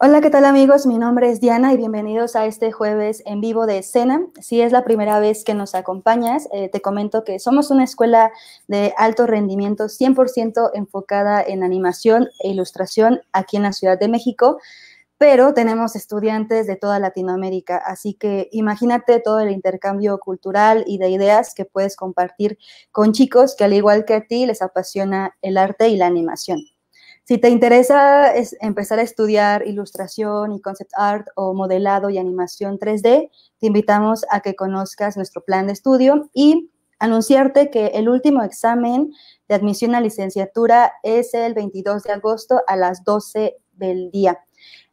Hola, ¿qué tal amigos? Mi nombre es Diana y bienvenidos a este jueves en vivo de escena. Si es la primera vez que nos acompañas, eh, te comento que somos una escuela de alto rendimiento 100% enfocada en animación e ilustración aquí en la Ciudad de México, pero tenemos estudiantes de toda Latinoamérica, así que imagínate todo el intercambio cultural y de ideas que puedes compartir con chicos que al igual que a ti les apasiona el arte y la animación. Si te interesa empezar a estudiar ilustración y concept art o modelado y animación 3D, te invitamos a que conozcas nuestro plan de estudio y anunciarte que el último examen de admisión a licenciatura es el 22 de agosto a las 12 del día.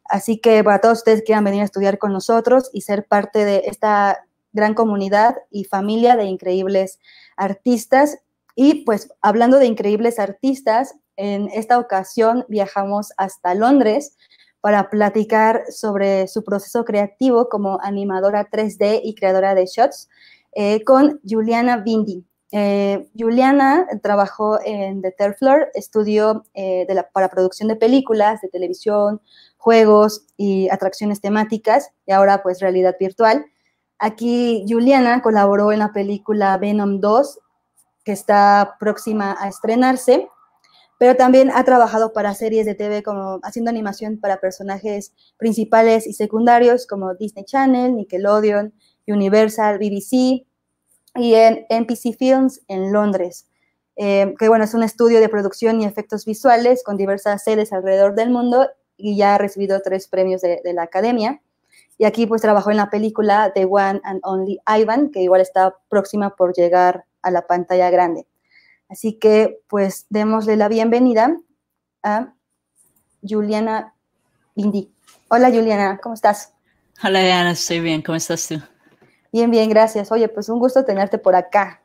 Así que para todos ustedes que quieran venir a estudiar con nosotros y ser parte de esta gran comunidad y familia de increíbles artistas. Y pues hablando de increíbles artistas, en esta ocasión viajamos hasta Londres para platicar sobre su proceso creativo como animadora 3D y creadora de shots eh, con Juliana Bindi. Eh, Juliana trabajó en The Third Floor, estudio eh, de la, para producción de películas, de televisión, juegos y atracciones temáticas, y ahora pues realidad virtual. Aquí Juliana colaboró en la película Venom 2, que está próxima a estrenarse, pero también ha trabajado para series de TV como haciendo animación para personajes principales y secundarios como Disney Channel, Nickelodeon, Universal, BBC y en NPC Films en Londres, em, que bueno, es un estudio de producción y efectos visuales con diversas sedes alrededor del mundo y ya ha recibido tres premios de la academia. Y aquí pues trabajó en la película The One and Only Ivan, que igual está próxima por llegar a la pantalla grande. Así que, pues, démosle la bienvenida a Juliana Bindi. Hola, Juliana, ¿cómo estás? Hola, Diana, estoy bien, ¿cómo estás tú? Bien, bien, gracias. Oye, pues un gusto tenerte por acá.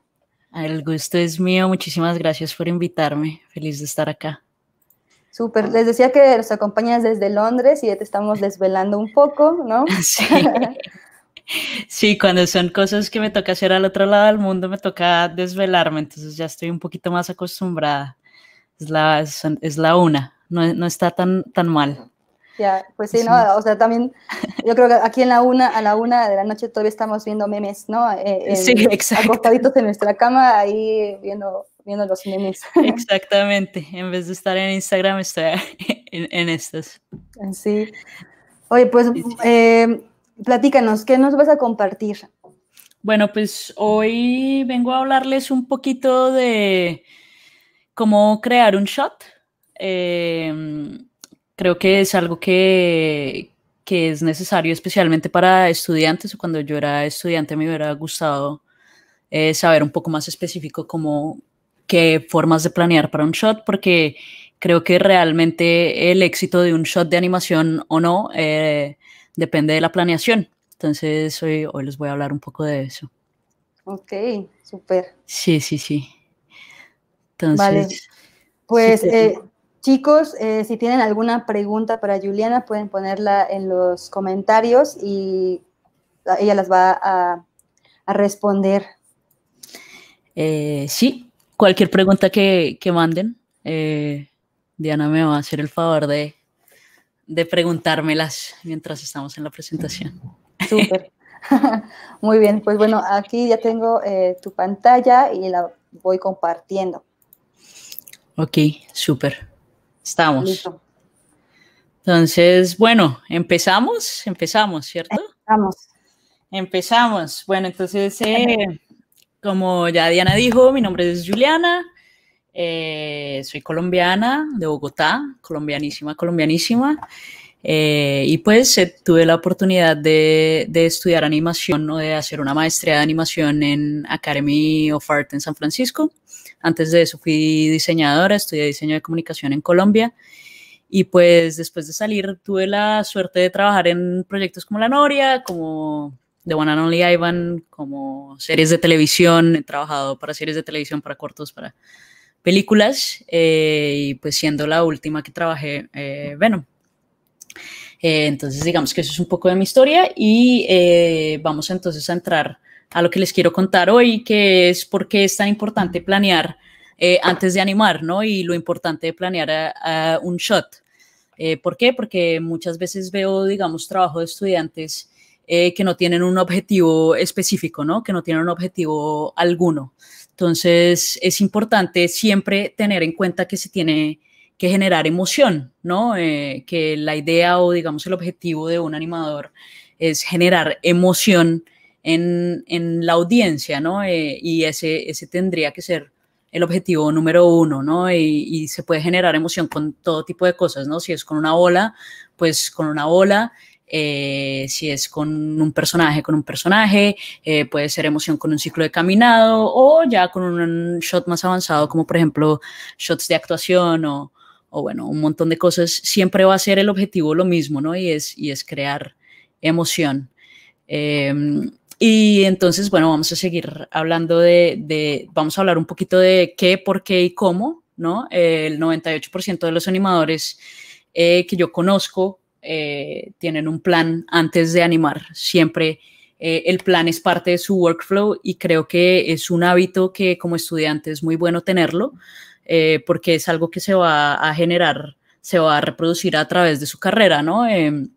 El gusto es mío, muchísimas gracias por invitarme, feliz de estar acá. Súper, les decía que nos acompañas desde Londres y ya te estamos desvelando un poco, ¿no? Sí. Sí, cuando son cosas que me toca hacer al otro lado del mundo, me toca desvelarme, entonces ya estoy un poquito más acostumbrada. Es la, es, la una, no, está tan, tan mal. Ya, pues sí, ¿no? O sea, también yo creo que aquí en la una, a la una de la noche todavía estamos viendo memes, ¿no? Eh, eh, sí, exacto. Acostaditos en nuestra cama, ahí viendo, viendo los memes. Exactamente, en vez de estar en Instagram, estoy en, en estas. Sí. Oye, pues... Eh, platícanos, ¿qué nos vas a compartir? Bueno, pues hoy vengo a hablarles un poquito de cómo crear un shot. Em, creo que es algo que, es necesario especialmente para estudiantes. Cuando yo era estudiante me hubiera gustado eh, saber un poco más específico cómo qué formas de planear para un shot, porque creo que realmente el éxito de un shot de animación o no eh, depende de la planeación. Entonces hoy, les voy a hablar un poco de eso. Ok, súper. Sí, sí, sí. vale. Pues eh, chicos, eh, si tienen alguna pregunta para Juliana, pueden ponerla en los comentarios y ella las va a, responder. Eh, sí, cualquier pregunta que, que manden, eh, Diana me va a hacer el favor de, de preguntármelas mientras estamos en la presentación. Súper. Muy bien, pues bueno, aquí ya tengo eh, tu pantalla y la voy compartiendo. Ok, súper. Estamos. Listo. Entonces, bueno, empezamos, empezamos, ¿cierto? Empezamos. Empezamos. Bueno, entonces, eh, como ya Diana dijo, mi nombre es Juliana, eh, soy colombiana, de Bogotá, colombianísima, colombianísima. Eh, y pues eh, tuve la oportunidad de, estudiar animación o de hacer una maestría de animación en Academy of Art en San Francisco. Antes de eso fui diseñadora, estudié diseño de comunicación en Colombia. Y pues después de salir tuve la suerte de trabajar en proyectos como La Noria, como The One and Only Ivan, como series de televisión. He trabajado para series de televisión, para cortos, para películas eh, y pues siendo la última que trabajé, bueno, eh, Venom. Eh, entonces digamos que eso es un poco de mi historia y vamos entonces a entrar a lo que les quiero contar hoy, que es por qué es tan importante planear antes de animar, ¿no? Y lo importante de planear a, un shot. ¿Por qué? Porque muchas veces veo, digamos, trabajo de estudiantes que no tienen un objetivo específico, ¿no? Que no tienen un objetivo alguno. Entonces es importante siempre tener en cuenta que se tiene que generar emoción, ¿no? Eh, que la idea o digamos el objetivo de un animador es generar emoción en, la audiencia, ¿no? Eh, y ese, tendría que ser el objetivo número uno, ¿no? Y, y, se puede generar emoción con todo tipo de cosas, ¿no? Si es con una ola, pues con una ola. Eh, si es con un personaje, con un personaje, eh, puede ser emoción con un ciclo de caminado o ya con un shot más avanzado, como por ejemplo shots de actuación o, bueno, un montón de cosas, siempre va a ser el objetivo lo mismo, ¿no? Y es, y es crear emoción. Em, y entonces, bueno, vamos a seguir hablando de, de, vamos a hablar un poquito de qué, por qué y cómo, ¿no? El 98% de los animadores eh, que yo conozco eh, tienen un plan antes de animar. Siempre eh, el plan es parte de su workflow y creo que es un hábito que como estudiante es muy bueno tenerlo eh, porque es algo que se va a generar, se va a reproducir a través de su carrera, ¿no? Em,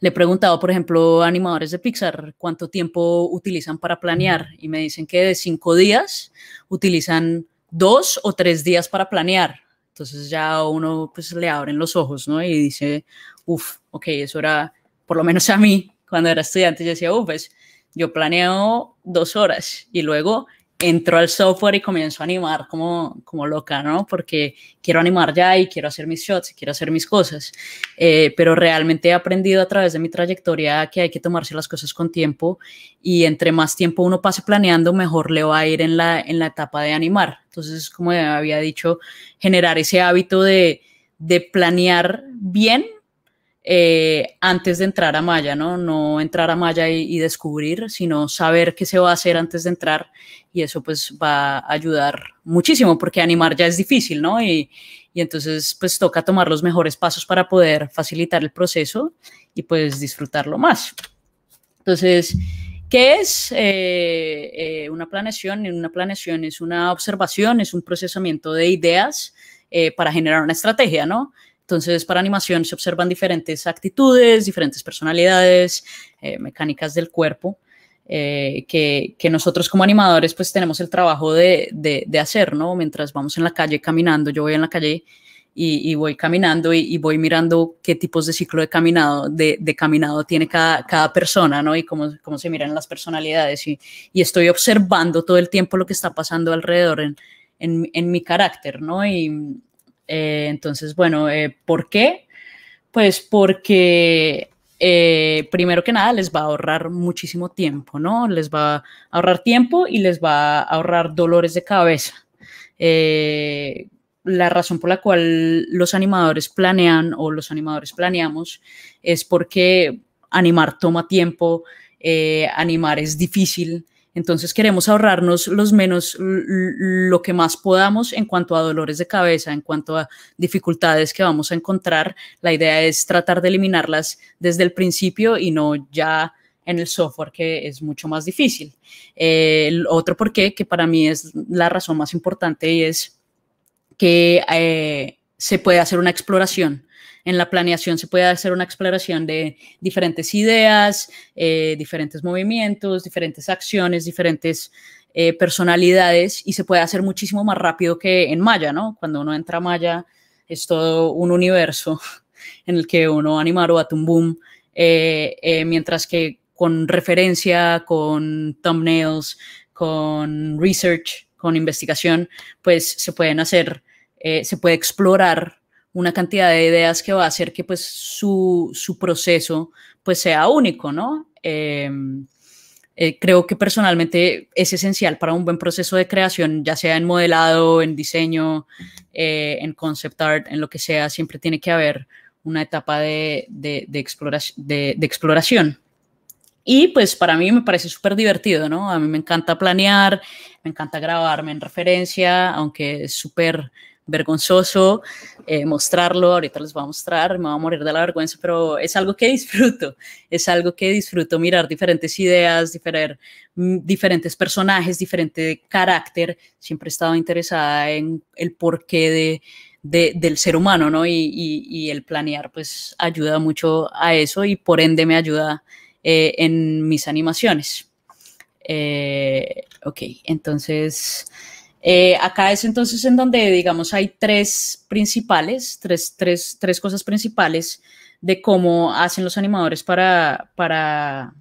le he preguntado, por ejemplo, a animadores de Pixar cuánto tiempo utilizan para planear y me dicen que de cinco días utilizan dos o tres días para planear. Entonces ya uno pues le abren los ojos, ¿no? Y dice, Uf, ok, eso era, por lo menos a mí, cuando era estudiante, yo decía, ¡Uf! pues yo planeo dos horas y luego entro al software y comienzo a animar como, como loca, ¿no? Porque quiero animar ya y quiero hacer mis shots y quiero hacer mis cosas. Eh, pero realmente he aprendido a través de mi trayectoria que hay que tomarse las cosas con tiempo y entre más tiempo uno pase planeando, mejor le va a ir en la, en la etapa de animar. Entonces, como había dicho, generar ese hábito de, de planear bien eh, antes de entrar a Maya, ¿no? No entrar a Maya y, descubrir, sino saber qué se va a hacer antes de entrar y eso pues va a ayudar muchísimo porque animar ya es difícil, ¿no? Y, entonces pues toca tomar los mejores pasos para poder facilitar el proceso y pues disfrutarlo más. Entonces, ¿Qué es eh, eh, una planeación? Una planeación es una observación, es un procesamiento de ideas para generar una estrategia, ¿no? Entonces, para animación se observan diferentes actitudes, diferentes personalidades, eh, mecánicas del cuerpo, eh, que, que, nosotros como animadores pues tenemos el trabajo de, de, hacer, ¿no? Mientras vamos en la calle caminando, yo voy en la calle y, voy caminando y, voy mirando qué tipos de ciclo de caminado, de, caminado tiene cada, cada, persona, ¿no? Y cómo, cómo se miran las personalidades y, y, estoy observando todo el tiempo lo que está pasando alrededor en, en, en mi carácter, ¿no? Y, eh, entonces, bueno, eh, ¿por qué? Pues porque eh, primero que nada les va a ahorrar muchísimo tiempo, ¿no? Les va a ahorrar tiempo y les va a ahorrar dolores de cabeza. la razón por la cual los animadores planean o los animadores planeamos es porque animar toma tiempo, animar es difícil, entonces queremos ahorrarnos los menos lo que más podamos en cuanto a dolores de cabeza, en cuanto a dificultades que vamos a encontrar. La idea es tratar de eliminarlas desde el principio y no ya en el software que es mucho más difícil. Eh, el otro por qué, que para mí es la razón más importante, y es que eh, se puede hacer una exploración en la planeación se puede hacer una exploración de diferentes ideas, eh, diferentes movimientos, diferentes acciones, diferentes eh, personalidades y se puede hacer muchísimo más rápido que en Maya, ¿no? Cuando uno entra a Maya es todo un universo en el que uno va animar o va eh, eh, mientras que con referencia, con thumbnails, con research, con investigación, pues se pueden hacer, eh, se puede explorar una cantidad de ideas que va a hacer que pues su, proceso pues sea único, ¿no? Em, eh, creo que personalmente es esencial para un buen proceso de creación, ya sea en modelado, en diseño, eh, en concept art, en lo que sea, siempre tiene que haber una etapa de, exploración, de exploración. Y pues para mí me parece súper divertido, ¿no? A mí me encanta planear, me encanta grabarme en referencia, aunque es súper vergonzoso eh, mostrarlo, ahorita les voy a mostrar, me voy a morir de la vergüenza, pero es algo que disfruto, es algo que disfruto mirar diferentes ideas, diferer, mm, diferentes personajes, diferente carácter, siempre he estado interesada en el porqué de, del ser humano, ¿no? Y, el planear pues ayuda mucho a eso y por ende me ayuda eh, en mis animaciones. Eh, ok, entonces... Eh, acá es entonces en donde, digamos, hay tres principales, tres, tres, cosas principales de cómo hacen los animadores para, para,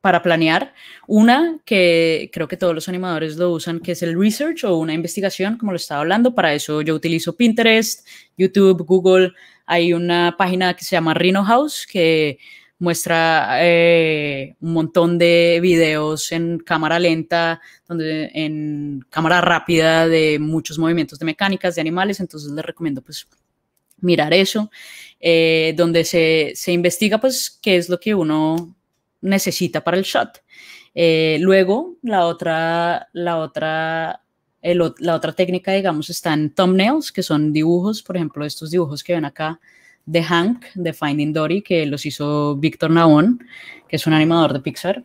para planear. Una, que creo que todos los animadores lo usan, que es el research o una investigación, como lo estaba hablando. Para eso yo utilizo Pinterest, YouTube, Google. Hay una página que se llama Rhino House, que muestra eh, un montón de videos en cámara lenta, donde, en cámara rápida de muchos movimientos de mecánicas, de animales, entonces les recomiendo pues mirar eso, eh, donde se, investiga pues qué es lo que uno necesita para el shot. Eh, luego, la otra, la otra la otra técnica, digamos, está en thumbnails, que son dibujos, por ejemplo, estos dibujos que ven acá, de Hank, de Finding Dory, que los hizo Víctor naón que es un animador de Pixar.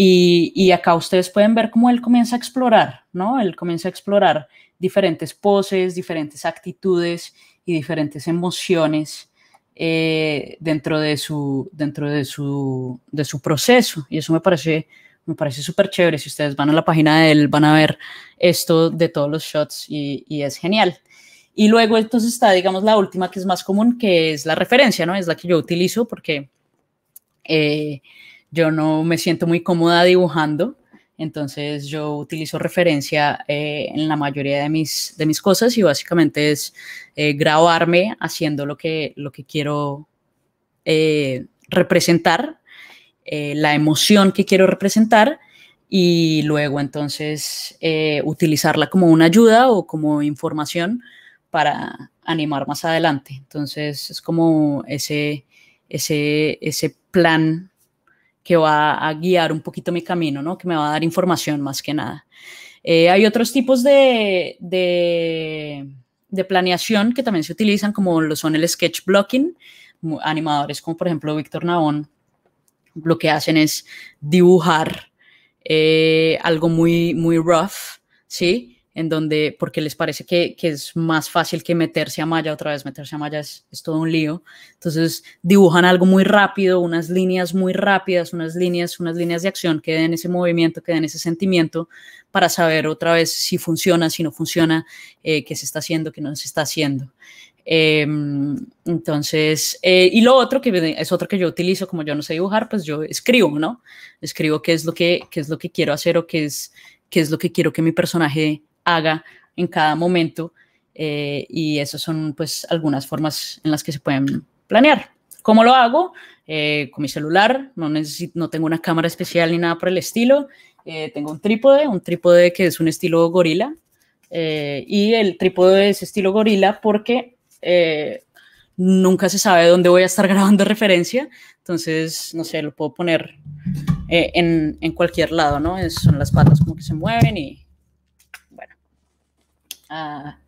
Y, acá ustedes pueden ver cómo él comienza a explorar, ¿no? Él comienza a explorar diferentes poses, diferentes actitudes y diferentes emociones eh, dentro, de su, dentro de, su, de su proceso. Y eso me parece me parece súper chévere. Si ustedes van a la página de él, van a ver esto de todos los shots y, y es genial. Y luego entonces está, digamos, la última que es más común, que es la referencia, ¿no? Es la que yo utilizo porque eh, yo no me siento muy cómoda dibujando. Entonces yo utilizo referencia eh, en la mayoría de mis, de mis cosas y básicamente es eh, grabarme haciendo lo que, lo que quiero representar, la emoción que quiero representar y luego entonces utilizarla como una ayuda o como información para animar más adelante. Entonces es como ese, ese, plan que va a guiar un poquito mi camino, ¿no? que me va a dar información más que nada. Eh, hay otros tipos de, planeación que también se utilizan, como lo son el sketch blocking, animadores como por ejemplo Víctor Navón, lo que hacen es dibujar eh, algo muy, muy rough, ¿sí? en donde, porque les parece que, que, es más fácil que meterse a malla otra vez, meterse a malla es, todo un lío. Entonces dibujan algo muy rápido, unas líneas muy rápidas, unas líneas, unas líneas de acción que den ese movimiento, que den ese sentimiento para saber otra vez si funciona, si no funciona, eh, qué se está haciendo, qué no se está haciendo. Em, entonces, eh, y lo otro que es otro que yo utilizo, como yo no sé dibujar, pues yo escribo, ¿no? Escribo qué es lo que, qué es lo que quiero hacer o qué es, qué es lo que quiero que mi personaje haga en cada momento. Eh, y esas son pues algunas formas en las que se pueden planear. ¿Cómo lo hago? Eh, con mi celular, no, necesito, no tengo una cámara especial ni nada por el estilo. Eh, tengo un trípode, un trípode que es un estilo gorila. y el trípode es estilo gorila porque nunca se sabe dónde voy a estar grabando referencia. Entonces, no sé, lo puedo poner en, en, cualquier lado, ¿no? son las patas como que se mueven y, Ah,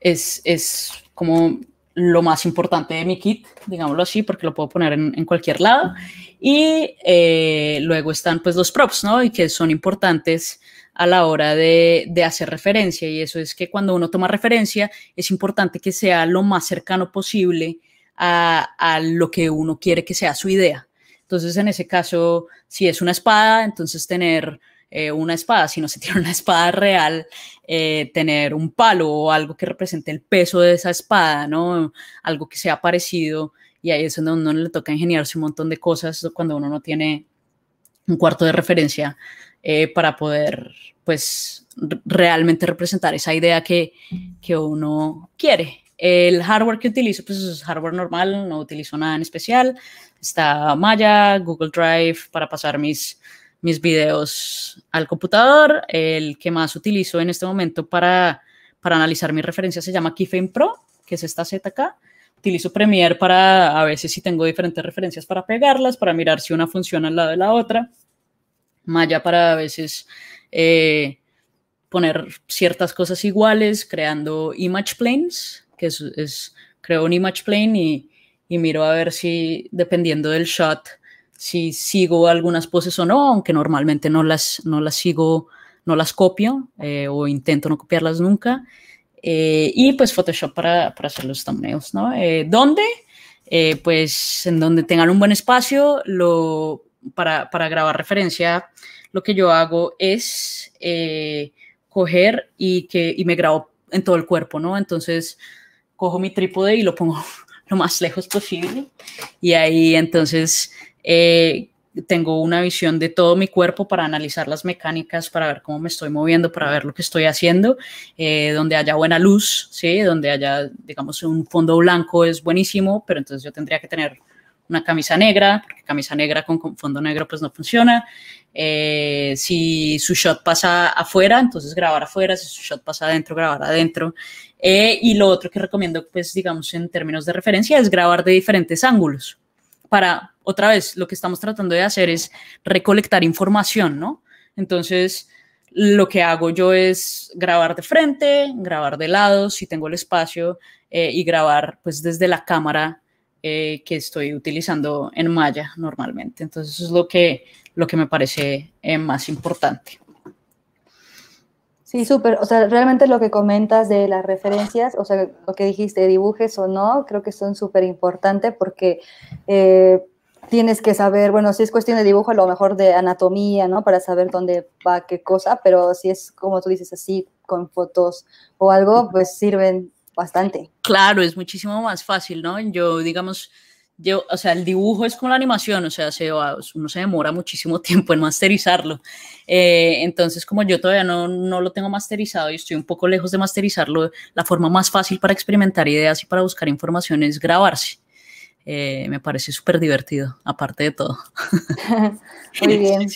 es, es, como lo más importante de mi kit, digámoslo así, porque lo puedo poner en, cualquier lado. Y eh, luego están pues los props, ¿no? Y que son importantes a la hora de, hacer referencia. Y eso es que cuando uno toma referencia, es importante que sea lo más cercano posible a, a lo que uno quiere que sea su idea. Entonces, en ese caso, si es una espada, entonces tener eh, una espada, si no se tiene una espada real, eh, tener un palo o algo que represente el peso de esa espada, ¿no? Algo que sea parecido. Y ahí es donde uno le toca ingeniarse un montón de cosas cuando uno no tiene un cuarto de referencia eh, para poder, pues, realmente representar esa idea que, que uno quiere. El hardware que utilizo, pues es hardware normal, no utilizo nada en especial. Está Maya, Google Drive para pasar mis mis videos al computador. El que más utilizo en este momento para, analizar mi referencia se llama Keyframe Pro, que es esta Z acá. Utilizo Premiere para, a veces si tengo diferentes referencias para pegarlas, para mirar si una funciona al lado de la otra. Maya para a veces eh, poner ciertas cosas iguales, creando image planes, que es, creo un image plane y, y miro a ver si dependiendo del shot si sigo algunas poses o no, aunque normalmente no las, no las sigo, no las copio eh, o intento no copiarlas nunca. Eh, y pues Photoshop para, hacer los thumbnails, ¿no? Eh, ¿Dónde? pues en donde tengan un buen espacio lo, para, grabar referencia, lo que yo hago es coger y, que, y me grabo en todo el cuerpo, ¿no? Entonces cojo mi trípode y lo pongo lo más lejos posible y ahí entonces eh, tengo una visión de todo mi cuerpo para analizar las mecánicas, para ver cómo me estoy moviendo, para ver lo que estoy haciendo, eh, donde haya buena luz, ¿sí? donde haya, digamos, un fondo blanco es buenísimo, pero entonces yo tendría que tener una camisa negra, porque camisa negra con, fondo negro pues no funciona. Eh, si su shot pasa afuera, entonces grabar afuera, si su shot pasa adentro, grabar adentro. y lo otro que recomiendo, pues digamos en términos de referencia, es grabar de diferentes ángulos para, otra vez, lo que estamos tratando de hacer es recolectar información, ¿no? Entonces, lo que hago yo es grabar de frente, grabar de lado, si tengo el espacio, eh, y grabar pues desde la cámara eh, que estoy utilizando en Maya normalmente. Entonces, eso es lo que, lo que me parece eh, más importante. Sí, súper. O sea, realmente lo que comentas de las referencias, o sea, lo que dijiste, dibujes o no, creo que son súper importantes porque eh, tienes que saber, bueno, si es cuestión de dibujo, a lo mejor de anatomía, ¿no? Para saber dónde va qué cosa, pero si es como tú dices así, con fotos o algo, pues sirven bastante. Claro, es muchísimo más fácil, ¿no? Yo, digamos, yo, o sea, el dibujo es como la animación, o sea, se uno se demora muchísimo tiempo en masterizarlo. Eh, entonces, como yo todavía no, lo tengo masterizado y estoy un poco lejos de masterizarlo, la forma más fácil para experimentar ideas y para buscar información es grabarse. Eh, me parece súper divertido, aparte de todo. Muy bien.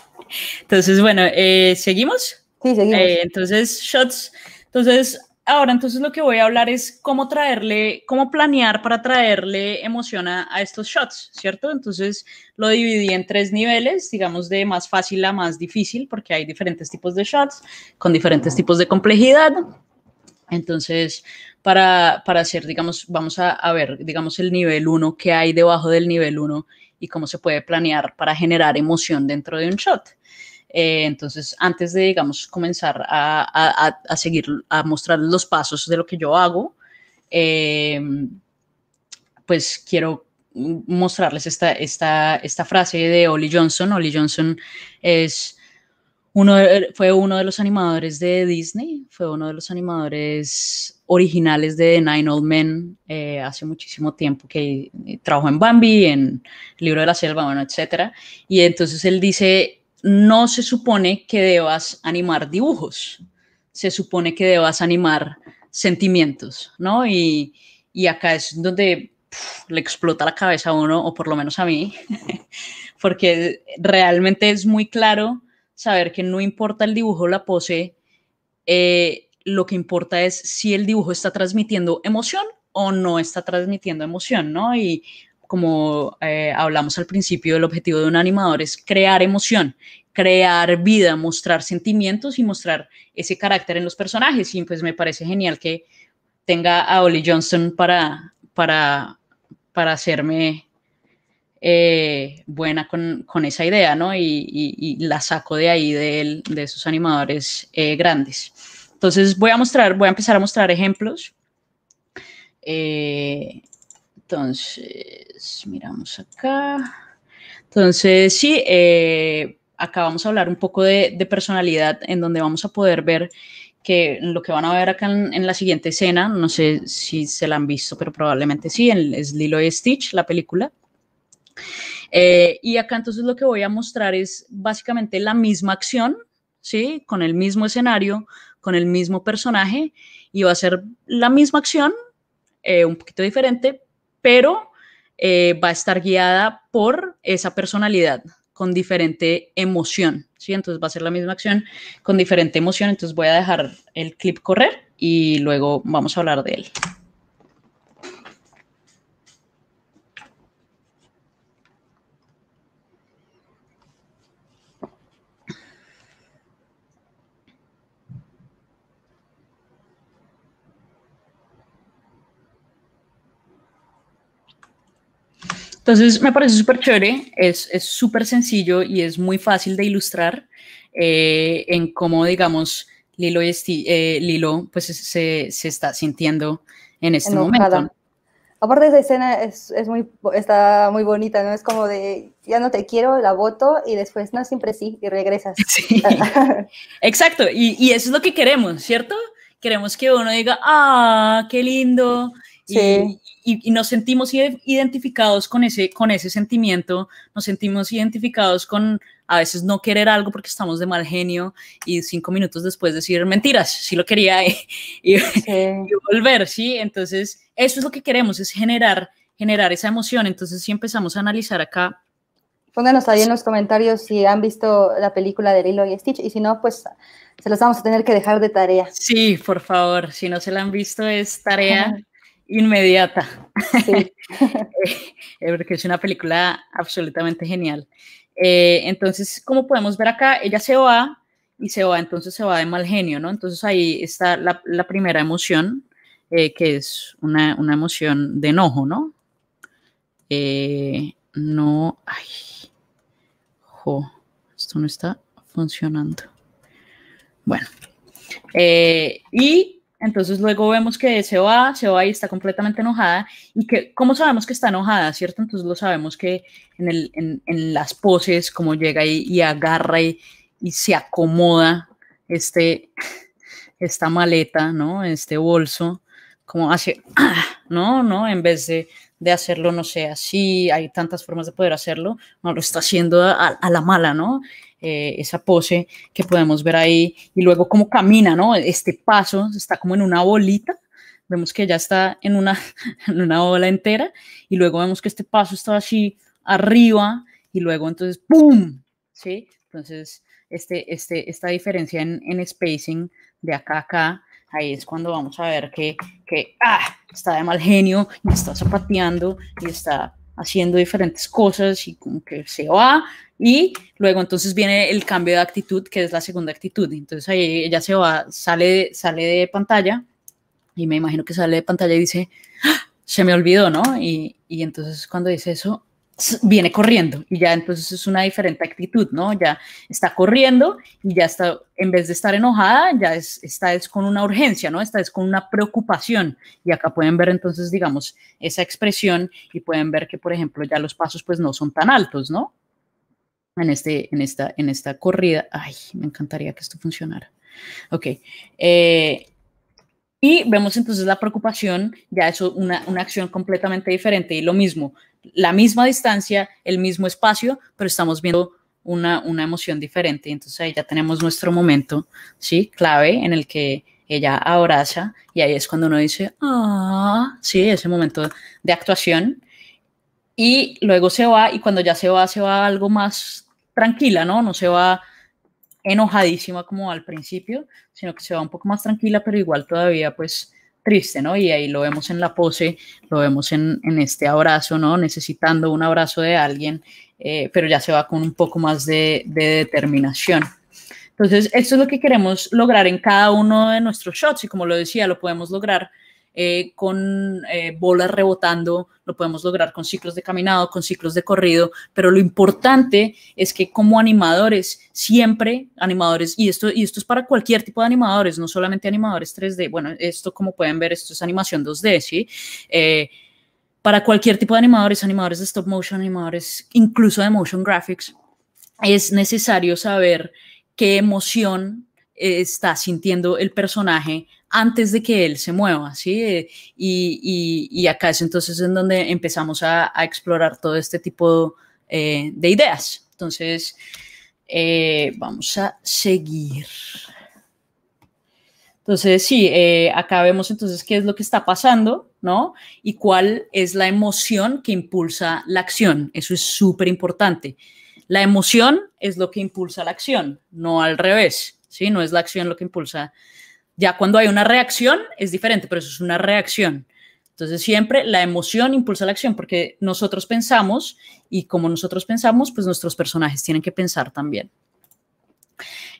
Entonces, bueno, eh, ¿seguimos? Sí, seguimos. entonces, shots. Entonces, Ahora, entonces lo que voy a hablar es cómo traerle, cómo planear para traerle emoción a, estos shots, ¿cierto? Entonces lo dividí en tres niveles, digamos de más fácil a más difícil, porque hay diferentes tipos de shots con diferentes tipos de complejidad. Entonces, para, hacer, digamos, vamos a, ver, digamos, el nivel 1, qué hay debajo del nivel 1 y cómo se puede planear para generar emoción dentro de un shot. Eh, entonces, antes de, digamos, comenzar a, a, a, seguir, a mostrar los pasos de lo que yo hago, eh, pues quiero mostrarles esta, esta, esta frase de Ollie Johnson. Ollie Johnson es uno fue uno de los animadores de Disney, fue uno de los animadores originales de Nine Old Men eh, hace muchísimo tiempo que trabajó en Bambi, en libro de la selva, bueno, etc. Y entonces él dice, no se supone que debas animar dibujos, se supone que debas animar sentimientos, ¿no? Y, y acá es donde le explota la cabeza a uno, o por lo menos a mí, porque realmente es muy claro saber que no importa el dibujo o la pose, eh, lo que importa es si el dibujo está transmitiendo emoción o no está transmitiendo emoción, ¿no? como eh, hablamos al principio, el objetivo de un animador es crear emoción, crear vida, mostrar sentimientos y mostrar ese carácter en los personajes. Y pues me parece genial que tenga a Ollie Johnson para, para, para hacerme eh, buena con, esa idea, ¿no? Y, la saco de ahí de, esos animadores eh, grandes. Entonces voy a mostrar, voy a empezar a mostrar ejemplos. Eh, entonces, miramos acá. Entonces, sí, eh, acá vamos a hablar un poco de, personalidad, en donde vamos a poder ver que lo que van a ver acá en, la siguiente escena, no sé si se la han visto, pero probablemente sí, en, es Lilo y Stitch, la película. Eh, y acá entonces lo que voy a mostrar es básicamente la misma acción, ¿sí? Con el mismo escenario, con el mismo personaje, y va a ser la misma acción, eh, un poquito diferente, pero eh, va a estar guiada por esa personalidad con diferente emoción, ¿sí? Entonces va a ser la misma acción con diferente emoción, entonces voy a dejar el clip correr y luego vamos a hablar de él. Entonces me parece súper chévere, es súper sencillo y es muy fácil de ilustrar eh, en cómo, digamos, Lilo, eh, Lilo pues se, se, está sintiendo en este momento. Aparte esa escena es, es, muy, está muy bonita, ¿no? Es como de, ya no te quiero, la voto y después, no, siempre sí, y regresas. Sí. Exacto, y, y, eso es lo que queremos, ¿cierto? Queremos que uno diga, ah, qué lindo, sí y, nos sentimos identificados con ese, con ese sentimiento, nos sentimos identificados con a veces no querer algo porque estamos de mal genio y cinco minutos después decir mentiras, si lo quería y, volver, ¿sí? Entonces, eso es lo que queremos, es generar, generar esa emoción. Entonces, si empezamos a analizar acá. Pónganos ahí en los comentarios si han visto la película de Lilo y Stitch y si no, pues se los vamos a tener que dejar de tarea. Sí, por favor, si no se la han visto es tarea. inmediata. Sí. Eh, porque es una película absolutamente genial. Eh, entonces, como podemos ver acá, ella se va y se va, entonces se va de mal genio, ¿no? Entonces ahí está la, primera emoción, eh, que es una, emoción de enojo, ¿no? no, ay, jo, esto no está funcionando. Bueno, y entonces luego vemos que se va, se va y está completamente enojada. ¿Y que, cómo sabemos que está enojada, cierto? Entonces lo sabemos que en, las poses, como llega y, y agarra y, se acomoda este, esta maleta, ¿no? Este bolso, como hace, ¿no? ¿no? En vez de, hacerlo, no sé, así, hay tantas formas de poder hacerlo, no lo está haciendo a la mala, ¿no? Eh, esa pose que podemos ver ahí, y luego cómo camina, ¿no? Este paso está como en una bolita, vemos que ya está en una, en una ola entera, y luego vemos que este paso está así arriba, y luego entonces, ¡pum! ¿Sí? Entonces, este, este, esta diferencia en, en spacing de acá a acá, ahí es cuando vamos a ver que, que ¡ah! está de mal genio y está zapateando y está haciendo diferentes cosas y como que se va y luego entonces viene el cambio de actitud que es la segunda actitud entonces ahí ella se va sale sale de pantalla y me imagino que sale de pantalla y dice ¡Ah! se me olvidó no y, y entonces cuando dice eso viene corriendo y ya entonces es una diferente actitud, ¿no? Ya está corriendo y ya está, en vez de estar enojada, ya está es con una urgencia, ¿no? Está es con una preocupación y acá pueden ver entonces, digamos, esa expresión y pueden ver que, por ejemplo, ya los pasos pues no son tan altos, ¿no? En, este, en, esta, en esta corrida, ay, me encantaría que esto funcionara. Ok. Eh, y vemos entonces la preocupación, ya es una, una acción completamente diferente y lo mismo, la misma distancia, el mismo espacio, pero estamos viendo una, emoción diferente. Entonces ahí ya tenemos nuestro momento, ¿sí? Clave en el que ella abraza y ahí es cuando uno dice, ah, sí, ese momento de actuación. Y luego se va y cuando ya se va, se va algo más tranquila, ¿no? No se va enojadísima como al principio, sino que se va un poco más tranquila, pero igual todavía pues triste, ¿no? Y ahí lo vemos en la pose, lo vemos en, este abrazo, ¿no? Necesitando un abrazo de alguien, eh, pero ya se va con un poco más de, determinación. Entonces, esto es lo que queremos lograr en cada uno de nuestros shots y como lo decía, lo podemos lograr eh, con eh, bolas rebotando lo podemos lograr con ciclos de caminado, con ciclos de corrido, pero lo importante es que como animadores, siempre animadores, y esto, y esto es para cualquier tipo de animadores, no solamente animadores 3D, bueno, esto como pueden ver, esto es animación 2D, ¿sí? Eh, para cualquier tipo de animadores, animadores de stop motion, animadores incluso de motion graphics, es necesario saber qué emoción eh, está sintiendo el personaje antes de que él se mueva, ¿sí? Eh, y, acá es entonces en donde empezamos a, explorar todo este tipo eh, de ideas. Entonces, eh, vamos a seguir. Entonces, sí, acá vemos entonces qué es lo que está pasando, ¿no? Y cuál es la emoción que impulsa la acción. Eso es súper importante. La emoción es lo que impulsa la acción, no al revés, ¿sí? No es la acción lo que impulsa ya cuando hay una reacción es diferente, pero eso es una reacción. Entonces siempre la emoción impulsa la acción porque nosotros pensamos y como nosotros pensamos, pues nuestros personajes tienen que pensar también.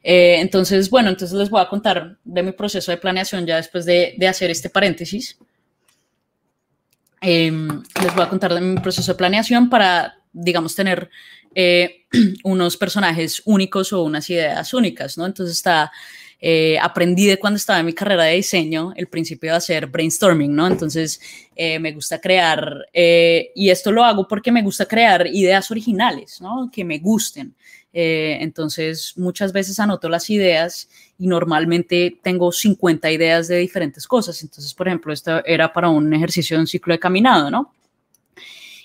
Eh, entonces, bueno, entonces les voy a contar de mi proceso de planeación ya después de, de hacer este paréntesis. Em, les voy a contar de mi proceso de planeación para, digamos, tener eh, unos personajes únicos o unas ideas únicas, ¿no? Entonces está eh, aprendí de cuando estaba en mi carrera de diseño el principio de hacer brainstorming, ¿no? Entonces eh, me gusta crear, eh, y esto lo hago porque me gusta crear ideas originales, ¿no? Que me gusten. entonces muchas veces anoto las ideas y normalmente tengo 50 ideas de diferentes cosas. Entonces, por ejemplo, esto era para un ejercicio de un ciclo de caminado, ¿no?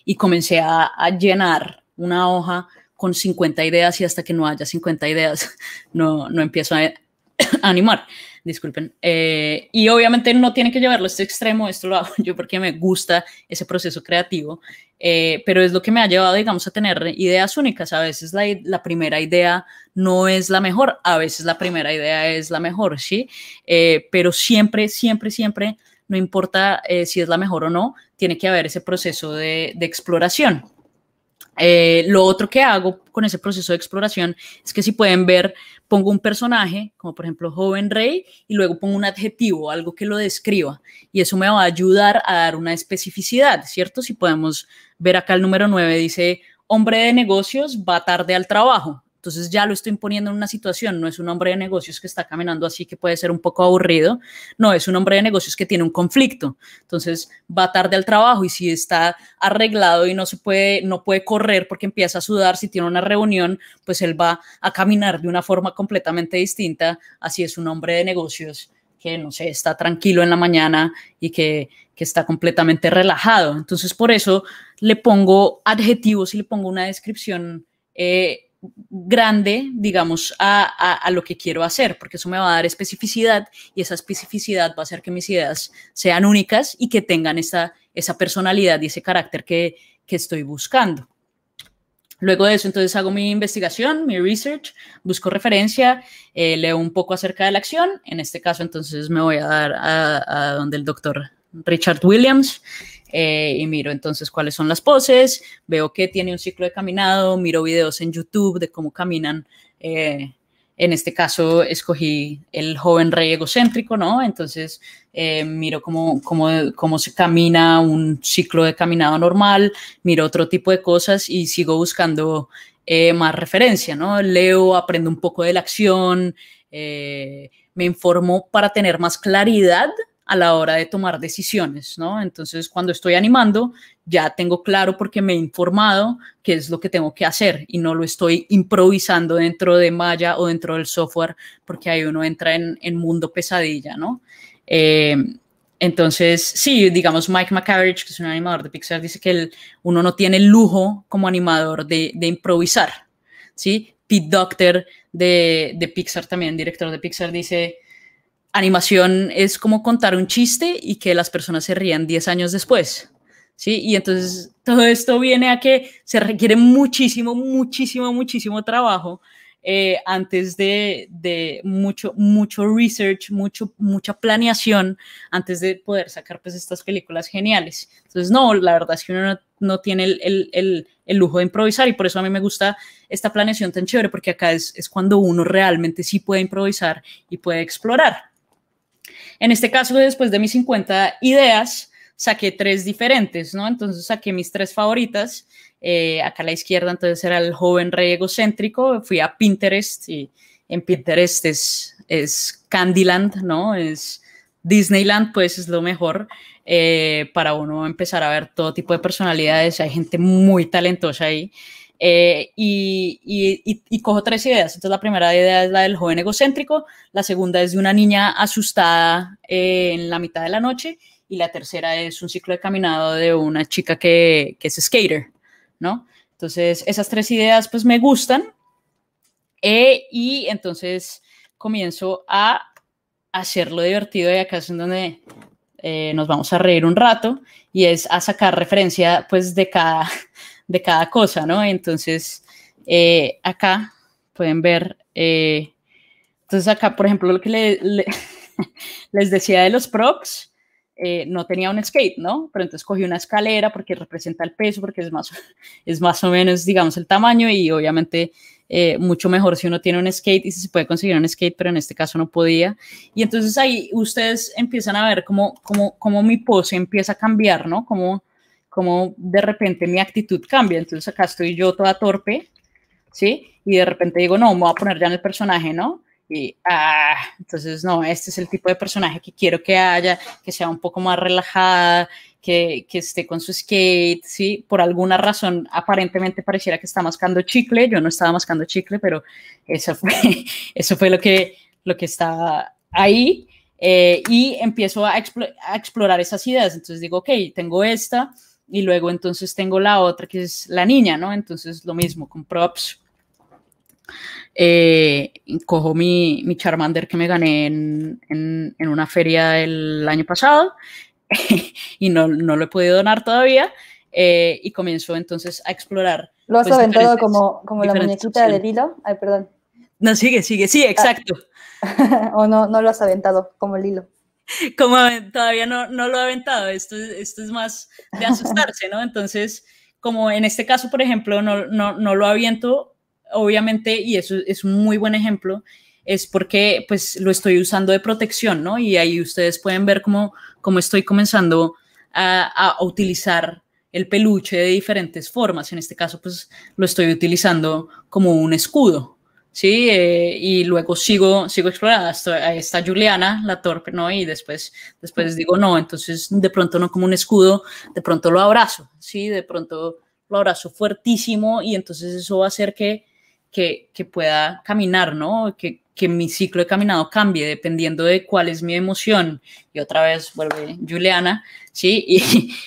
Y comencé a, a llenar una hoja con 50 ideas y hasta que no haya 50 ideas, no, no empiezo a, animar. Disculpen. Eh, y obviamente no tiene que llevarlo a este extremo, esto lo hago yo porque me gusta ese proceso creativo, eh, pero es lo que me ha llevado, digamos, a tener ideas únicas. A veces la, la, primera idea no es la mejor, a veces la primera idea es la mejor, ¿sí? Eh, pero siempre, siempre, siempre, no importa si es la mejor o no, tiene que haber ese proceso de, exploración. lo otro que hago con ese proceso de exploración es que si pueden ver, pongo un personaje, como por ejemplo joven rey, y luego pongo un adjetivo, algo que lo describa. Y eso me va a ayudar a dar una especificidad, ¿cierto? Si podemos ver acá el número 9, dice hombre de negocios va tarde al trabajo. Entonces ya lo estoy imponiendo en una situación, no es un hombre de negocios que está caminando así que puede ser un poco aburrido, no, es un hombre de negocios que tiene un conflicto. Entonces va tarde al trabajo y si está arreglado y no se puede no puede correr porque empieza a sudar, si tiene una reunión, pues él va a caminar de una forma completamente distinta, así es un hombre de negocios que, no sé, está tranquilo en la mañana y que, está completamente relajado. Entonces, por eso le pongo adjetivos y le pongo una descripción eh, grande, digamos, a, a, lo que quiero hacer, porque eso me va a dar especificidad y esa especificidad va a hacer que mis ideas sean únicas y que tengan esa, esa personalidad y ese carácter que, que estoy buscando. Luego de eso, entonces hago mi investigación, mi research, busco referencia, eh, leo un poco acerca de la acción. En este caso, entonces me voy a dar a, a donde el doctor Richard Williams, eh, y miro entonces cuáles son las poses, veo que tiene un ciclo de caminado, miro videos en YouTube de cómo caminan. Eh, en este caso escogí el joven rey egocéntrico, ¿no? Entonces eh, miro cómo, se camina un ciclo de caminado normal, miro otro tipo de cosas y sigo buscando más referencia, ¿no? Leo, aprendo un poco de la acción, me informo para tener más claridad a la hora de tomar decisiones, ¿no? Entonces, cuando estoy animando, ya tengo claro porque me he informado qué es lo que tengo que hacer y no lo estoy improvisando dentro de Maya o dentro del software porque ahí uno entra en, en mundo pesadilla, ¿no? Eh, entonces, sí, digamos, Mike McCarriage, que es un animador de Pixar, dice que el, uno no tiene el lujo como animador de, improvisar, ¿sí? Pete Doctor de, de Pixar, también director de Pixar, dice, animación es como contar un chiste y que las personas se rían 10 años después. ¿Sí? Y entonces todo esto viene a que se requiere muchísimo, muchísimo, muchísimo trabajo eh, antes de, mucho, mucho research, mucho, mucha planeación antes de poder sacar pues estas películas geniales. Entonces, no, la verdad es que uno no, tiene el, el, el, el, lujo de improvisar y por eso a mí me gusta esta planeación tan chévere porque acá es, es cuando uno realmente sí puede improvisar y puede explorar. En este caso, después de mis 50 ideas, saqué tres diferentes, ¿no? Entonces saqué mis tres favoritas. Eh, acá a la izquierda entonces era el joven rey egocéntrico. Fui a Pinterest y en Pinterest es, es Candyland, ¿no? Es Disneyland, pues es lo mejor eh, para uno empezar a ver todo tipo de personalidades. Hay gente muy talentosa ahí. Eh, y, cojo tres ideas. Entonces, la primera idea es la del joven egocéntrico, la segunda es de una niña asustada eh, en la mitad de la noche y la tercera es un ciclo de caminado de una chica que, es skater, ¿no? Entonces, esas tres ideas pues me gustan eh, y entonces comienzo a hacerlo divertido y acá es en donde nos vamos a reír un rato y es a sacar referencia pues de cada de cada cosa, ¿no? Entonces, eh, acá pueden ver, eh, entonces acá, por ejemplo, lo que le, les decía de los props, eh, no tenía un skate, ¿no? Pero entonces cogí una escalera porque representa el peso, porque es más, es más o menos, digamos, el tamaño y obviamente mucho mejor si uno tiene un skate y si se puede conseguir un skate, pero en este caso no podía. Y entonces ahí ustedes empiezan a ver cómo, cómo, cómo mi pose empieza a cambiar, ¿no? Cómo como de repente mi actitud cambia. Entonces acá estoy yo toda torpe, ¿sí? Y de repente digo, no, me voy a poner ya en el personaje, ¿no? Y, ah, entonces, no, este es el tipo de personaje que quiero que haya, que sea un poco más relajada, que, que, esté con su skate, ¿sí? Por alguna razón, aparentemente pareciera que está mascando chicle, yo no estaba mascando chicle, pero eso fue, eso fue lo, que, lo que está ahí. Eh, y empiezo a, a explorar esas ideas, entonces digo, ok, tengo esta, y luego entonces tengo la otra que es la niña, ¿no? Entonces lo mismo, con props. Eh, cojo mi, mi, Charmander que me gané en, en, una feria el año pasado y no, no, lo he podido donar todavía. Eh, y comienzo entonces a explorar. Lo has pues, aventado como, como la muñequita de Lilo. Ay, perdón. No, sigue, sigue, sí, ah. exacto. o no, no lo has aventado como el hilo. como todavía no, no lo ha aventado, esto, esto es más de asustarse, ¿no? Entonces, como en este caso, por ejemplo, no, no, no lo aviento, obviamente, y eso es un muy buen ejemplo, es porque pues lo estoy usando de protección, ¿no? Y ahí ustedes pueden ver cómo, cómo estoy comenzando a, a utilizar el peluche de diferentes formas. En este caso, pues lo estoy utilizando como un escudo, Sí, eh, y luego sigo, sigo explorando. Hasta, está Juliana, la torpe, ¿no? Y después, después digo, no, entonces de pronto no como un escudo, de pronto lo abrazo, ¿sí? De pronto lo abrazo fuertísimo y entonces eso va a hacer que, que, que pueda caminar, ¿no? Que, que mi ciclo de caminado cambie dependiendo de cuál es mi emoción. Y otra vez vuelve Juliana, ¿sí?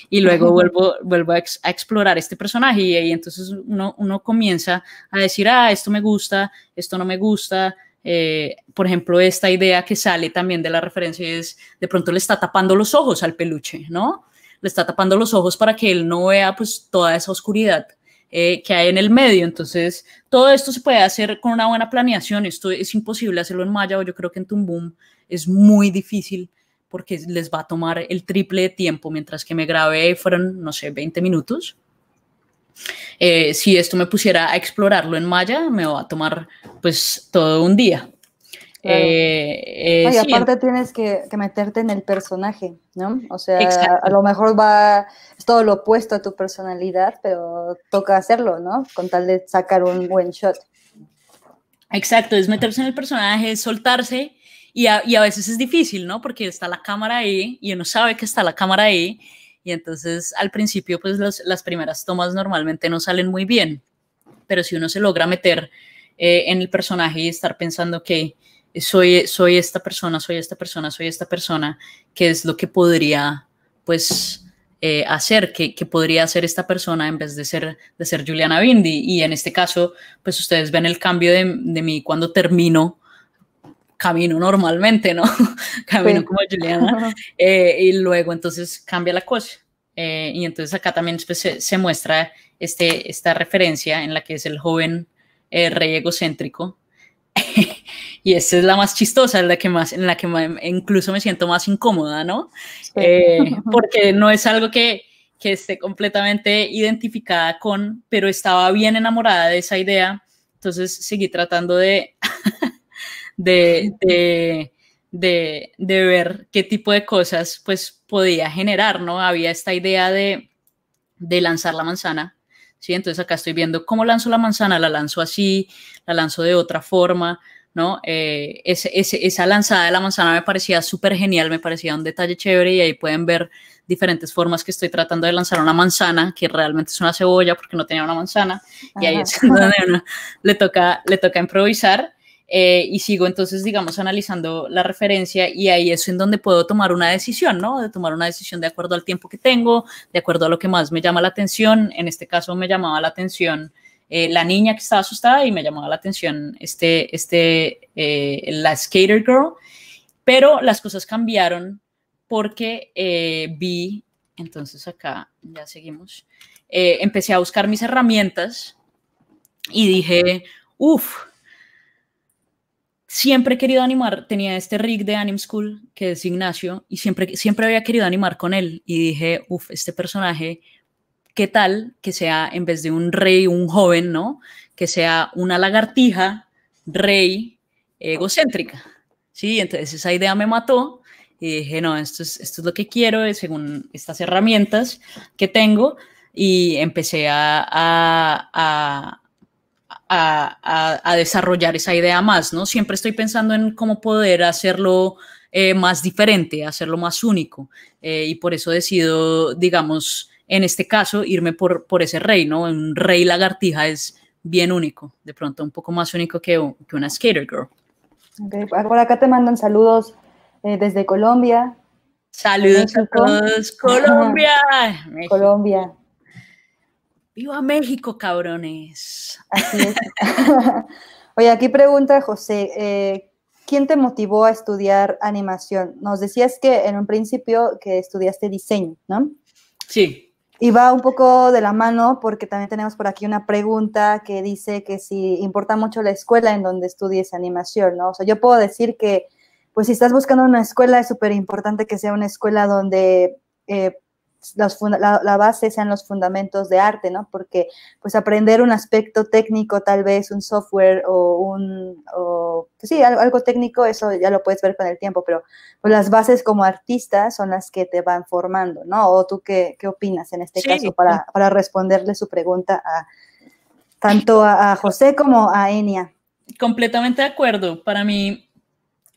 Y, luego vuelvo, vuelvo a, explorar este personaje y, entonces uno, comienza a decir, ah, esto me gusta, esto no me gusta. Eh, por ejemplo, esta idea que sale también de la referencia es, de pronto le está tapando los ojos al peluche, ¿no? Le está tapando los ojos para que él no vea pues toda esa oscuridad eh, que hay en el medio. Entonces, todo esto se puede hacer con una buena planeación. Esto es imposible hacerlo en Maya o yo creo que en Tumbum es muy difícil porque les va a tomar el triple de tiempo, mientras que me grabé fueron, no sé, 20 minutos. Eh, si esto me pusiera a explorarlo en Maya, me va a tomar pues todo un día. Eh, eh, y aparte tienes que, meterte en el personaje, ¿no? O sea, a lo mejor va, es todo lo opuesto a tu personalidad, pero toca hacerlo, ¿no? Con tal de sacar un buen shot. Exacto, es meterse en el personaje, es soltarse y a, veces es difícil, ¿no? Porque está la cámara ahí y uno sabe que está la cámara ahí y entonces al principio pues las primeras tomas normalmente no salen muy bien, pero si uno se logra meter eh, en el personaje y estar pensando que soy, esta persona, soy esta persona, soy esta persona, que es lo que podría, pues, eh, hacer, que, podría hacer esta persona en vez de ser, de ser Juliana Bindi. Y en este caso, pues ustedes ven el cambio de, mí cuando termino, camino normalmente, ¿no? camino como Juliana. Eh, y luego entonces cambia la cosa. Eh, y entonces acá también pues, se, muestra este, esta referencia en la que es el joven rey egocéntrico y esta es la más chistosa, es la que más, en la que incluso me siento más incómoda, ¿no? Eh, porque no es algo que, esté completamente identificada con, pero estaba bien enamorada de esa idea, entonces seguí tratando de, de, de, de, de ver qué tipo de cosas pues podía generar, ¿no? Había esta idea de, de lanzar la manzana entonces acá estoy viendo cómo lanzo la manzana, la lanzo así, la lanzo de otra forma, ¿no? Eh, esa lanzada de la manzana me parecía súper genial, me parecía un detalle chévere y ahí pueden ver diferentes formas que estoy tratando de lanzar una manzana, que realmente es una cebolla porque no tenía una manzana, y ahí le toca, le toca improvisar. Eh, y sigo entonces, digamos, analizando la referencia y ahí es en donde puedo tomar una decisión, ¿no? De tomar una decisión de acuerdo al tiempo que tengo, de acuerdo a lo que más me llama la atención. En este caso me llamaba la atención eh, la niña que estaba asustada y me llamaba la atención este, este, eh, la skater girl, pero las cosas cambiaron porque vi, entonces acá ya seguimos, empecé a buscar mis herramientas y dije, uff, siempre he querido animar, tenía este rig de Anim School, que es Ignacio, y siempre, siempre había querido animar con él. Y dije, uff, este personaje, ¿qué tal que sea, en vez de un rey, un joven, ¿no? Que sea una lagartija, rey, egocéntrica. Sí, entonces esa idea me mató. Y dije, no, esto es, esto es lo que quiero eh, según estas herramientas que tengo. Y empecé a, a, a a, a, desarrollar esa idea más, ¿no? Siempre estoy pensando en cómo poder hacerlo eh, más diferente, hacerlo más único. Eh, y por eso decido, digamos, en este caso, irme por, por ese rey, ¿no? Un rey lagartija es bien único, de pronto un poco más único que, que una skater girl. Okay. ahora pues, acá te mandan saludos eh, desde Colombia. Saludos a todos, Colombia. Colombia. ¡Viva México, cabrones! Oye, aquí pregunta José, eh, ¿quién te motivó a estudiar animación? Nos decías que en un principio que estudiaste diseño, ¿no? Sí. Y va un poco de la mano porque también tenemos por aquí una pregunta que dice que si importa mucho la escuela en donde estudies animación, ¿no? O sea, yo puedo decir que, pues si estás buscando una escuela, es súper importante que sea una escuela donde eh, la, base sean los fundamentos de arte, ¿no? Porque pues aprender un aspecto técnico, tal vez un software o un, o, pues sí, algo, técnico, eso ya lo puedes ver con el tiempo, pero pues, las bases como artistas son las que te van formando, ¿no? ¿O tú qué, opinas en este caso para, responderle su pregunta a tanto a, a José como a Enia? Completamente de acuerdo. Para mí,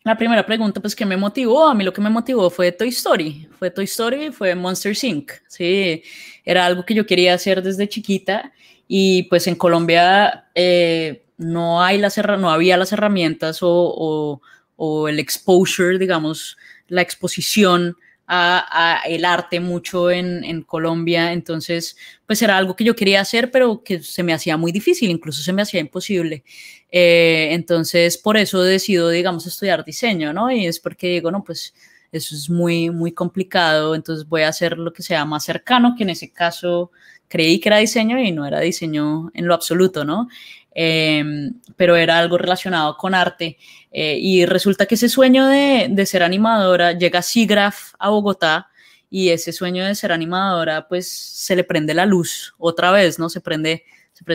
la primera pregunta, pues, ¿qué me motivó? A mí lo que me motivó fue Toy Story. Fue Toy Story, fue Monster Inc. Sí, era algo que yo quería hacer desde chiquita y pues en Colombia eh, no, hay las no había las herramientas o, o, el exposure, digamos, la exposición a, el arte mucho en, en, Colombia, entonces pues era algo que yo quería hacer, pero que se me hacía muy difícil, incluso se me hacía imposible. Eh, entonces, por eso decido, digamos, estudiar diseño, ¿no? Y es porque digo, no, pues eso es muy, muy complicado, entonces voy a hacer lo que sea más cercano, que en ese caso creí que era diseño y no era diseño en lo absoluto, ¿no? Em, pero era algo relacionado con arte. Eh, y resulta que ese sueño de, ser animadora llega SIGRAF a Bogotá y ese sueño de ser animadora, pues se le prende la luz otra vez, ¿no? Se prende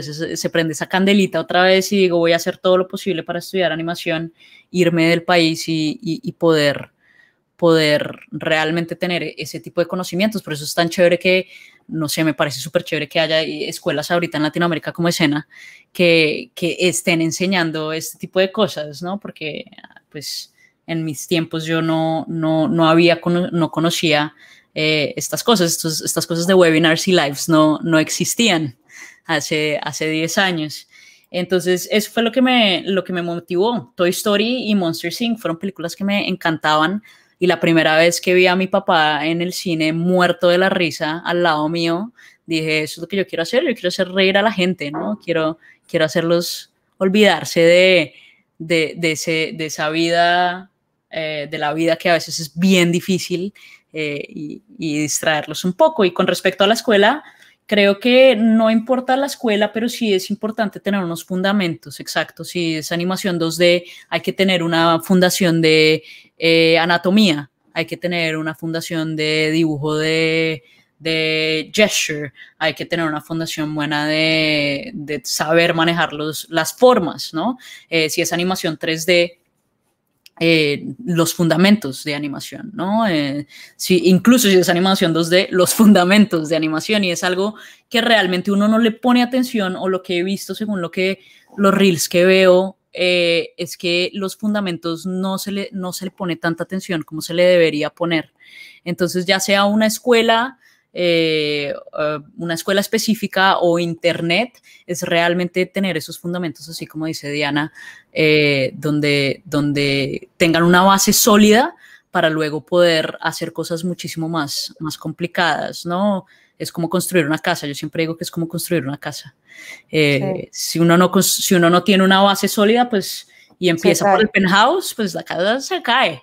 se, prende esa candelita otra vez y digo, voy a hacer todo lo posible para estudiar animación, irme del país y, poder poder realmente tener ese tipo de conocimientos. Por eso es tan chévere que, no sé, me parece súper chévere que haya escuelas ahorita en Latinoamérica como escena que, que, estén enseñando este tipo de cosas, ¿no? Porque, pues, en mis tiempos yo no, no, no había, no conocía eh, estas cosas, estos, estas cosas de webinars y lives no, no existían hace, hace 10 años. Entonces, eso fue lo que, me, lo que me motivó. Toy Story y Monster Inc. fueron películas que me encantaban. Y la primera vez que vi a mi papá en el cine muerto de la risa al lado mío, dije, eso es lo que yo quiero hacer. Yo quiero hacer reír a la gente, ¿no? Quiero, quiero hacerlos olvidarse de, de, ese, de esa vida, eh, de la vida que a veces es bien difícil eh, y distraerlos un poco. Y con respecto a la escuela, creo que no importa la escuela, pero sí es importante tener unos fundamentos, exactos. Si es animación 2D, hay que tener una fundación de eh, anatomía, hay que tener una fundación de dibujo de, gesture, hay que tener una fundación buena de, saber manejar las formas, ¿no? Eh, si es animación 3D, eh, los fundamentos de animación, ¿no? Eh, si, incluso si es animación 2D, los fundamentos de animación y es algo que realmente uno no le pone atención o lo que he visto según lo que los reels que veo eh, es que los fundamentos no se, le, no se le pone tanta atención como se le debería poner. Entonces ya sea una escuela eh, eh, una escuela específica o internet, es realmente tener esos fundamentos, así como dice Diana, eh, donde, donde tengan una base sólida para luego poder hacer cosas muchísimo más, más complicadas, ¿no? Es como construir una casa, yo siempre digo que es como construir una casa. si, uno no, si uno no tiene una base sólida, pues, y empieza por el penthouse, pues la casa se cae.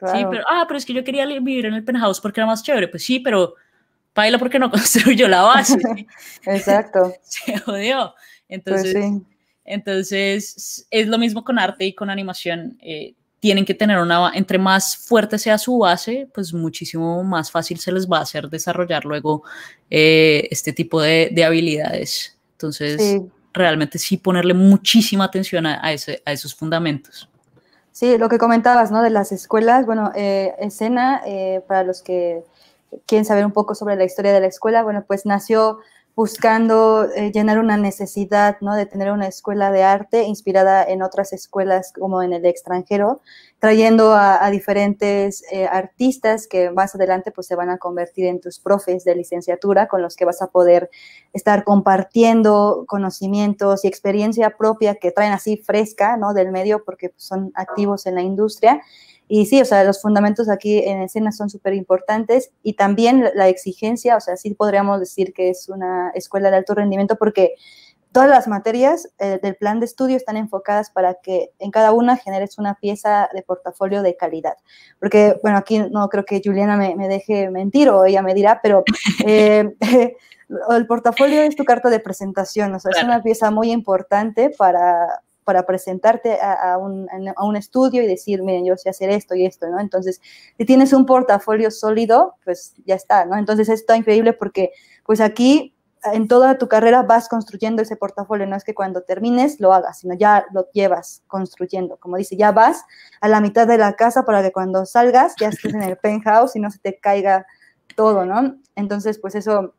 pero, ah, pero es que yo quería vivir en el penthouse porque era más chévere. Pues sí, pero baila porque no construyó la base. Exacto. Se jodió. Pues entonces, entonces, es lo mismo con arte y con animación. Eh, tienen que tener una, entre más fuerte sea su base, pues muchísimo más fácil se les va a hacer desarrollar luego eh, este tipo de, habilidades. Entonces, realmente sí ponerle muchísima atención a, a, esos fundamentos. Sí, lo que comentabas, ¿no? De las escuelas, bueno, eh, escena, para los que quieren saber un poco sobre la historia de la escuela, bueno, pues nació buscando eh, llenar una necesidad ¿no? de tener una escuela de arte inspirada en otras escuelas como en el extranjero, trayendo a, diferentes eh, artistas que más adelante pues, se van a convertir en tus profes de licenciatura con los que vas a poder estar compartiendo conocimientos y experiencia propia que traen así fresca ¿no? del medio porque pues, son activos en la industria y sí, o sea, los fundamentos aquí en escena son súper importantes y también la exigencia, o sea, sí podríamos decir que es una escuela de alto rendimiento porque todas las materias eh, del plan de estudio están enfocadas para que en cada una generes una pieza de portafolio de calidad. Porque, bueno, aquí no creo que Juliana me, deje mentir o ella me dirá, pero eh, el portafolio es tu carta de presentación, o sea, es una pieza muy importante para, para presentarte a, un, estudio y decir, miren, yo sé hacer esto y esto, ¿no? Entonces, si tienes un portafolio sólido, pues ya está, ¿no? Entonces, esto es increíble porque, pues aquí, en toda tu carrera vas construyendo ese portafolio, no es que cuando termines lo hagas, sino ya lo llevas construyendo. Como dice, ya vas a la mitad de la casa para que cuando salgas ya estés en el penthouse y no se te caiga todo, ¿no? Entonces, pues eso,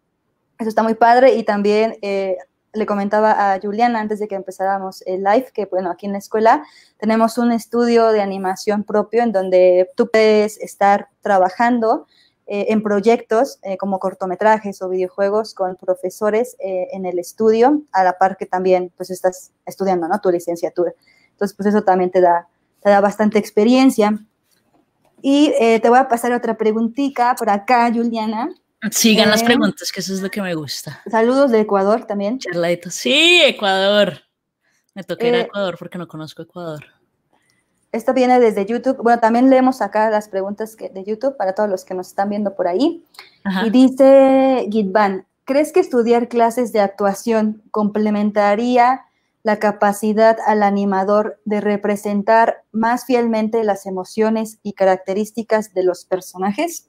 eso está muy padre y también eh, le comentaba a Juliana antes de que empezáramos el live que, bueno, aquí en la escuela tenemos un estudio de animación propio en donde tú puedes estar trabajando eh, en proyectos eh, como cortometrajes o videojuegos con profesores eh, en el estudio, a la par que también, pues, estás estudiando, ¿no? Tu licenciatura. Entonces, pues, eso también te da, te da bastante experiencia. Y te voy a pasar otra preguntita por acá, Juliana. Sigan las preguntas, que eso es lo que me gusta. Saludos de Ecuador también. Sí, Ecuador. Me toqué ir a eh, Ecuador porque no conozco Ecuador. Esto viene desde YouTube. Bueno, también leemos acá las preguntas que, de YouTube para todos los que nos están viendo por ahí. Y dice Gitban, ¿crees que estudiar clases de actuación complementaría la capacidad al animador de representar más fielmente las emociones y características de los personajes?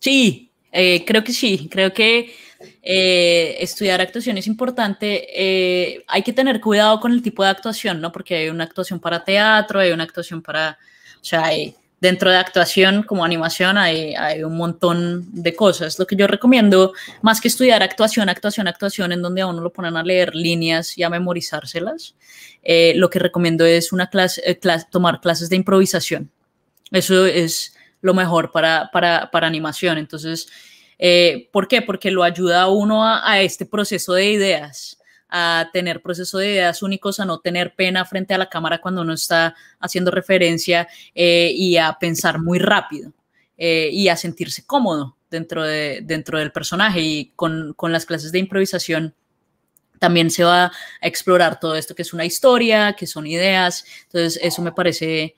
Sí, eh, creo que sí, creo que eh, estudiar actuación es importante. Eh, hay que tener cuidado con el tipo de actuación, ¿no? Porque hay una actuación para teatro, hay una actuación para, o sea, hay, dentro de actuación como animación hay, un montón de cosas. Lo que yo recomiendo, más que estudiar actuación, actuación, actuación, en donde a uno lo ponen a leer líneas y a memorizárselas, lo que recomiendo es una clase, tomar clases de improvisación. Eso es lo mejor para, animación. Entonces, eh, ¿por qué? Porque lo ayuda a uno a, este proceso de ideas a tener proceso de ideas únicos, a no tener pena frente a la cámara cuando uno está haciendo referencia eh, y a pensar muy rápido eh, y a sentirse cómodo dentro, de, dentro del personaje. Y con, las clases de improvisación también se va a explorar todo esto que es una historia, que son ideas. Entonces eso me parece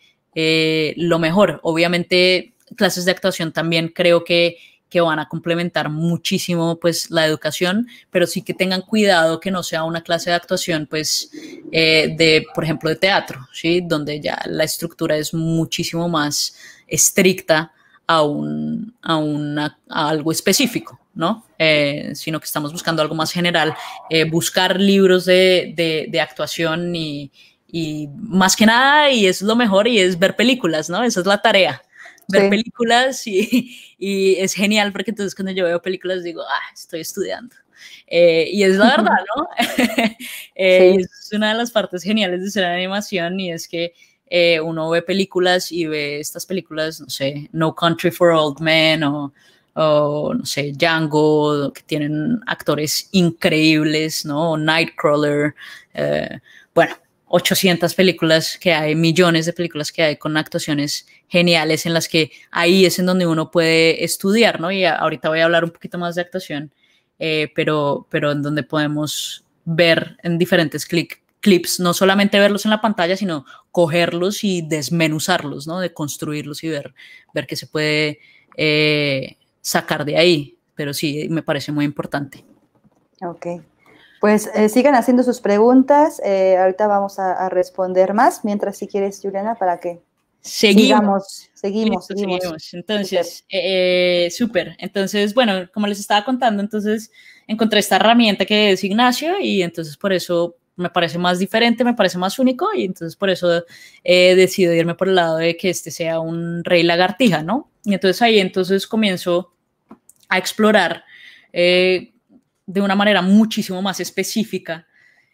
lo mejor. Obviamente clases de actuación también creo que, que van a complementar muchísimo pues la educación, pero sí que tengan cuidado que no sea una clase de actuación pues eh, de, por ejemplo, de teatro, ¿sí? Donde ya la estructura es muchísimo más estricta a, un, a, una, algo específico, ¿no? Eh, sino que estamos buscando algo más general, eh, buscar libros de, de, de actuación y, y más que nada, y es lo mejor, y es ver películas, ¿no? Esa es la tarea ver películas y, es genial porque entonces cuando yo veo películas digo, ah, estoy estudiando. Eh, y es la verdad, ¿no? Eh, es una de las partes geniales de ser animación y es que eh, uno ve películas y ve estas películas, no sé, No Country for Old Men o, o no sé, Django, que tienen actores increíbles, ¿no? Nightcrawler. bueno, 800 películas que hay, millones de películas que hay con actuaciones geniales en las que ahí es en donde uno puede estudiar, ¿no? Y ahorita voy a hablar un poquito más de actuación, eh, pero, pero en donde podemos ver en diferentes clic, clips, no solamente verlos en la pantalla, sino cogerlos y desmenuzarlos, ¿no? De construirlos y ver, ver qué se puede eh, sacar de ahí. Pero sí, me parece muy importante. Ok, pues eh, sigan haciendo sus preguntas. Eh, ahorita vamos a, responder más. Mientras, si quieres, Juliana, para que seguimos. Sigamos, seguimos, seguimos. Entonces, eh, súper. entonces, bueno, como les estaba contando, entonces encontré esta herramienta que es Ignacio y entonces por eso me parece más diferente, me parece más único y entonces por eso eh, decido irme por el lado de que este sea un rey lagartija, ¿no? Y entonces ahí entonces comienzo a explorar de una manera muchísimo más específica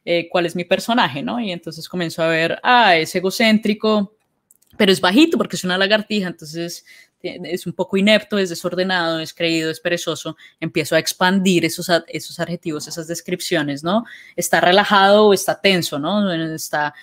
eh, cuál es mi personaje, ¿no? Y entonces comienzo a ver, ah, es egocéntrico, pero es bajito porque es una lagartija, entonces es un poco inepto, es desordenado, es creído, es perezoso, empiezo a expandir esos, esos adjetivos, esas descripciones, ¿no? Está relajado o está tenso, ¿no? Está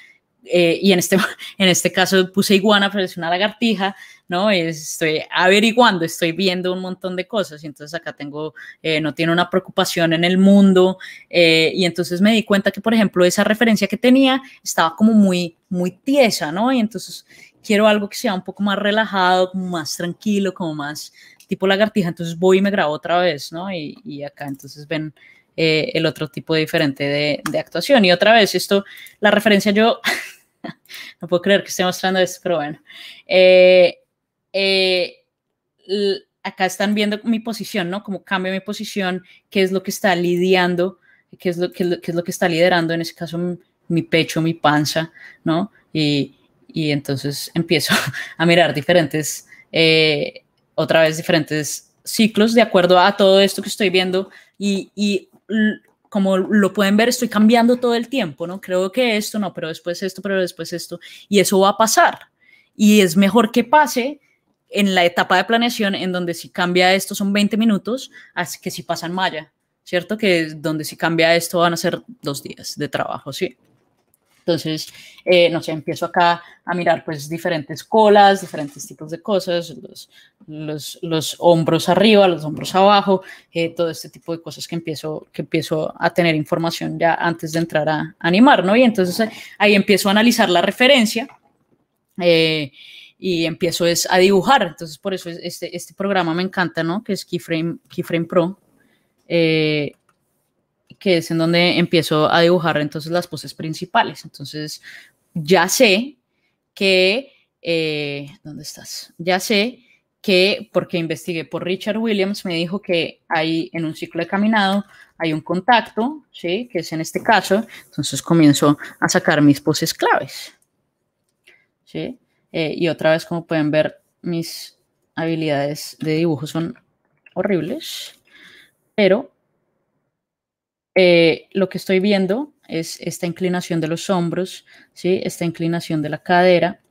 eh, y en este, en este caso puse iguana, pero es una lagartija, ¿no? Estoy averiguando, estoy viendo un montón de cosas y entonces acá tengo, eh, no tiene una preocupación en el mundo eh, y entonces me di cuenta que, por ejemplo, esa referencia que tenía estaba como muy, muy tiesa, ¿no? Y entonces quiero algo que sea un poco más relajado, más tranquilo, como más tipo lagartija, entonces voy y me grabo otra vez, ¿no? Y, y acá entonces ven eh, el otro tipo diferente de, actuación. Y otra vez, esto, la referencia yo, no puedo creer que esté mostrando esto, pero bueno. Eh, eh, acá están viendo mi posición, ¿no? Como cambio mi posición, qué es lo que está lidiando, qué es lo, que está liderando, en este caso mi pecho, mi panza, ¿no? Y, entonces empiezo a mirar diferentes, otra vez diferentes ciclos de acuerdo a todo esto que estoy viendo y como lo pueden ver, estoy cambiando todo el tiempo, ¿no? Creo que esto, no, pero después esto, pero después esto, y eso va a pasar. Y es mejor que pase en la etapa de planeación, en donde si cambia esto son 20 minutos, así que si pasan malla, ¿cierto? Que donde si cambia esto van a ser dos días de trabajo, ¿sí? Entonces, eh, no sé, empiezo acá a mirar pues diferentes colas, diferentes tipos de cosas, los, los, los hombros arriba, los hombros abajo, eh, todo este tipo de cosas que empiezo, que empiezo a tener información ya antes de entrar a, animar, ¿no? Y entonces eh, ahí empiezo a analizar la referencia y empiezo es, a dibujar. Entonces, por eso este, este programa me encanta, ¿no? Que es Keyframe, Keyframe Pro. Eh, que es en donde empiezo a dibujar entonces las poses principales. Entonces, ya sé que, eh, ¿dónde estás? Ya sé que, porque investigué por Richard Williams, me dijo que hay en un ciclo de caminado, hay un contacto, ¿sí? Que es en este caso, entonces comienzo a sacar mis poses claves, ¿sí? Eh, y otra vez, como pueden ver, mis habilidades de dibujo son horribles, pero eh, lo que estoy viendo es esta inclinación de los hombros, ¿sí? esta inclinación de la cadera,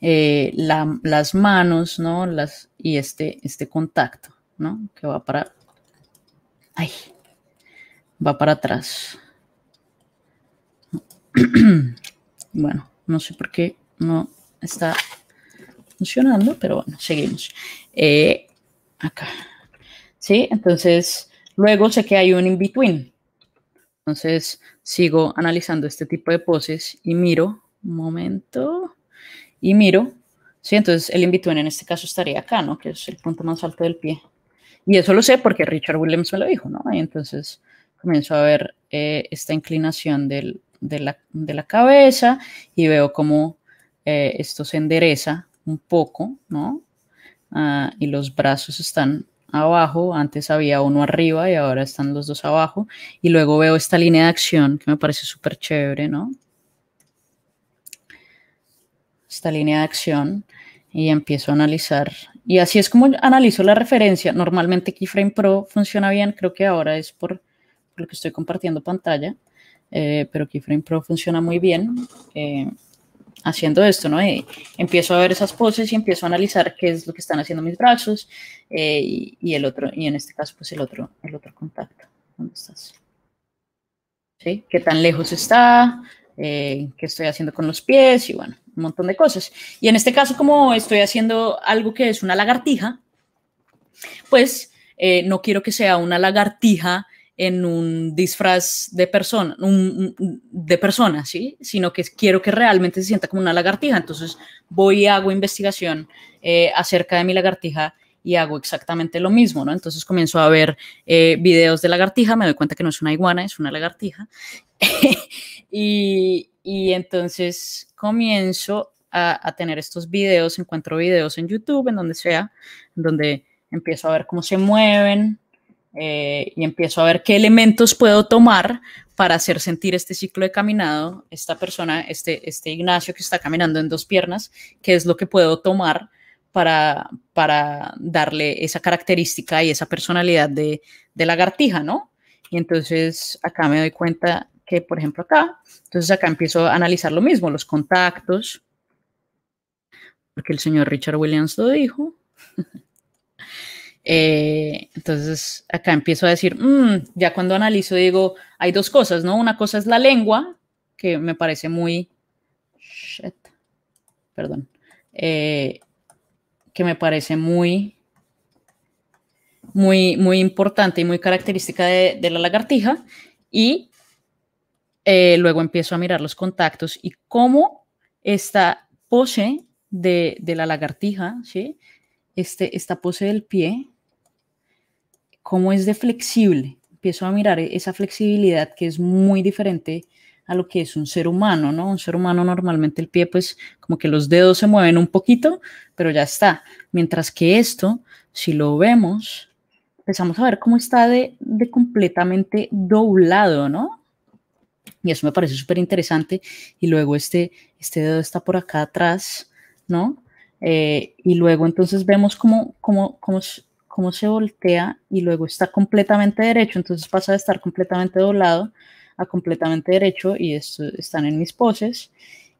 eh, las manos ¿no? las, y este, este contacto ¿no? que va para, ay, va para atrás. bueno, no sé por qué no está funcionando, pero bueno, seguimos. Eh, acá. Sí, entonces Luego sé que hay un in-between. Entonces sigo analizando este tipo de poses y miro, un momento, y miro. Sí, entonces el in-between en este caso estaría acá, ¿no? Que es el punto más alto del pie. Y eso lo sé porque Richard Williams me lo dijo, ¿no? Y entonces comienzo a ver eh, esta inclinación de, la, cabeza y veo cómo eh, esto se endereza un poco, ¿no? Ah, y los brazos están abajo, antes había uno arriba y ahora están los dos abajo, y luego veo esta línea de acción que me parece súper chévere, ¿no? Esta línea de acción y empiezo a analizar. Y así es como analizo la referencia. Normalmente Keyframe Pro funciona bien, creo que ahora es por, lo que estoy compartiendo pantalla, eh, pero Keyframe Pro funciona muy bien. Eh, haciendo esto, ¿no? empiezo a ver esas poses y empiezo a analizar qué es lo que están haciendo mis brazos eh, y, el otro, y en este caso, pues el otro, el otro contacto. ¿Dónde estás? ¿Sí? ¿Qué tan lejos está? Eh, ¿Qué estoy haciendo con los pies? Y bueno, un montón de cosas. Y en este caso, como estoy haciendo algo que es una lagartija, pues eh, no quiero que sea una lagartija en un disfraz de persona, de persona, ¿sí? Sino que quiero que realmente se sienta como una lagartija. Entonces voy y hago investigación eh, acerca de mi lagartija y hago exactamente lo mismo, ¿no? Entonces comienzo a ver eh, videos de lagartija, me doy cuenta que no es una iguana, es una lagartija. y, entonces comienzo a, a, tener estos videos, encuentro videos en YouTube, en donde sea, donde empiezo a ver cómo se mueven, eh, y empiezo a ver qué elementos puedo tomar para hacer sentir este ciclo de caminado, esta persona, este, este Ignacio que está caminando en dos piernas, qué es lo que puedo tomar para, para darle esa característica y esa personalidad de, de lagartija, ¿no? Y entonces acá me doy cuenta que, por ejemplo, acá, entonces acá empiezo a analizar lo mismo, los contactos, porque el señor Richard Williams lo dijo. Eh, entonces, acá empiezo a decir, mm, ya cuando analizo digo, hay dos cosas, ¿no? Una cosa es la lengua, que me parece muy... Shit, perdón. Eh, que me parece muy... Muy, muy importante y muy característica de, la lagartija. Y eh, luego empiezo a mirar los contactos y cómo esta pose de, de la lagartija, ¿sí? Este, esta pose del pie, cómo es de flexible. Empiezo a mirar esa flexibilidad que es muy diferente a lo que es un ser humano, ¿no? Un ser humano normalmente el pie, pues como que los dedos se mueven un poquito, pero ya está. Mientras que esto, si lo vemos, empezamos a ver cómo está de, completamente doblado, ¿no? Y eso me parece súper interesante. Y luego este, este dedo está por acá atrás, ¿no? Eh, y luego entonces vemos cómo, se voltea y luego está completamente derecho, entonces pasa de estar completamente doblado a completamente derecho y esto, están en mis poses.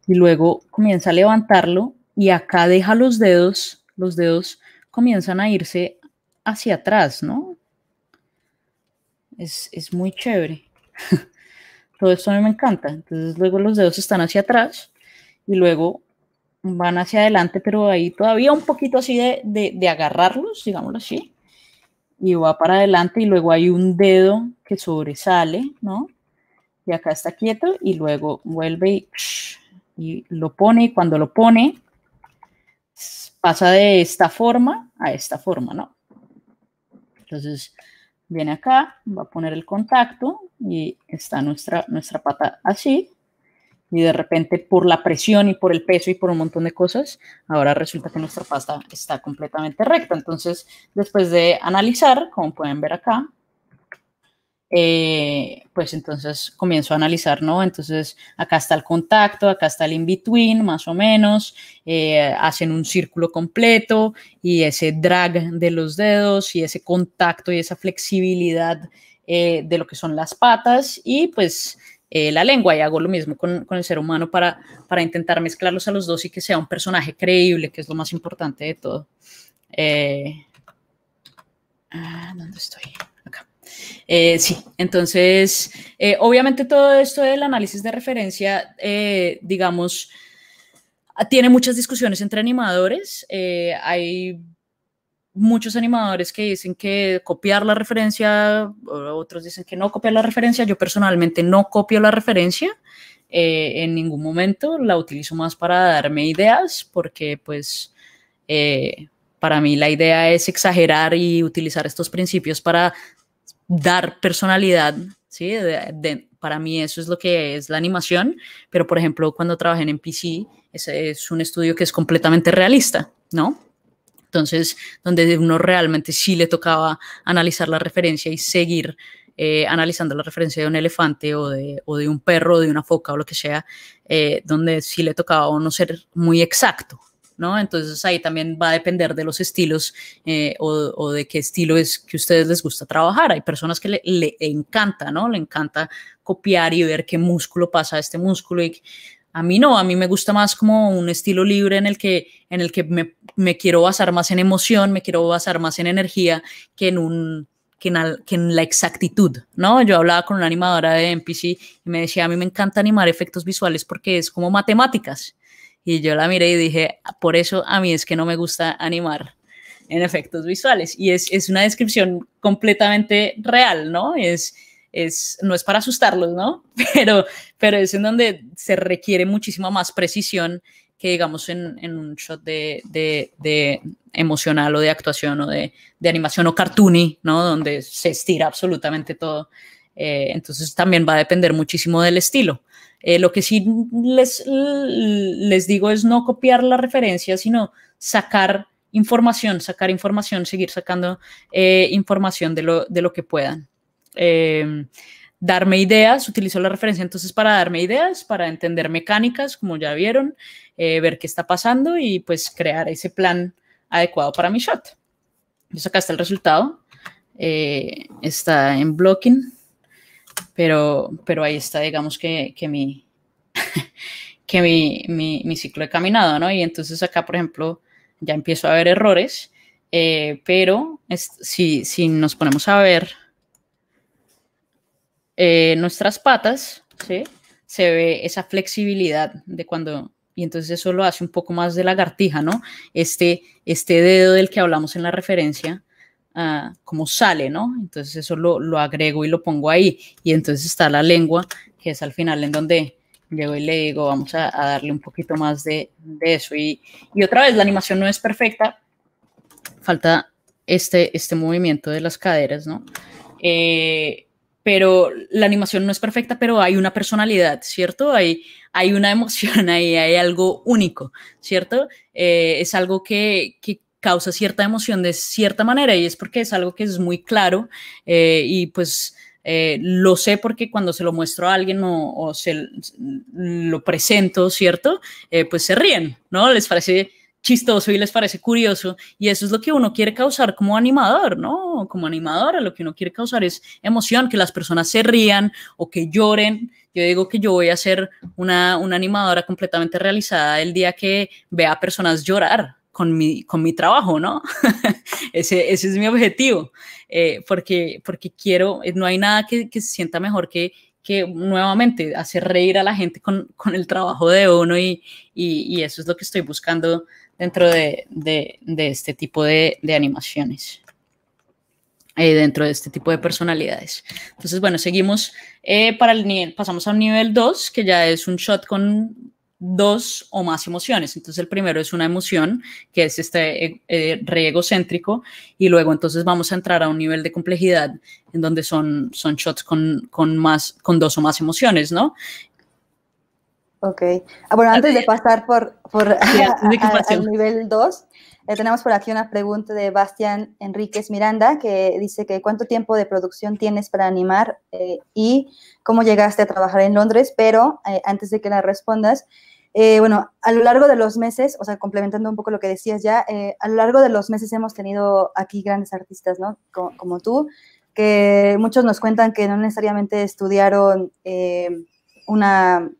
Y luego comienza a levantarlo y acá deja los dedos, los dedos comienzan a irse hacia atrás, ¿no? Es, es muy chévere. Todo esto me encanta. Entonces luego los dedos están hacia atrás y luego van hacia adelante, pero ahí todavía un poquito así de, agarrarlos, digámoslo así, y va para adelante y luego hay un dedo que sobresale, ¿no? Y acá está quieto y luego vuelve y, lo pone y cuando lo pone pasa de esta forma a esta forma, ¿no? Entonces viene acá, va a poner el contacto y está nuestra, nuestra pata así y de repente por la presión y por el peso y por un montón de cosas, ahora resulta que nuestra pasta está completamente recta. Entonces, después de analizar, como pueden ver acá, eh, pues entonces comienzo a analizar, ¿no? Entonces, acá está el contacto, acá está el in-between, más o menos, eh, hacen un círculo completo y ese drag de los dedos y ese contacto y esa flexibilidad eh, de lo que son las patas y pues eh, la lengua y hago lo mismo con, con, el ser humano para, para intentar mezclarlos a los dos y que sea un personaje creíble, que es lo más importante de todo. Eh, ah, ¿Dónde estoy? Acá. Eh, sí, entonces, obviamente todo esto del análisis de referencia, digamos, tiene muchas discusiones entre animadores. hay muchos animadores que dicen que copiar la referencia, otros dicen que no copiar la referencia, yo personalmente no copio la referencia. Eh, en ningún momento la utilizo más para darme ideas porque pues eh, para mí la idea es exagerar y utilizar estos principios para dar personalidad, ¿sí? para mí eso es lo que es la animación, pero por ejemplo cuando trabajé en PC ese es un estudio que es completamente realista, ¿no? Entonces, donde uno realmente sí le tocaba analizar la referencia y seguir eh, analizando la referencia de un elefante o de, un perro, de una foca o lo que sea, eh, donde sí le tocaba a uno ser muy exacto. ¿No? Entonces ahí también va a depender de los estilos eh, o, de qué estilo es que a ustedes les gusta trabajar. Hay personas que le, le encanta, ¿no? Le encanta copiar y ver qué músculo pasa a este músculo y a mí no, a mí me gusta más como un estilo libre en el que, en el que me, quiero basar más en emoción, me quiero basar más en energía que en, un, que en, la exactitud, ¿no? Yo hablaba con una animadora de NPC y me decía, a mí me encanta animar efectos visuales porque es como matemáticas. Y yo la miré y dije, por eso a mí es que no me gusta animar en efectos visuales. Y es, es una descripción completamente real, ¿no? Es, es, no es para asustarlos, ¿no? Pero, pero es en donde se requiere muchísima más precisión que digamos en, un shot de, de, emocional o de actuación o de, animación o cartoony, ¿no? Donde se estira absolutamente todo. Eh, entonces también va a depender muchísimo del estilo. Eh, lo que sí les, les digo es no copiar la referencia, sino sacar información, sacar información, seguir sacando eh, información de lo, de lo que puedan. Eh, darme ideas, utilizo la referencia entonces para darme ideas, para entender mecánicas, como ya vieron, eh, ver qué está pasando y pues crear ese plan adecuado para mi shot. Entonces acá está el resultado, eh, está en blocking, pero, pero ahí está, digamos que, que mi... que mi, ciclo de caminado, ¿no? Y entonces acá, por ejemplo, ya empiezo a ver errores, pero si, si nos ponemos a ver eh, nuestras patas, ¿sí? Se ve esa flexibilidad de cuando... Y entonces eso lo hace un poco más de lagartija, ¿no? Este, este dedo del que hablamos en la referencia, ah, como sale, ¿no? Entonces eso lo, agrego y lo pongo ahí. Y entonces está la lengua, que es al final en donde llego y le digo, vamos a, darle un poquito más de, eso. Y, otra vez, la animación no es perfecta, falta este, este movimiento de las caderas, ¿no? Eh, pero la animación no es perfecta, pero hay una personalidad, ¿cierto? Hay, hay una emoción ahí, hay algo único, ¿cierto? Eh, es algo que, causa cierta emoción de cierta manera y es porque es algo que es muy claro eh, y pues... Eh, lo sé porque cuando se lo muestro a alguien o, o se lo presento, ¿cierto? pues se ríen, ¿no? Les parece chistoso y les parece curioso y eso es lo que uno quiere causar como animador, ¿no? Como animadora, lo que uno quiere causar es emoción, que las personas se rían o que lloren. Yo digo que yo voy a ser una, una animadora completamente realizada el día que vea a personas llorar con mi, con mi trabajo, ¿no? ese, es mi objetivo, eh, porque, porque quiero, eh, no hay nada que, se sienta mejor que que nuevamente hacer reír a la gente con, el trabajo de uno y, y, eso es lo que estoy buscando dentro de, de, este tipo de, de animaciones, eh, dentro de este tipo de personalidades. Entonces, bueno, seguimos eh, para el nivel, pasamos a un nivel 2, que ya es un shot con dos o más emociones. Entonces el primero es una emoción, que es este eh, re egocéntrico, y luego entonces vamos a entrar a un nivel de complejidad en donde son, son shots con, con, más, con dos o más emociones, ¿no? Ok. Ah, bueno, antes de pasar por, por nivel 2, eh, tenemos por aquí una pregunta de Bastian Enríquez Miranda que dice que cuánto tiempo de producción tienes para animar eh, y cómo llegaste a trabajar en Londres, pero eh, antes de que la respondas, bueno, a lo largo de los meses, o sea, complementando un poco lo que decías ya, a lo largo de los meses hemos tenido aquí grandes artistas, ¿no? Como, como tú, que muchos nos cuentan que no necesariamente estudiaron una,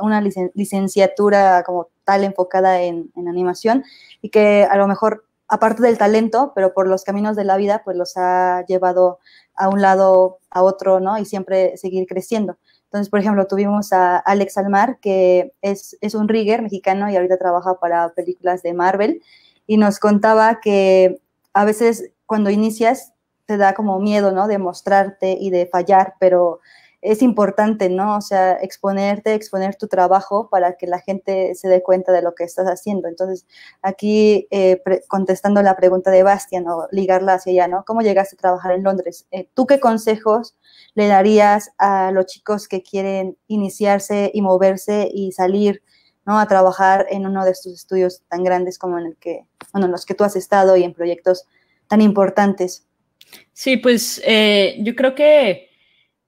una licenciatura como tal enfocada en, en, animación y que a lo mejor, aparte del talento, pero por los caminos de la vida, pues los ha llevado a un lado, a otro, ¿no? Y siempre seguir creciendo. Entonces, por ejemplo, tuvimos a Alex Almar, que es, es un rigger mexicano y ahorita trabaja para películas de Marvel, y nos contaba que a veces cuando inicias te da como miedo, ¿no? De mostrarte y de fallar, pero es importante, ¿no? O sea, exponerte, exponer tu trabajo para que la gente se dé cuenta de lo que estás haciendo. Entonces, aquí eh, contestando la pregunta de Bastian o ligarla hacia ella, ¿no? ¿Cómo llegaste a trabajar en Londres? Eh, ¿Tú qué consejos le darías a los chicos que quieren iniciarse y moverse y salir, ¿no? A trabajar en uno de estos estudios tan grandes como en el que, bueno, los que tú has estado y en proyectos tan importantes. Sí, pues eh, yo creo que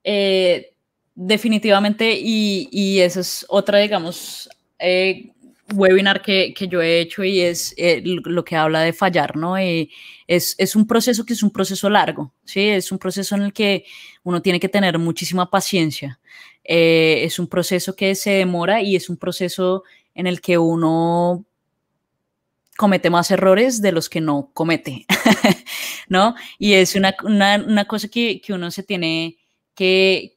eh, definitivamente, y, esa es otra, digamos, eh, webinar que, yo he hecho y es eh, lo que habla de fallar, ¿no? es, un proceso que es un proceso largo, ¿sí? Es un proceso en el que uno tiene que tener muchísima paciencia. es un proceso que se demora y es un proceso en el que uno comete más errores de los que no comete, ¿no? Y es una, cosa que, que uno se tiene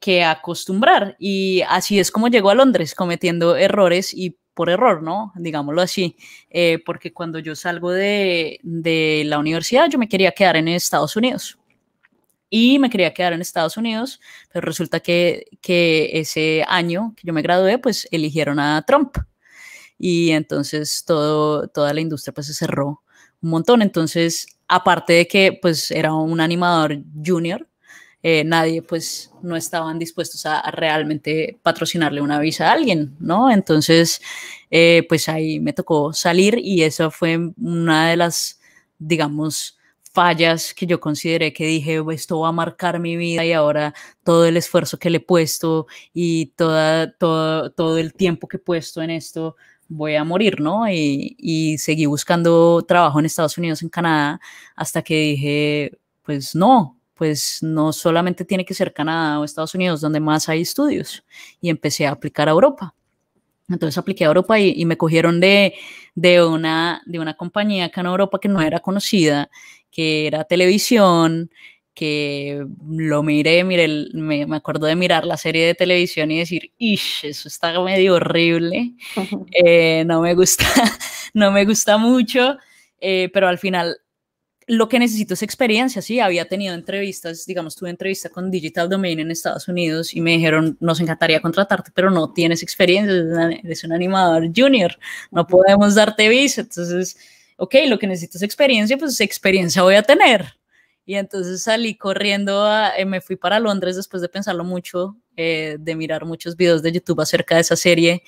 que, acostumbrar. Y así es como llegó a Londres, cometiendo errores y por error, ¿no? Digámoslo así, eh, porque cuando yo salgo de, la universidad yo me quería quedar en Estados Unidos. Y me quería quedar en Estados Unidos, pero resulta que, ese año que yo me gradué, pues eligieron a Trump. Y entonces todo, toda la industria pues se cerró un montón. Entonces, aparte de que pues era un animador junior, eh, nadie pues no estaban dispuestos a, realmente patrocinarle una visa a alguien, ¿no? Entonces, eh, pues ahí me tocó salir y esa fue una de las, digamos, fallas que yo consideré que dije, oh, esto va a marcar mi vida y ahora todo el esfuerzo que le he puesto y toda, todo, todo el tiempo que he puesto en esto, voy a morir, ¿no? Y, y, seguí buscando trabajo en Estados Unidos, en Canadá, hasta que dije, pues no, pues no solamente tiene que ser Canadá o Estados Unidos, donde más hay estudios, y empecé a aplicar a Europa. Entonces apliqué a Europa y, me cogieron de, una, de una compañía acá en Europa que no era conocida, que era televisión, que lo miré, miré me, acuerdo de mirar la serie de televisión y decir, ish, eso está medio horrible, eh, no me gusta, no me gusta mucho, eh, pero al final lo que necesito es experiencia, sí, había tenido entrevistas, digamos, tuve entrevista con Digital Domain en Estados Unidos y me dijeron, nos encantaría contratarte, pero no tienes experiencia, eres un animador junior, no podemos darte visa, entonces, ok, lo que necesito es experiencia, pues experiencia voy a tener. Y entonces salí corriendo, a, eh, me fui para Londres después de pensarlo mucho, eh, de mirar muchos videos de YouTube acerca de esa serie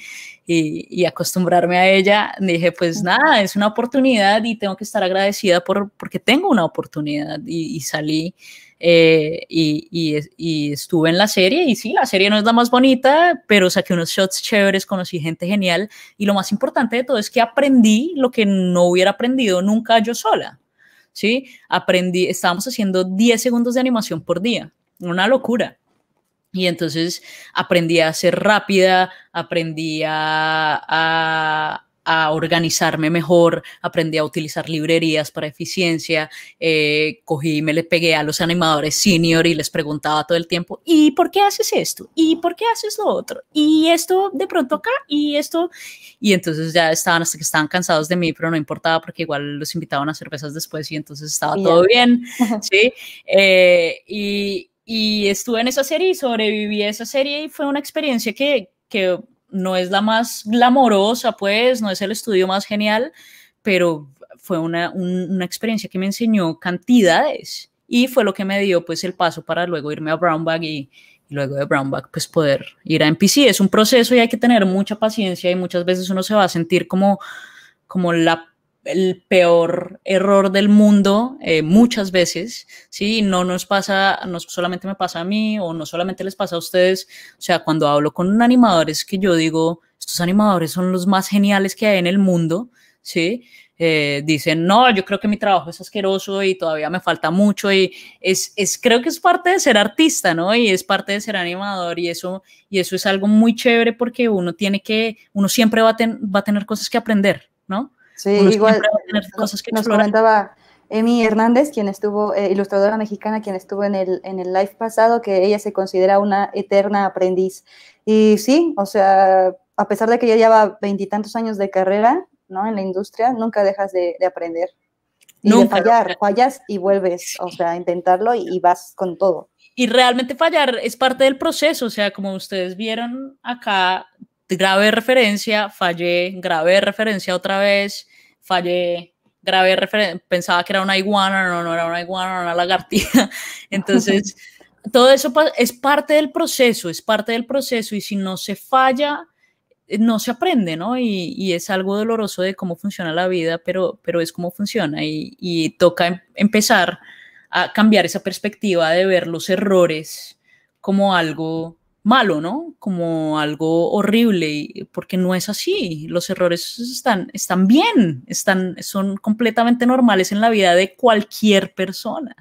y, y, acostumbrarme a ella, dije, pues nada, es una oportunidad y tengo que estar agradecida por, porque tengo una oportunidad y, salí. Eh, y, y, y, estuve en la serie y sí, la serie no es la más bonita, pero saqué unos shots chéveres, conocí gente genial y lo más importante de todo es que aprendí lo que no hubiera aprendido nunca yo sola, ¿sí? Aprendí, estábamos haciendo 10 segundos de animación por día, una locura. Y entonces aprendí a ser rápida, aprendí a, a, organizarme mejor, aprendí a utilizar librerías para eficiencia, eh, cogí y me le pegué a los animadores senior y les preguntaba todo el tiempo, ¿y por qué haces esto? ¿Y por qué haces lo otro? ¿Y esto de pronto acá? ¿Y esto? Y entonces ya estaban hasta que estaban cansados de mí, pero no importaba porque igual los invitaban a cervezas después y entonces estaba todo bien, ¿sí? Eh, y, y estuve en esa serie y sobreviví a esa serie y fue una experiencia que, no es la más glamorosa, pues, no es el estudio más genial, pero fue una, experiencia que me enseñó cantidades y fue lo que me dio pues el paso para luego irme a Brownback y, y luego de Brownback pues poder ir a MPC. Es un proceso y hay que tener mucha paciencia y muchas veces uno se va a sentir como, como la el peor error del mundo eh, muchas veces, ¿sí? No nos pasa, no solamente me pasa a mí o no solamente les pasa a ustedes, o sea, cuando hablo con animadores que yo digo, estos animadores son los más geniales que hay en el mundo, ¿sí? Eh, dicen, no, yo creo que mi trabajo es asqueroso y todavía me falta mucho y es, creo que es parte de ser artista, ¿no? Y es parte de ser animador y eso, y eso es algo muy chévere porque uno tiene que, uno siempre va va a tener cosas que aprender, ¿no? Sí, igual cosas que nos comentaba Emi Hernández, quien estuvo, eh, ilustradora mexicana, quien estuvo en el, en el live pasado, que ella se considera una eterna aprendiz. Y sí, o sea, a pesar de que ya lleva veintitantos años de carrera, ¿no? En la industria, nunca dejas de, de aprender. Y nunca. De fallar, fallas y vuelves, o sea, a intentarlo y vas con todo. Y realmente fallar es parte del proceso, o sea, como ustedes vieron acá, grave referencia, fallé, grave referencia otra vez, fallé, grave referencia, pensaba que era una iguana, no, no era una iguana, era una lagartija. Entonces, todo eso es parte del proceso, es parte del proceso y si no se falla, no se aprende, ¿no? Y, es algo doloroso de cómo funciona la vida, pero, pero es cómo funciona y, toca em-, empezar a cambiar esa perspectiva de ver los errores como algo malo, ¿no? Como algo horrible, porque no es así. Los errores están, están bien, están, son completamente normales en la vida de cualquier persona,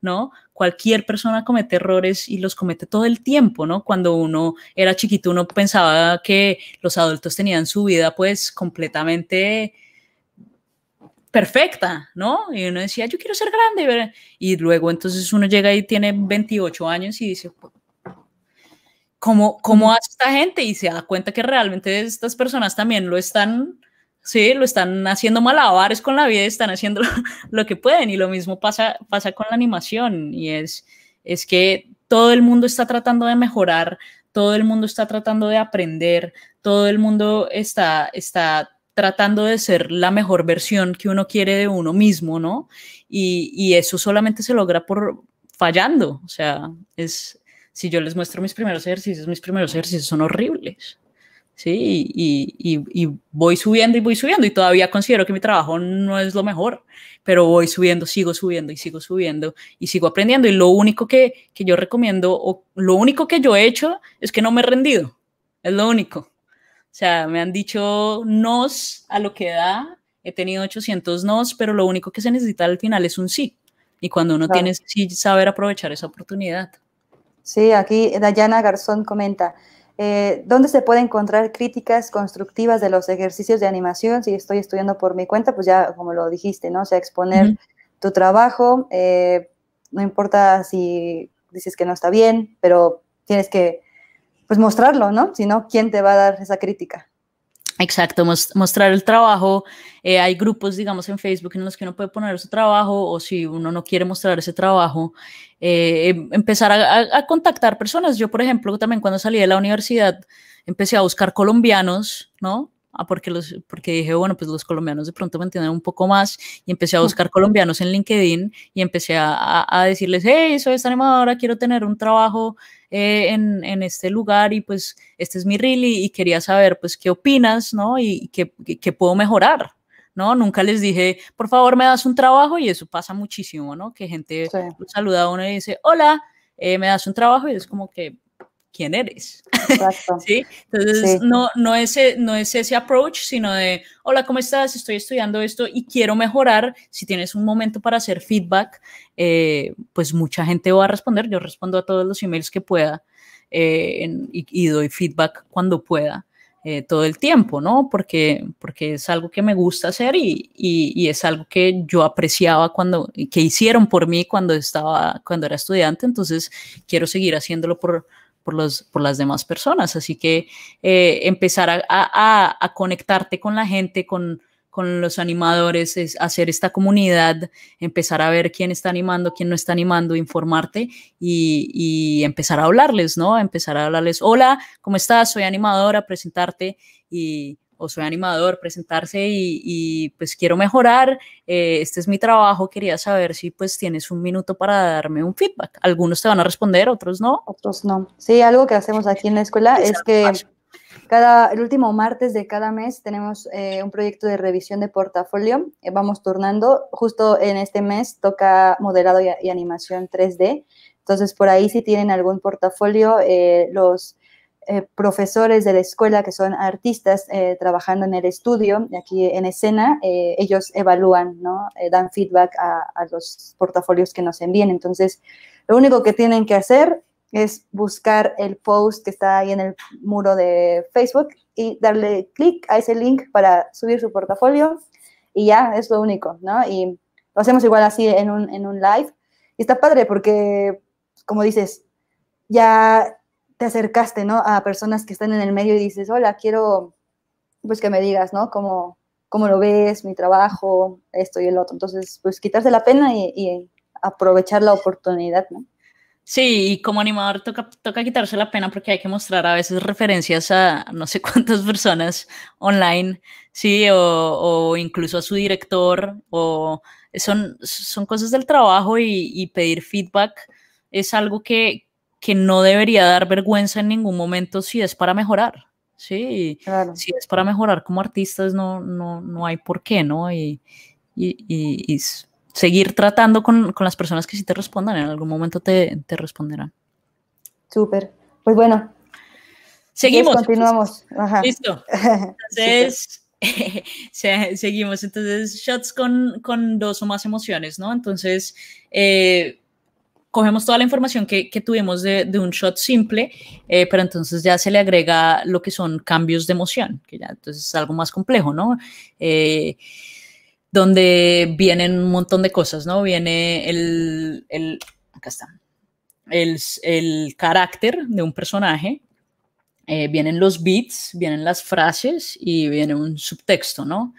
¿no? Cualquier persona comete errores y los comete todo el tiempo, ¿no? Cuando uno era chiquito, uno pensaba que los adultos tenían su vida pues completamente perfecta, ¿no? Y uno decía, yo quiero ser grande. Y luego entonces uno llega y tiene 28 años y dice, cómo, cómo hace esta gente y se da cuenta que realmente estas personas también lo están, sí, lo están haciendo malabares con la vida, están haciendo lo, que pueden y lo mismo pasa, pasa con la animación y es, es que todo el mundo está tratando de mejorar, todo el mundo está tratando de aprender, todo el mundo está, está tratando de ser la mejor versión que uno quiere de uno mismo, ¿no? Y, y eso solamente se logra por fallando, o sea, es, si yo les muestro mis primeros ejercicios, mis primeros ejercicios son horribles. Sí, y, voy subiendo y voy subiendo y todavía considero que mi trabajo no es lo mejor, pero voy subiendo, sigo subiendo y sigo subiendo y sigo aprendiendo. Y lo único que, que yo recomiendo o lo único que yo he hecho es que no me he rendido, es lo único. O sea, me han dicho nos a lo que da, he tenido 800 nos, pero lo único que se necesita al final es un sí. Y cuando uno tiene sí, saber aprovechar esa oportunidad. Sí, aquí Dayana Garzón comenta, eh, ¿dónde se puede encontrar críticas constructivas de los ejercicios de animación? Si estoy estudiando por mi cuenta, pues ya como lo dijiste, ¿no? O sea, exponer tu trabajo, eh, no importa si dices que no está bien, pero tienes que pues mostrarlo, ¿no? Sino ¿quién te va a dar esa crítica? Exacto, mostrar el trabajo. Eh, hay grupos, digamos, en Facebook en los que uno puede poner su trabajo o si uno no quiere mostrar ese trabajo, eh, em, empezar a, contactar personas. Yo, por ejemplo, también cuando salí de la universidad, empecé a buscar colombianos, ¿no? Ah, porque, los, porque dije, bueno, pues los colombianos de pronto me entienden un poco más y empecé a buscar colombianos en LinkedIn y empecé a, a decirles, hey, soy esta animadora, quiero tener un trabajo eh, en, en, este lugar y pues este es mi reel y, quería saber pues qué opinas, ¿no? Y, qué, qué puedo mejorar, ¿no? Nunca les dije, por favor, me das un trabajo y eso pasa muchísimo, ¿no? Que gente saluda a uno y dice, hola, eh, me das un trabajo y es como que quién eres. ¿Sí? Entonces, No, no, es, e, no es ese approach, sino de, hola, ¿cómo estás? Estoy estudiando esto y quiero mejorar. Si tienes un momento para hacer feedback, eh, pues mucha gente va a responder. Yo respondo a todos los emails que pueda eh, y, doy feedback cuando pueda. Eh, todo el tiempo, ¿no? Porque, porque es algo que me gusta hacer y, y, y, es algo que yo apreciaba cuando, que hicieron por mí cuando estaba, cuando era estudiante, entonces quiero seguir haciéndolo por, por las, por las demás personas. Así que eh, empezar a, conectarte con la gente, con, con los animadores, es hacer esta comunidad, empezar a ver quién está animando, quién no está animando, informarte y, y empezar a hablarles, ¿no? Empezar a hablarles, hola, ¿cómo estás? Soy animadora, presentarte y o soy animador, presentarse y, pues quiero mejorar, eh, este es mi trabajo, quería saber si pues tienes un minuto para darme un feedback. Algunos te van a responder, otros no. Otros no. Sí, algo que hacemos aquí en la escuela es, que cada, el último martes de cada mes tenemos eh, un proyecto de revisión de portafolio, eh, vamos turnando, justo en este mes toca modelado y, animación 3D. Entonces, por ahí si tienen algún portafolio, los eh, profesores de la escuela que son artistas eh, trabajando en el estudio, aquí en escena, eh, ellos evalúan, ¿no? dan feedback a, los portafolios que nos envíen. Entonces, lo único que tienen que hacer es buscar el post que está ahí en el muro de Facebook y darle clic a ese link para subir su portafolio y ya es lo único, ¿no? Y lo hacemos igual así en un, en un live. Y está padre porque, como dices, ya te acercaste, ¿no? A personas que están en el medio y dices, hola, quiero, pues que me digas, ¿no? Cómo, cómo lo ves, mi trabajo, esto y el otro. Entonces, pues quitarse la pena y, aprovechar la oportunidad, ¿no? Sí, y como animador toca, toca quitarse la pena porque hay que mostrar a veces referencias a no sé cuántas personas online, sí, o, incluso a su director, o son, son cosas del trabajo y pedir feedback es algo que, que no debería dar vergüenza en ningún momento si es para mejorar. Sí, si es para mejorar como artistas, no, no, no hay por qué, ¿no? Y, y, y, seguir tratando con, con, las personas que sí te respondan, en algún momento te, te responderán. Súper. Pues bueno. Seguimos. continuamos. Listo. Entonces, seguimos. Entonces, shots con, con, dos o más emociones, ¿no? Entonces, eh, cogemos toda la información que, tuvimos de, un shot simple, eh, pero entonces ya se le agrega lo que son cambios de emoción, que ya entonces es algo más complejo, ¿no? Eh, donde vienen un montón de cosas, ¿no? Viene el, el acá está, el, carácter de un personaje, eh, vienen los beats, vienen las frases y viene un subtexto, ¿no?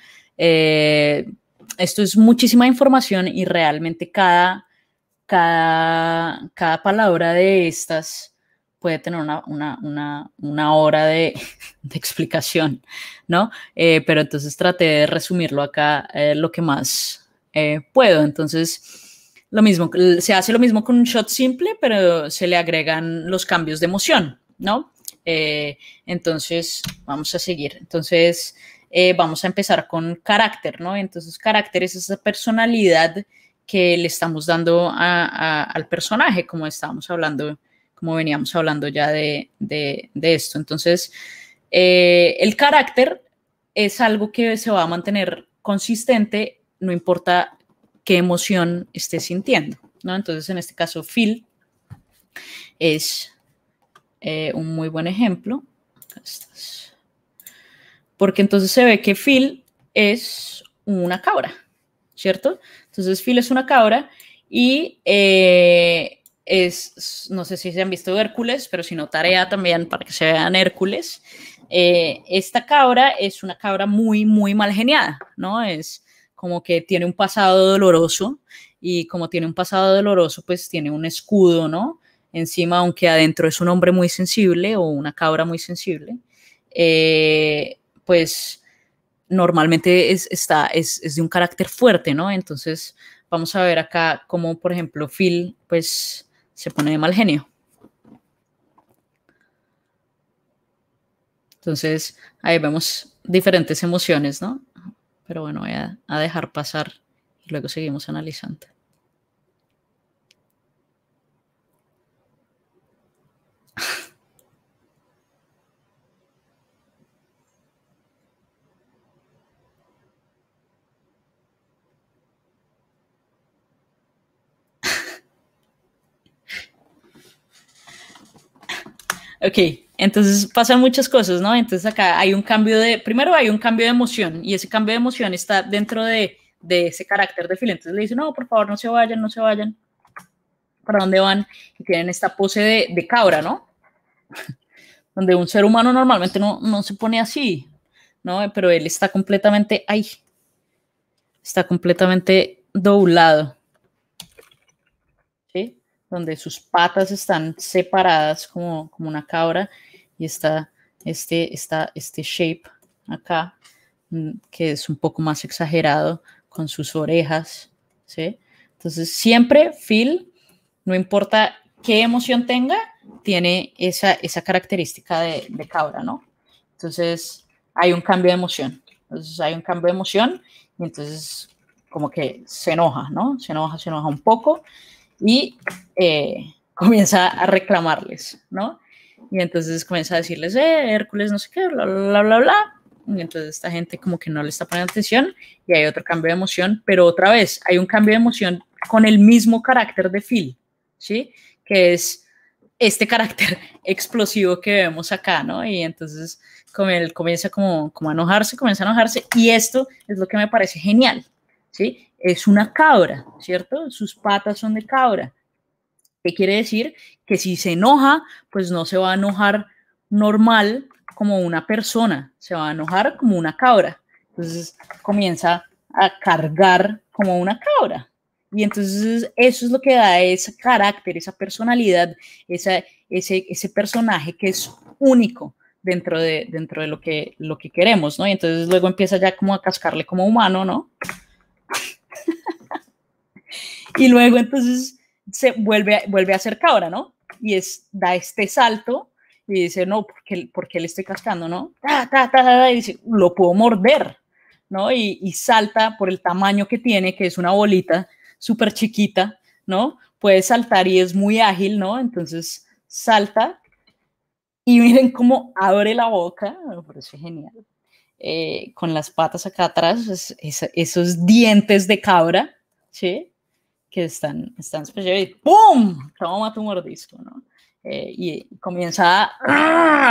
esto es muchísima información y realmente cada cada, cada palabra de estas puede tener una, una, una, una hora de, explicación, ¿no? Eh, pero entonces traté de resumirlo acá eh, lo que más eh, puedo. Entonces, lo mismo, se hace lo mismo con un shot simple, pero se le agregan los cambios de emoción, ¿no? entonces, vamos a seguir. Entonces, vamos a empezar con carácter, ¿no? Entonces, carácter es esa personalidad que le estamos dando al personaje, como estábamos hablando, como veníamos hablando ya de, esto. Entonces, eh, el carácter es algo que se va a mantener consistente, no importa qué emoción esté sintiendo, ¿no? Entonces, en este caso, Phil es eh, un muy buen ejemplo. Porque entonces se ve que Phil es una cabra, ¿cierto? Entonces, Phil es una cabra y eh, es, no sé si se han visto Hércules, pero si no, tarea también para que se vean Hércules. Eh, esta cabra es una cabra muy, muy mal geniada, ¿no? Es como que tiene un pasado doloroso y como tiene un pasado doloroso, pues tiene un escudo, ¿no? Encima, aunque adentro es un hombre muy sensible o una cabra muy sensible, eh, pues normalmente es, está, es, de un carácter fuerte, ¿no? Entonces, vamos a ver acá cómo, por ejemplo, Phil, pues, se pone de mal genio. Entonces, ahí vemos diferentes emociones, ¿no? Pero bueno, voy a dejar pasar y luego seguimos analizando. Ok, entonces pasan muchas cosas, ¿no? Entonces acá hay un cambio de, primero hay un cambio de emoción y ese cambio de emoción está dentro de, ese carácter de Phil. Entonces le dice, no, por favor, no se vayan, no se vayan. ¿Para dónde van? Y tienen esta pose de, cabra, ¿no? Donde un ser humano normalmente no, no se pone así, ¿no? Pero él está completamente ahí. Está completamente doblado donde sus patas están separadas como, una cabra y está este, está este shape acá, mm, que es un poco más exagerado con sus orejas, ¿sí? Entonces, siempre Phil, no importa qué emoción tenga, tiene esa, esa característica de, cabra, ¿no? Entonces, hay un cambio de emoción. Entonces, hay un cambio de emoción y entonces como que se enoja, ¿no? Se enoja, se enoja un poco y eh, comienza a reclamarles, ¿no? Y entonces comienza a decirles, eh, Hércules no sé qué, bla, bla, bla, bla. Y entonces esta gente como que no le está poniendo atención y hay otro cambio de emoción, pero otra vez hay un cambio de emoción con el mismo carácter de Phil, ¿sí? Que es este carácter explosivo que vemos acá, ¿no? Y entonces como él comienza como, como a enojarse, comienza a enojarse y esto es lo que me parece genial, ¿sí? es una cabra, ¿cierto? Sus patas son de cabra. ¿Qué quiere decir? Que si se enoja, pues no se va a enojar normal como una persona, se va a enojar como una cabra. Entonces comienza a cargar como una cabra. Y entonces eso es lo que da ese carácter, esa personalidad, ese, ese personaje que es único dentro de, dentro de lo, que, lo que queremos, ¿no? Y entonces luego empieza ya como a cascarle como humano, ¿no? Y luego entonces se vuelve, vuelve a ser cabra, ¿no? Y es, da este salto y dice, no, porque porque le estoy cascando, no? y dice, lo puedo morder, ¿no? Y, salta por el tamaño que tiene, que es una bolita súper chiquita, ¿no? Puede saltar y es muy ágil, ¿no? Entonces salta y miren cómo abre la boca, es genial, eh, con las patas acá atrás, esos dientes de cabra, ¿sí? que están, están y ¡pum! Toma tu mordisco, ¿no? Eh, y comienza a,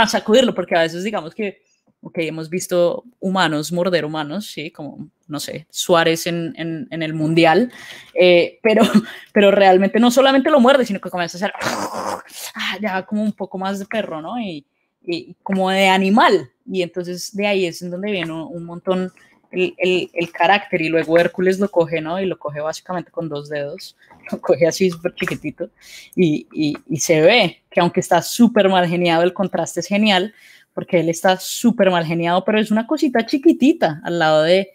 ¡ah! sacudirlo, porque a veces digamos que, ok, hemos visto humanos morder humanos, sí, como, no sé, Suárez en, en, el Mundial, eh, pero, pero realmente no solamente lo muerde, sino que comienza a hacer, ¡ah! Ah, ya como un poco más de perro, ¿no? Y, y como de animal. Y entonces de ahí es en donde viene un montón el, carácter y luego Hércules lo coge, ¿no? Y lo coge básicamente con dos dedos, lo coge así súper chiquitito y, se ve que aunque está súper mal geniado, el contraste es genial porque él está súper mal geniado, pero es una cosita chiquitita al lado de,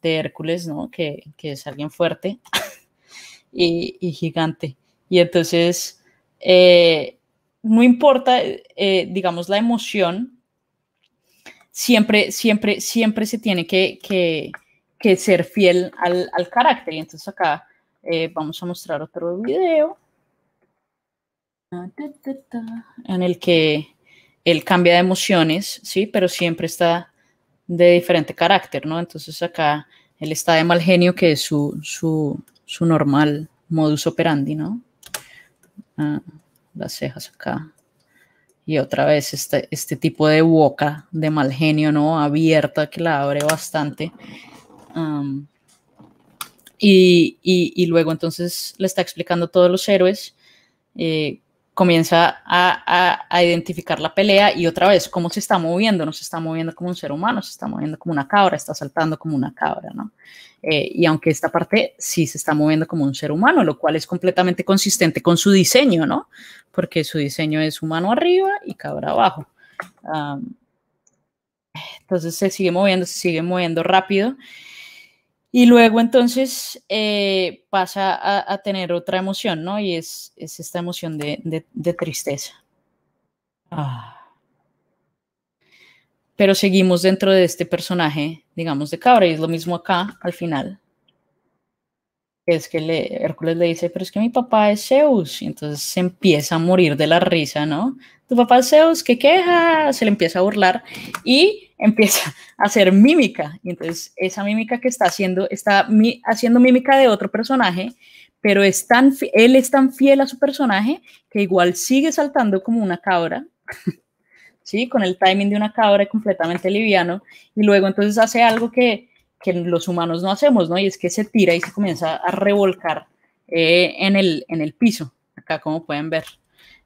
de Hércules, ¿no? Que, es alguien fuerte y, gigante. Y entonces, eh, no importa, eh, digamos, la emoción siempre, siempre, siempre se tiene que, ser fiel al, carácter. Y entonces acá eh, vamos a mostrar otro video ah, en el que él cambia de emociones, ¿sí? Pero siempre está de diferente carácter, ¿no? Entonces acá él está de mal genio, que es su, normal modus operandi, ¿no? Ah, las cejas acá y otra vez este, este tipo de boca de mal genio, ¿no? Abierta, que la abre bastante. y, luego entonces le está explicando a todos los héroes, eh, comienza a, identificar la pelea y otra vez cómo se está moviendo, no se está moviendo como un ser humano, se está moviendo como una cabra, está saltando como una cabra, ¿no? Eh, y aunque esta parte sí se está moviendo como un ser humano, lo cual es completamente consistente con su diseño, ¿no? Porque su diseño es humano arriba y cabra abajo. entonces se sigue moviendo, se sigue moviendo rápido. Y luego entonces eh, pasa a, tener otra emoción, ¿no? Y es, esta emoción de, tristeza. Ah. Pero seguimos dentro de este personaje, digamos, de cabra, y es lo mismo acá al final. Es que le, Hércules le dice, pero es que mi papá es Zeus, y entonces se empieza a morir de la risa, ¿no? Tu papá es Zeus, qué queja, se le empieza a burlar, y empieza a hacer mímica. Y entonces esa mímica que está haciendo, está haciendo mímica de otro personaje, pero es él es tan fiel a su personaje que igual sigue saltando como una cabra, ¿sí? Con el timing de una cabra completamente liviano. Y luego entonces hace algo que, los humanos no hacemos, ¿no? Y es que se tira y se comienza a revolcar eh, en, el, en el piso, acá como pueden ver.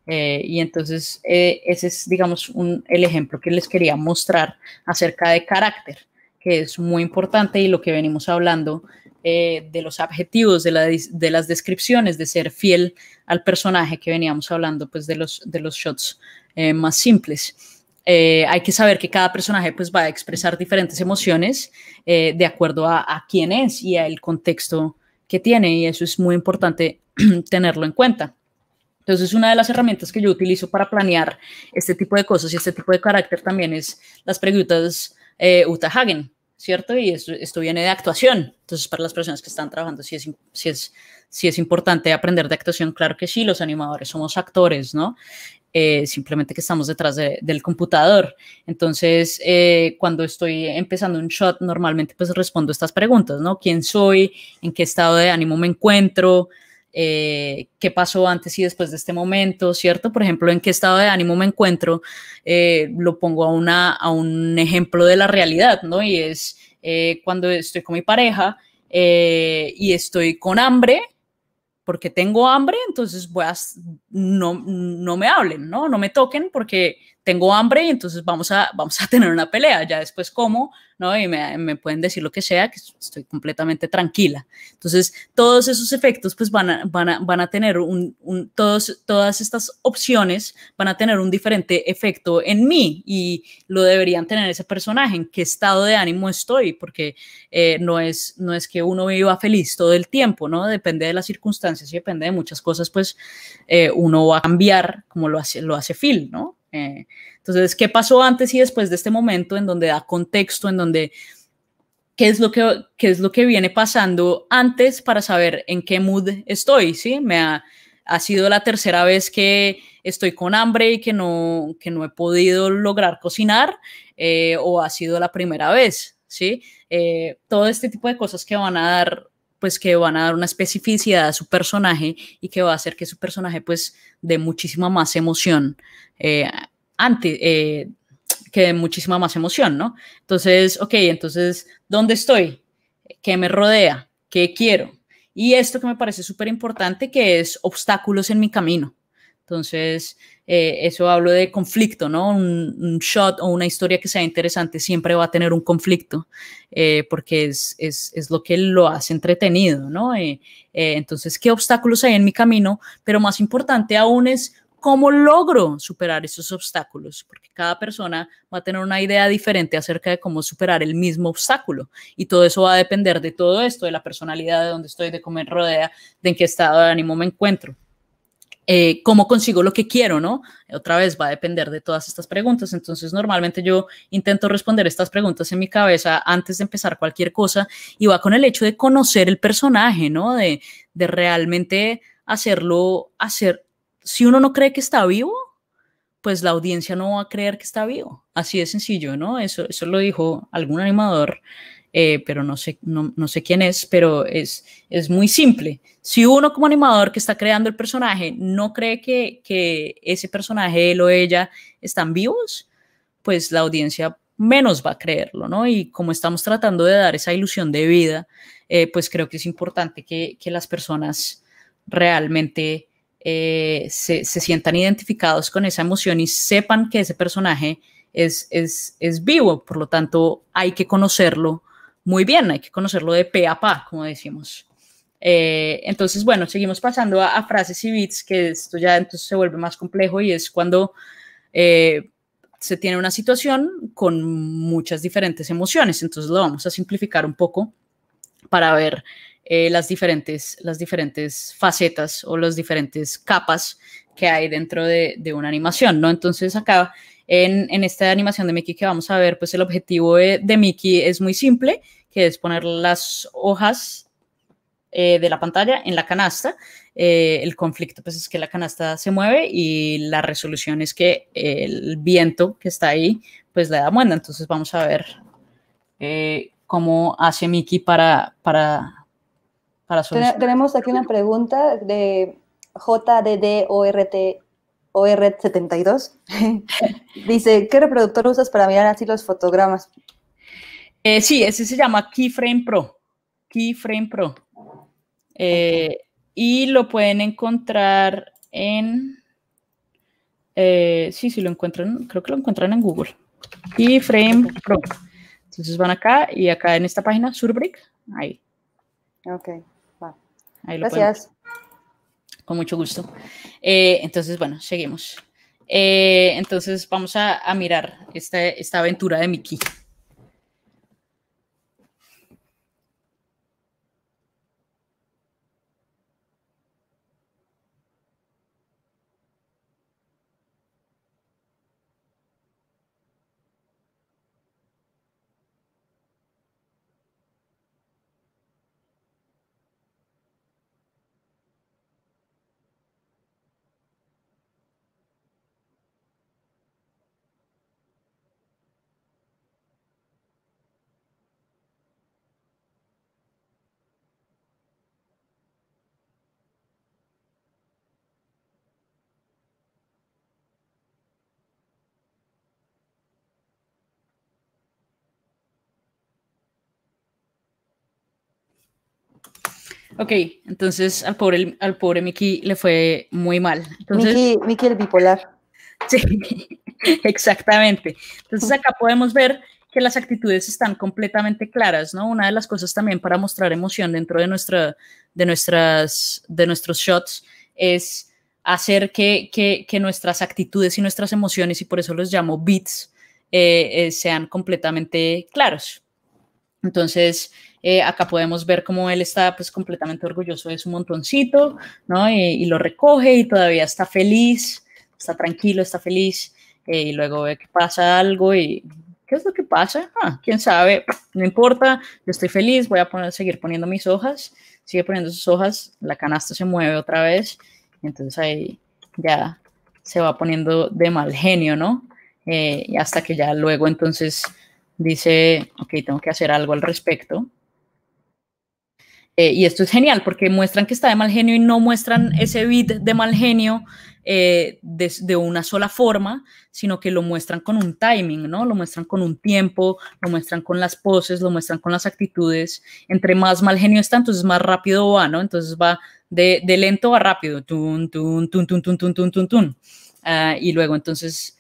Eh, y entonces eh, ese es, digamos, el ejemplo que les quería mostrar acerca de carácter, que es muy importante y lo que venimos hablando eh, de los adjetivos, de, las descripciones, de ser fiel al personaje que veníamos hablando, pues de los, de los shots más simples. hay que saber que cada personaje pues va a expresar diferentes emociones de acuerdo a, a, quién es y al contexto que tiene y eso es muy importante tenerlo en cuenta. Entonces, una de las herramientas que yo utilizo para planear este tipo de cosas y este tipo de carácter también es las preguntas eh, Uta Hagen, ¿cierto? Y esto, viene de actuación. Entonces, para las personas que están trabajando, si es, si es, si es importante aprender de actuación, claro que sí, los animadores somos actores, ¿no? Eh, simplemente que estamos detrás del computador. Entonces, eh, cuando estoy empezando un shot, normalmente pues respondo estas preguntas, ¿no? ¿Quién soy? ¿En qué estado de ánimo me encuentro? Eh, qué pasó antes y después de este momento, ¿cierto? Por ejemplo, en qué estado de ánimo me encuentro, eh, lo pongo a, una, a un ejemplo de la realidad, ¿no? Y es eh, cuando estoy con mi pareja y estoy con hambre, porque tengo hambre, entonces voy no, no me hablen, ¿no? No me toquen porque tengo hambre y entonces vamos a, vamos a tener una pelea, ya después como, ¿no? Y me, pueden decir lo que sea, que estoy completamente tranquila. Entonces, todos esos efectos pues van a, van van a tener un, todos, todas estas opciones van a tener un diferente efecto en mí y lo deberían tener ese personaje, en qué estado de ánimo estoy, porque eh, no, es, no es que uno viva feliz todo el tiempo, ¿no? Depende de las circunstancias y depende de muchas cosas, pues eh, uno va a cambiar como lo hace, lo hace Phil, ¿no? Eh, entonces, ¿qué pasó antes y después de este momento en donde da contexto, en donde qué es lo que, qué es lo que viene pasando antes para saber en qué mood estoy? ¿sí? Me ha, sido la tercera vez que estoy con hambre y que no, que no he podido lograr cocinar eh, o ha sido la primera vez, ¿sí? Eh, todo este tipo de cosas que van a dar pues que van a dar una especificidad a su personaje y que va a hacer que su personaje pues dé muchísima más emoción eh, antes, eh, que dé muchísima más emoción, ¿no? Entonces, ok, entonces, ¿dónde estoy? ¿Qué me rodea? ¿Qué quiero? Y esto que me parece súper importante, que es obstáculos en mi camino. Entonces, eh, eso hablo de conflicto, ¿no? Un, shot o una historia que sea interesante siempre va a tener un conflicto, eh, porque es, lo que lo hace entretenido, ¿no? Eh, entonces, ¿qué obstáculos hay en mi camino? Pero más importante aún es cómo logro superar esos obstáculos, porque cada persona va a tener una idea diferente acerca de cómo superar el mismo obstáculo. Y todo eso va a depender de todo esto, de la personalidad, de donde estoy, de cómo me rodea, de en qué estado de ánimo me encuentro. Eh, cómo consigo lo que quiero, ¿no? Otra vez va a depender de todas estas preguntas. Entonces, normalmente yo intento responder estas preguntas en mi cabeza antes de empezar cualquier cosa y va con el hecho de conocer el personaje, ¿no? De, de realmente hacerlo, hacer, si uno no cree que está vivo, pues la audiencia no va a creer que está vivo. Así de sencillo, ¿no? Eso, eso lo dijo algún animador eh, pero no sé, no, no, sé quién es, pero es, es muy simple. Si uno como animador que está creando el personaje no cree que, que ese personaje, él o ella, están vivos, pues la audiencia menos va a creerlo, ¿no? Y como estamos tratando de dar esa ilusión de vida, eh, pues creo que es importante que, que las personas realmente eh, se, se, sientan identificados con esa emoción y sepan que ese personaje es, es, es vivo, por lo tanto hay que conocerlo muy bien, hay que conocerlo de p a pa, como decimos. Eh, entonces, bueno, seguimos pasando a, frases y bits, que esto ya entonces se vuelve más complejo y es cuando eh, se tiene una situación con muchas diferentes emociones. Entonces lo vamos a simplificar un poco para ver eh, las, diferentes, las diferentes facetas o las diferentes capas que hay dentro de, una animación, ¿no? Entonces acá en, esta animación de Mickey que vamos a ver, pues el objetivo de, de Mickey es muy simple, que es poner las hojas eh, de la pantalla en la canasta. Eh, el conflicto pues es que la canasta se mueve y la resolución es que el viento que está ahí pues le da buena. Entonces vamos a ver eh, cómo hace Mickey para... para, para solucionar. Tenemos aquí una pregunta de JDDORT OR72. Dice, ¿qué reproductor usas para mirar así los fotogramas? Eh, sí, ese se llama Keyframe Pro. Keyframe Pro. Eh, y lo pueden encontrar en... Eh, sí, sí, lo encuentran, creo que lo encuentran en Google. Keyframe Pro. Entonces van acá y acá en esta página, Surbrick, ahí. Ok, Ahí Gracias. Con mucho gusto. Eh, entonces, bueno, seguimos. Eh, entonces, vamos a, a mirar esta, esta aventura de Mickey. Ok, entonces al pobre, al pobre Mickey le fue muy mal. Entonces, Mickey, Mickey el bipolar. Sí, exactamente. Entonces acá podemos ver que las actitudes están completamente claras, ¿no? Una de las cosas también para mostrar emoción dentro de, nuestra, de, nuestras, de nuestros shots es hacer que, nuestras actitudes y nuestras emociones, y por eso los llamo beats, eh, eh, sean completamente claros. Entonces, eh, acá podemos ver cómo él está pues completamente orgulloso de su montoncito, ¿no? Y, lo recoge y todavía está feliz, está tranquilo, está feliz. Eh, y luego ve que pasa algo y ¿qué es lo que pasa? Ah, ¿Quién sabe? No importa, yo estoy feliz, voy a seguir poniendo mis hojas. Sigue poniendo sus hojas, la canasta se mueve otra vez. Y entonces ahí ya se va poniendo de mal genio, ¿no? Eh, y hasta que ya luego entonces dice, ok, tengo que hacer algo al respecto. Eh, y esto es genial porque muestran que está de mal genio y no muestran ese beat de mal genio eh, de, una sola forma, sino que lo muestran con un timing, ¿no? Lo muestran con un tiempo, lo muestran con las poses, lo muestran con las actitudes. Entre más mal genio está, entonces más rápido va, ¿no? Entonces va de, lento a rápido, tun, tun, tun, tun, tun, tun, ah, y luego entonces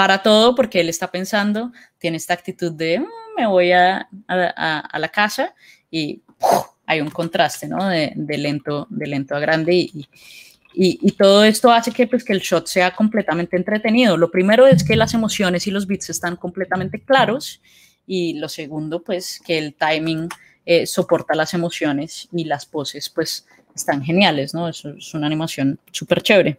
para todo porque él está pensando, tiene esta actitud de mm, me voy a, a, la casa y hay un contraste, ¿no? De, lento, de lento a grande y, todo esto hace que, pues, que el shot sea completamente entretenido. Lo primero es que las emociones y los beats están completamente claros y lo segundo, pues, que el timing eh, soporta las emociones y las poses, pues, están geniales, ¿no? es una animación súper chévere.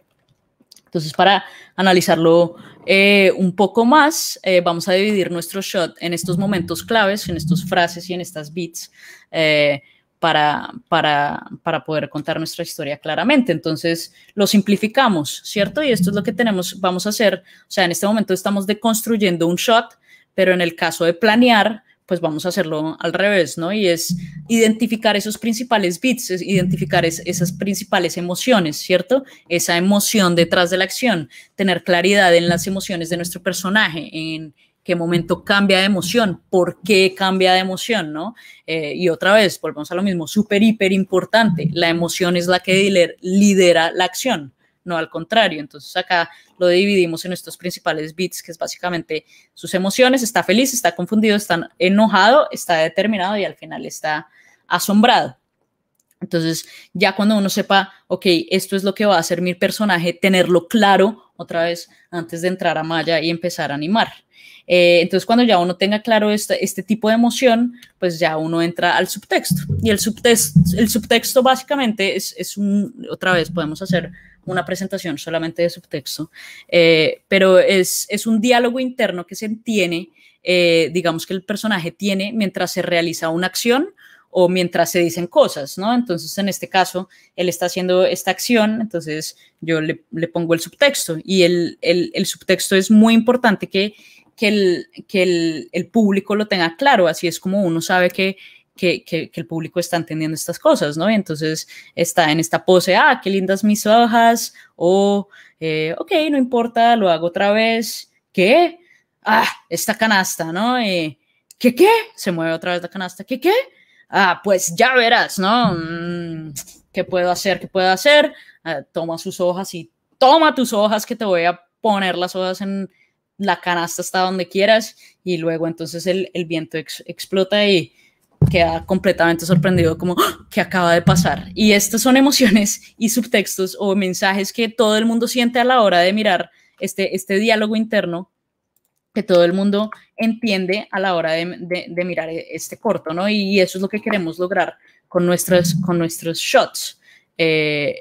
Entonces, para analizarlo eh, un poco más, eh, vamos a dividir nuestro shot en estos momentos claves, en estas frases y en estas beats, eh, para, para, para, poder contar nuestra historia claramente. Entonces, lo simplificamos, ¿cierto? Y esto es lo que tenemos, vamos a hacer. O sea, en este momento estamos deconstruyendo un shot, pero en el caso de planear, pues vamos a hacerlo al revés, ¿no? Y es identificar esos principales bits, identificar esas principales emociones, ¿cierto? Esa emoción detrás de la acción, tener claridad en las emociones de nuestro personaje, en qué momento cambia de emoción, por qué cambia de emoción, ¿no? Eh, y otra vez, volvemos a lo mismo, súper, hiper importante, la emoción es la que lidera la acción no al contrario. Entonces acá lo dividimos en estos principales bits, que es básicamente sus emociones, está feliz, está confundido, está enojado, está determinado y al final está asombrado. Entonces, ya cuando uno sepa, ok, esto es lo que va a hacer mi personaje, tenerlo claro otra vez antes de entrar a Maya y empezar a animar. Eh, entonces, cuando ya uno tenga claro este, este, tipo de emoción, pues ya uno entra al subtexto. Y el subtexto, el subtexto básicamente es, es un, otra vez podemos hacer una presentación solamente de subtexto, eh, pero es, un diálogo interno que se tiene, eh, digamos que el personaje tiene mientras se realiza una acción o mientras se dicen cosas, ¿no? Entonces, en este caso, él está haciendo esta acción, entonces yo le, pongo el subtexto y el, subtexto es muy importante que, el, que el público lo tenga claro, así es como uno sabe que que, el público está entendiendo estas cosas, ¿no? Entonces está en esta pose, ah, qué lindas mis hojas, o, eh, ok, no importa, lo hago otra vez, ¿qué? Ah, esta canasta, ¿no? y eh, ¿Qué qué? Se mueve otra vez la canasta, ¿qué qué? Ah, pues ya verás, ¿no? Mm, ¿Qué puedo hacer? ¿Qué puedo hacer? Ah, toma sus hojas y toma tus hojas que te voy a poner las hojas en, la canasta hasta donde quieras y luego entonces el, viento explota y queda completamente sorprendido como ah, que acaba de pasar. Y estas son emociones y subtextos o mensajes que todo el mundo siente a la hora de mirar este, este diálogo interno que todo el mundo entiende a la hora de, mirar este corto, ¿no? Y, eso es lo que queremos lograr con, nuestras, con nuestros shots. Eh,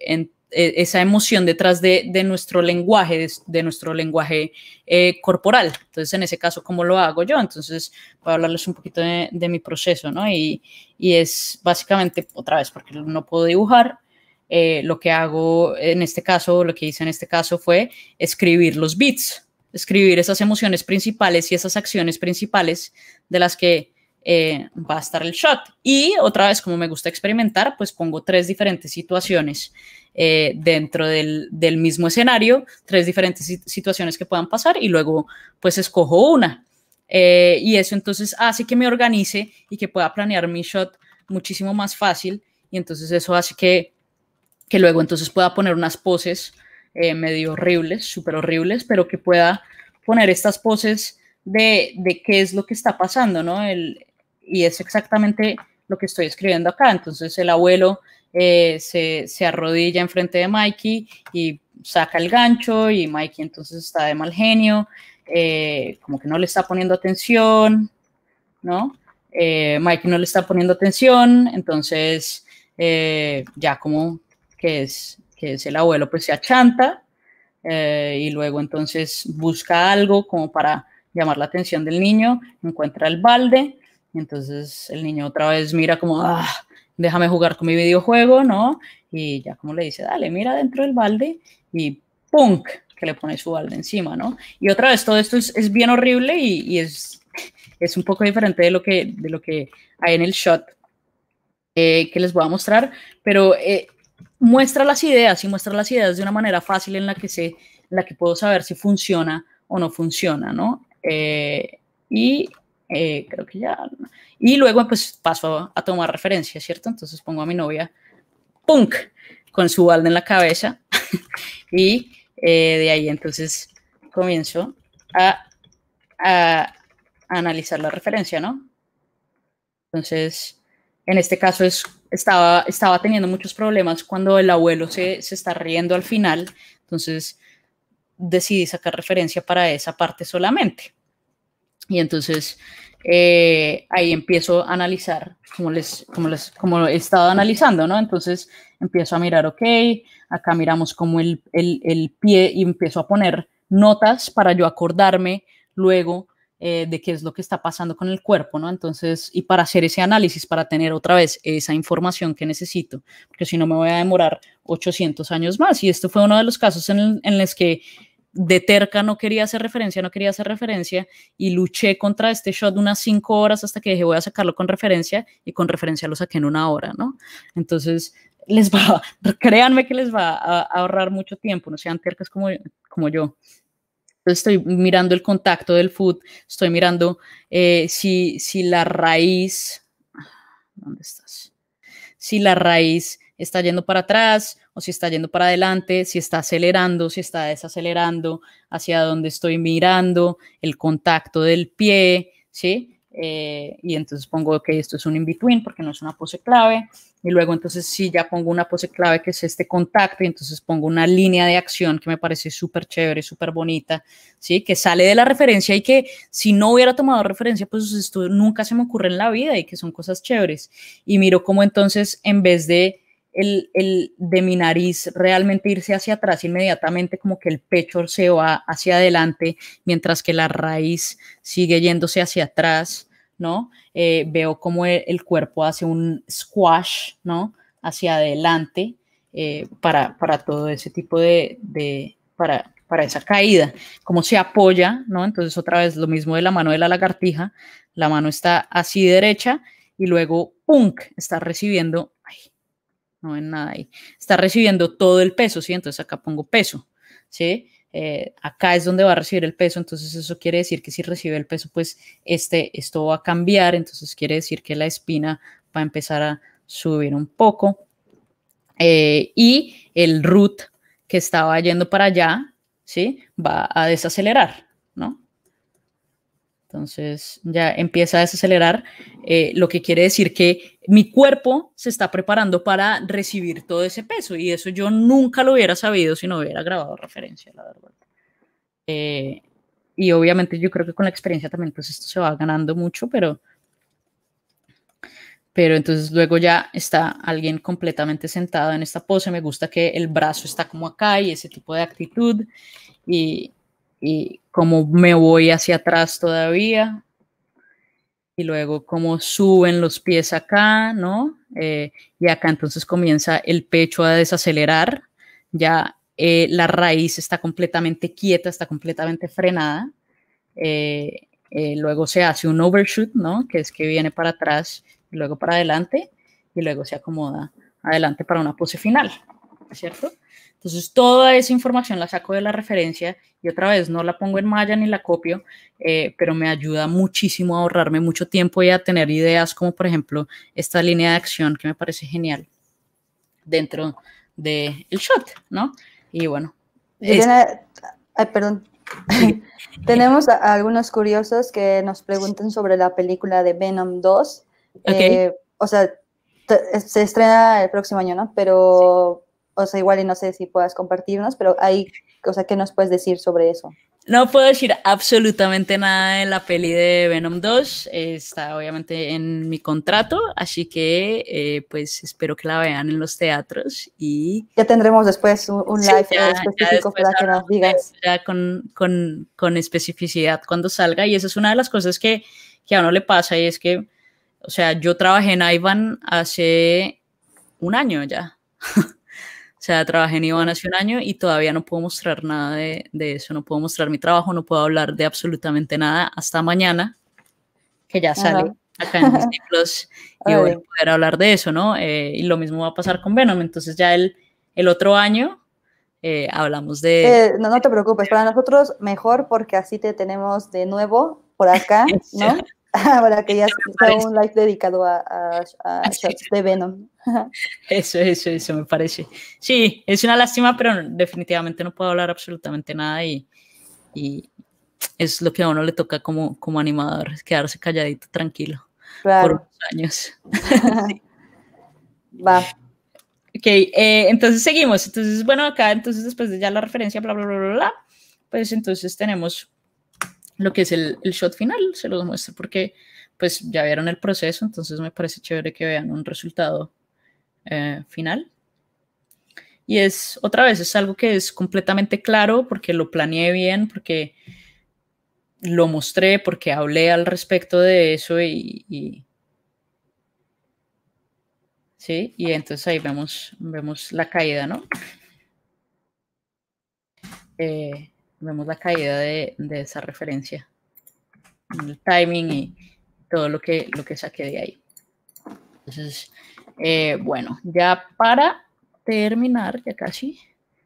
e, esa emoción detrás de, nuestro lenguaje, de, nuestro lenguaje eh, corporal. Entonces, en ese caso, ¿cómo lo hago yo? Entonces, voy a hablarles un poquito de, mi proceso, ¿no? Y, es básicamente, otra vez, porque no puedo dibujar, eh, lo que hago en este caso, lo que hice en este caso fue escribir los bits escribir esas emociones principales y esas acciones principales de las que eh, va a estar el shot. Y otra vez, como me gusta experimentar, pues pongo tres diferentes situaciones eh, dentro del, mismo escenario, tres diferentes situaciones que puedan pasar y luego pues escojo una. Eh, y eso entonces hace que me organice y que pueda planear mi shot muchísimo más fácil y entonces eso hace que, que luego entonces pueda poner unas poses medio horribles, súper horribles, pero que pueda poner estas poses de, de, qué es lo que está pasando, ¿no? El, y es exactamente lo que estoy escribiendo acá. Entonces el abuelo eh, se, se, arrodilla enfrente de Mikey y saca el gancho y Mikey entonces está de mal genio, eh, como que no le está poniendo atención, ¿no? Eh, Mikey no le está poniendo atención, entonces ya como que es, que es el abuelo pues se achanta y luego entonces busca algo como para llamar la atención del niño, encuentra el balde entonces el niño otra vez mira como, ah, déjame jugar con mi videojuego, ¿no? Y ya como le dice, dale, mira dentro del balde y ¡punk! que le pone su balde encima, ¿no? Y otra vez, todo esto es, bien horrible y, es, un poco diferente de lo, que, de lo que hay en el shot eh, que les voy a mostrar, pero eh, muestra las ideas y muestra las ideas de una manera fácil en la que, sé, la que puedo saber si funciona o no funciona, ¿no? Eh, y eh, creo que ya. Y luego pues paso a tomar referencia, ¿cierto? Entonces pongo a mi novia punk con su balde en la cabeza y eh, de ahí entonces comienzo a, analizar la referencia, ¿no? Entonces, en este caso es, estaba, estaba teniendo muchos problemas cuando el abuelo se, se está riendo al final, entonces decidí sacar referencia para esa parte solamente. Y entonces eh, ahí empiezo a analizar, como, les, como, les, como he estado analizando, ¿no? Entonces empiezo a mirar, ok, acá miramos como el, el, el pie y empiezo a poner notas para yo acordarme luego eh, de qué es lo que está pasando con el cuerpo, ¿no? Entonces, y para hacer ese análisis, para tener otra vez esa información que necesito, porque si no me voy a demorar 800 años más. Y esto fue uno de los casos en, en los que de terca no quería hacer referencia, no quería hacer referencia y luché contra este shot unas cinco horas hasta que dije voy a sacarlo con referencia y con referencia lo saqué en una hora, ¿no? Entonces les va, créanme que les va a, ahorrar mucho tiempo, no sean tercas como, como yo. estoy mirando el contacto del food, estoy mirando eh, si, si la raíz, ¿dónde estás? Si la raíz está yendo para atrás, o si está yendo para adelante, si está acelerando, si está desacelerando, hacia donde estoy mirando, el contacto del pie, ¿sí? Eh, y entonces pongo, que esto es un in-between porque no es una pose clave. Y luego entonces sí ya pongo una pose clave que es este contacto y entonces pongo una línea de acción que me parece súper chévere, súper bonita, ¿sí? Que sale de la referencia y que si no hubiera tomado referencia, pues esto nunca se me ocurre en la vida y que son cosas chéveres. Y miro cómo entonces en vez de el, de mi nariz realmente irse hacia atrás inmediatamente, como que el pecho se va hacia adelante, mientras que la raíz sigue yéndose hacia atrás, ¿no? Eh, veo como e, el, cuerpo hace un squash, ¿no? Hacia adelante eh, para, para, todo ese tipo de, para, para esa caída, como se apoya, ¿no? Entonces otra vez lo mismo de la mano de la lagartija, la mano está así derecha y luego, ¡punk!, está recibiendo no ven nada ahí. Está recibiendo todo el peso, ¿sí? Entonces acá pongo peso, ¿sí? Eh, acá es donde va a recibir el peso, entonces eso quiere decir que si recibe el peso, pues este, esto va a cambiar, entonces quiere decir que la espina va a empezar a subir un poco. Eh, y el root que estaba yendo para allá, ¿sí? Va a desacelerar, ¿no? Entonces ya empieza a desacelerar, eh, lo que quiere decir que mi cuerpo se está preparando para recibir todo ese peso y eso yo nunca lo hubiera sabido si no hubiera grabado referencia, la verdad. Eh, y obviamente yo creo que con la experiencia también pues esto se va ganando mucho, pero, pero entonces luego ya está alguien completamente sentado en esta pose, me gusta que el brazo está como acá y ese tipo de actitud y cómo me voy hacia atrás todavía y luego cómo suben los pies acá, ¿no? Eh, y acá entonces comienza el pecho a desacelerar, ya eh, la raíz está completamente quieta, está completamente frenada. Eh, luego se hace un overshoot, ¿no? Que es que viene para atrás, y luego para adelante y luego se acomoda adelante para una pose final, ¿cierto? Entonces, toda esa información la saco de la referencia y otra vez no la pongo en malla ni la copio, eh, pero me ayuda muchísimo a ahorrarme mucho tiempo y a tener ideas como, por ejemplo, esta línea de acción que me parece genial dentro del el shot, ¿no? Y bueno. perdón. Tenemos algunos curiosos que nos preguntan sobre la película de Venom 2. Eh, o sea, se estrena el próximo año, ¿no? Pero o sea, igual y no sé si puedas compartirnos, pero hay, o que nos puedes decir sobre eso? No puedo decir absolutamente nada de la peli de Venom 2, está obviamente en mi contrato, así que eh, pues espero que la vean en los teatros y... Ya tendremos después un, live específico para que nos digas. Ya con, con, con, especificidad cuando salga y esa es una de las cosas que, que a uno le pasa y es que, o sea, yo trabajé en Ivan hace un año ya. O sea, trabajé en Iván hace un año y todavía no puedo mostrar nada de, eso, no puedo mostrar mi trabajo, no puedo hablar de absolutamente nada hasta mañana, que ya sale acá en los y voy a poder hablar de eso, ¿no? Eh, y lo mismo va a pasar con Venom, entonces ya el, el otro año eh, hablamos de... Eh, no, no te preocupes, para nosotros mejor porque así te tenemos de nuevo por acá, ¿no? Ahora que ya está un live dedicado a, a, de Venom. eso, eso, eso me parece. Sí, es una lástima, pero definitivamente no puedo hablar absolutamente nada y, es lo que a uno le toca como, como animador, quedarse calladito, tranquilo, claro. por años. Va. Ok, eh, entonces seguimos. Entonces, bueno, acá, entonces después de ya la referencia, bla, bla, bla, bla, pues entonces tenemos lo que es el, shot final, se los muestro porque pues ya vieron el proceso, entonces me parece chévere que vean un resultado eh, final. Y es, otra vez, es algo que es completamente claro porque lo planeé bien, porque lo mostré, porque hablé al respecto de eso y, ¿sí? Y entonces ahí vemos, vemos la caída, ¿no? Eh, vemos la caída de, esa referencia, el timing y todo lo que, lo que saqué de ahí. Entonces, eh, bueno, ya para terminar, ya casi.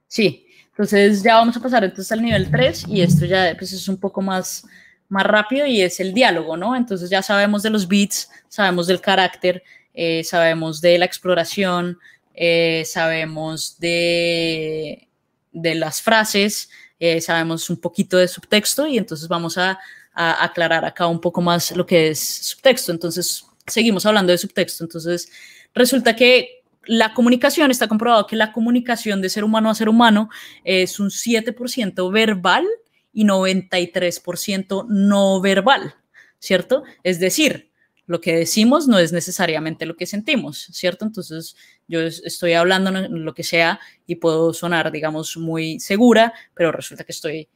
Sí, entonces ya vamos a pasar entonces al nivel 3 y esto ya pues, es un poco más, más rápido y es el diálogo, ¿no? Entonces ya sabemos de los beats, sabemos del carácter, eh, sabemos de la exploración, eh, sabemos de, de las frases, sabemos eh, un poquito de subtexto y entonces vamos a, a, aclarar acá un poco más lo que es subtexto. Entonces, seguimos hablando de subtexto. Entonces, resulta que la comunicación, está comprobado que la comunicación de ser humano a ser humano es un 7% verbal y 93% no verbal, ¿cierto? Es decir, lo que decimos no es necesariamente lo que sentimos, ¿cierto? Entonces yo estoy hablando lo que sea y puedo sonar, digamos, muy segura, pero resulta que estoy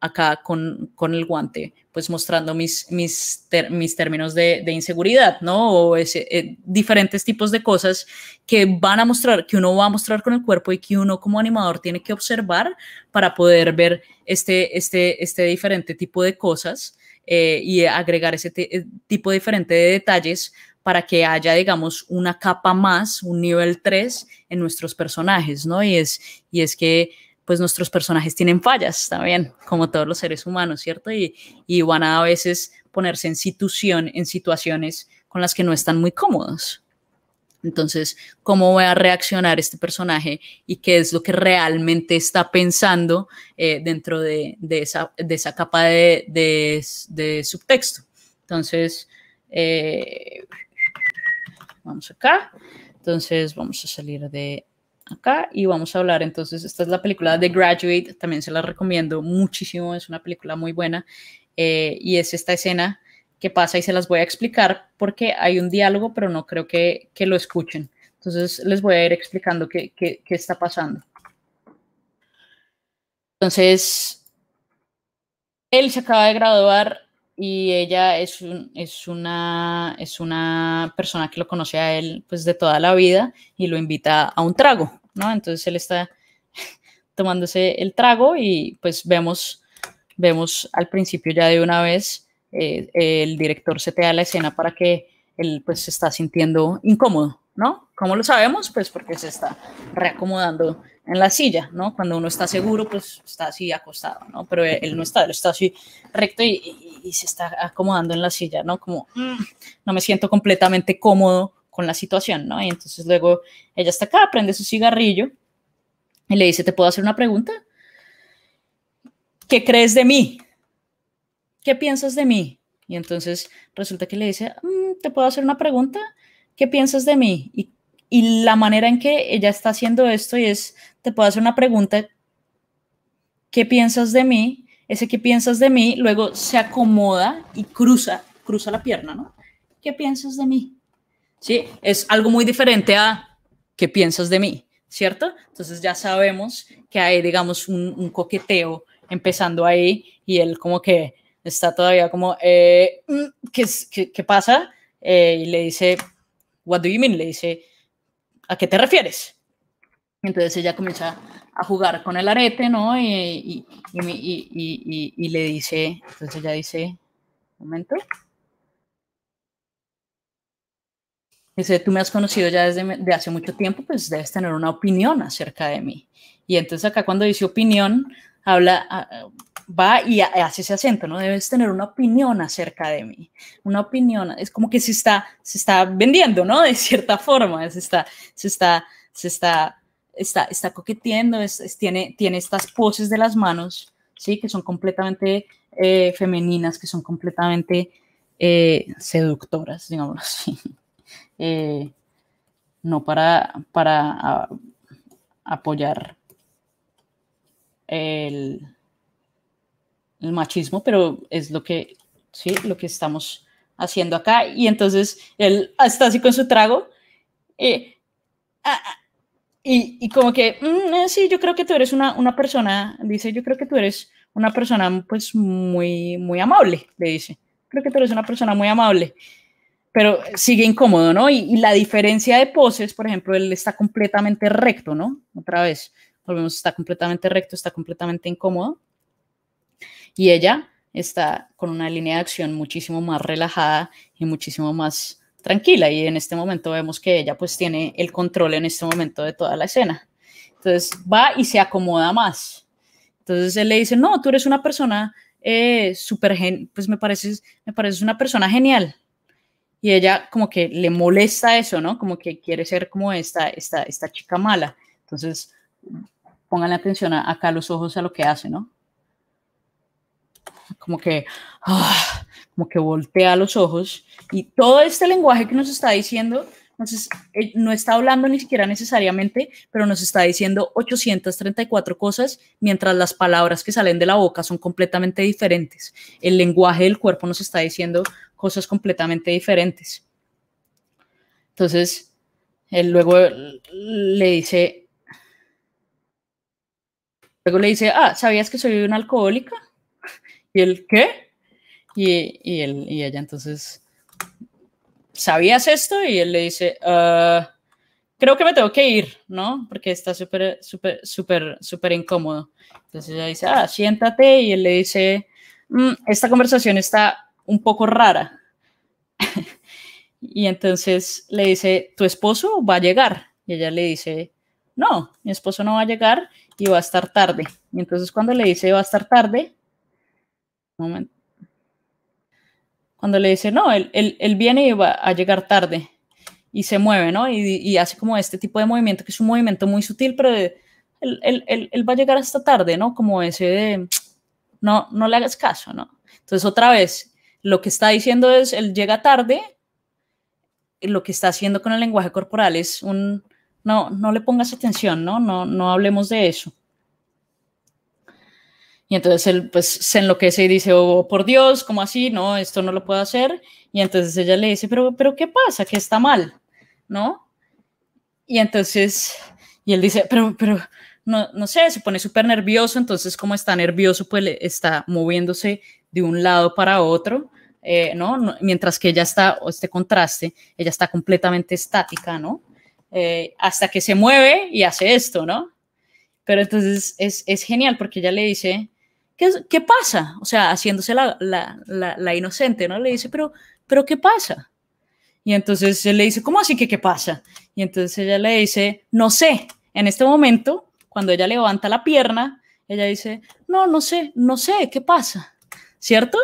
acá con, con el guante, pues mostrando mis, mis, mis términos de, de, inseguridad, ¿no? O eh, diferentes tipos de cosas que van a mostrar, que uno va a mostrar con el cuerpo y que uno como animador tiene que observar para poder ver este, este, este diferente tipo de cosas eh, y agregar ese eh, tipo diferente de detalles para que haya, digamos, una capa más, un nivel 3 en nuestros personajes, ¿no? Y es, y es que pues nuestros personajes tienen fallas también, como todos los seres humanos, ¿cierto? Y, y van a, a veces ponerse en, situación, en situaciones con las que no están muy cómodos. Entonces, ¿cómo va a reaccionar este personaje y qué es lo que realmente está pensando eh, dentro de, esa, capa de, subtexto? Entonces, eh, vamos acá. Entonces, vamos a salir de acá y vamos a hablar. Entonces, esta es la película de Graduate, también se la recomiendo muchísimo, es una película muy buena. Eh, y es esta escena ¿Qué pasa y se las voy a explicar porque hay un diálogo, pero no creo que, lo escuchen. Entonces les voy a ir explicando qué, está pasando. Entonces, él se acaba de graduar y ella es, es, una, es una persona que lo conoce a él pues de toda la vida y lo invita a un trago, ¿no? Entonces él está tomándose el trago y pues vemos, vemos al principio ya de una vez eh, el director se te da la escena para que él pues se está sintiendo incómodo, ¿no? ¿Cómo lo sabemos? Pues porque se está reacomodando en la silla, ¿no? Cuando uno está seguro, pues está así acostado, ¿no? Pero él, no está, él está así recto y, se está acomodando en la silla, ¿no? Como, mm, no me siento completamente cómodo con la situación, ¿no? Y entonces luego ella está acá, prende su cigarrillo y le dice, ¿te puedo hacer una pregunta? ¿Qué crees de mí? ¿qué piensas de mí? Y entonces resulta que le dice, mm, ¿te puedo hacer una pregunta? ¿Qué piensas de mí? Y, la manera en que ella está haciendo esto y es, te puedo hacer una pregunta, ¿qué piensas de mí? Ese ¿qué piensas de mí? Luego se acomoda y cruza, cruza la pierna, ¿no? ¿Qué piensas de mí? Sí, es algo muy diferente a ¿qué piensas de mí? ¿Cierto? Entonces ya sabemos que hay, digamos, un coqueteo empezando ahí y él como que está todavía como, eh, mm, ¿qué, qué, qué pasa? Eh, y le dice, what do you mean? Le dice, ¿a qué te refieres? Entonces ella comienza a jugar con el arete, ¿no? Y, y, y, y le dice, entonces ella dice, un momento. Dice, tú me has conocido ya desde de hace mucho tiempo, pues debes tener una opinión acerca de mí. Y entonces acá cuando dice opinión, habla, ah, ah, va y hace ese acento, ¿no? Debes tener una opinión acerca de mí, una opinión, es como que se está, se está vendiendo, ¿no? De cierta forma, se está, se está, se está, está, está coqueteando, es, tiene, tiene estas poses de las manos, ¿sí? Que son completamente eh, femeninas, que son completamente eh, seductoras, digamos eh, no para, para ah, apoyar el, machismo, pero es lo que, sí, lo que estamos haciendo acá. Y entonces él está así con su trago. Eh, ah, ah, y, y, como que, mm, eh, sí, yo creo que tú eres una, persona, dice, yo creo que tú eres una persona pues muy, muy amable, le dice. Creo que tú eres una persona muy amable, pero sigue incómodo, ¿no? Y, y la diferencia de poses, por ejemplo, él está completamente recto, ¿no? Otra vez. Volvemos, está completamente recto, está completamente incómodo. Y ella está con una línea de acción muchísimo más relajada y muchísimo más tranquila. Y en este momento vemos que ella pues tiene el control en este momento de toda la escena. Entonces va y se acomoda más. Entonces él le dice, no, tú eres una persona eh, súper, pues me pareces, me pareces una persona genial. Y ella como que le molesta eso, ¿no? Como que quiere ser como esta, esta, esta chica mala. Entonces Pongan atención a, acá los ojos a lo que hace, ¿no? Como que, ah, como que voltea los ojos y todo este lenguaje que nos está diciendo, entonces no está hablando ni siquiera necesariamente, pero nos está diciendo 834 cosas, mientras las palabras que salen de la boca son completamente diferentes. El lenguaje del cuerpo nos está diciendo cosas completamente diferentes. Entonces, él luego le dice, Luego le dice, ah, ¿sabías que soy una alcohólica? ¿Y él qué? Y, él, y ella entonces, ¿sabías esto? Y él le dice, ah, creo que me tengo que ir, ¿no? Porque está súper, súper, súper, súper incómodo. Entonces ella dice, ah, siéntate. Y él le dice, mm, esta conversación está un poco rara. y entonces le dice, ¿tu esposo va a llegar? Y ella le dice, no, mi esposo no va a llegar y va a estar tarde. Y entonces cuando le dice va a estar tarde, un momento, cuando le dice no, él, él, viene y va a llegar tarde y se mueve, ¿no? Y, hace como este tipo de movimiento, que es un movimiento muy sutil, pero él, va a llegar hasta tarde, ¿no? Como ese de, no, no le hagas caso, ¿no? Entonces otra vez, lo que está diciendo es, él llega tarde, lo que está haciendo con el lenguaje corporal es un, no, no le pongas atención, ¿no? No, no hablemos de eso. Y entonces él pues se enloquece y dice, oh, por Dios, ¿cómo así? No, esto no lo puedo hacer. Y entonces ella le dice, pero, pero ¿qué pasa? ¿Qué está mal, ¿no? Y entonces, y él dice, pero, pero, no, no sé, se pone súper nervioso, entonces como está nervioso, pues está moviéndose de un lado para otro, eh, ¿no? Mientras que ella está, o este contraste, ella está completamente estática, ¿no? Eh, hasta que se mueve y hace esto, ¿no? Pero entonces es, genial porque ella le dice, ¿qué, pasa? O sea, haciéndose la, la, inocente, ¿no? Le dice, pero, pero ¿qué pasa? Y entonces él le dice, ¿cómo así que qué pasa? Y entonces ella le dice, no sé. En este momento, cuando ella levanta la pierna, ella dice, no, no sé, no sé, ¿qué pasa? ¿Cierto?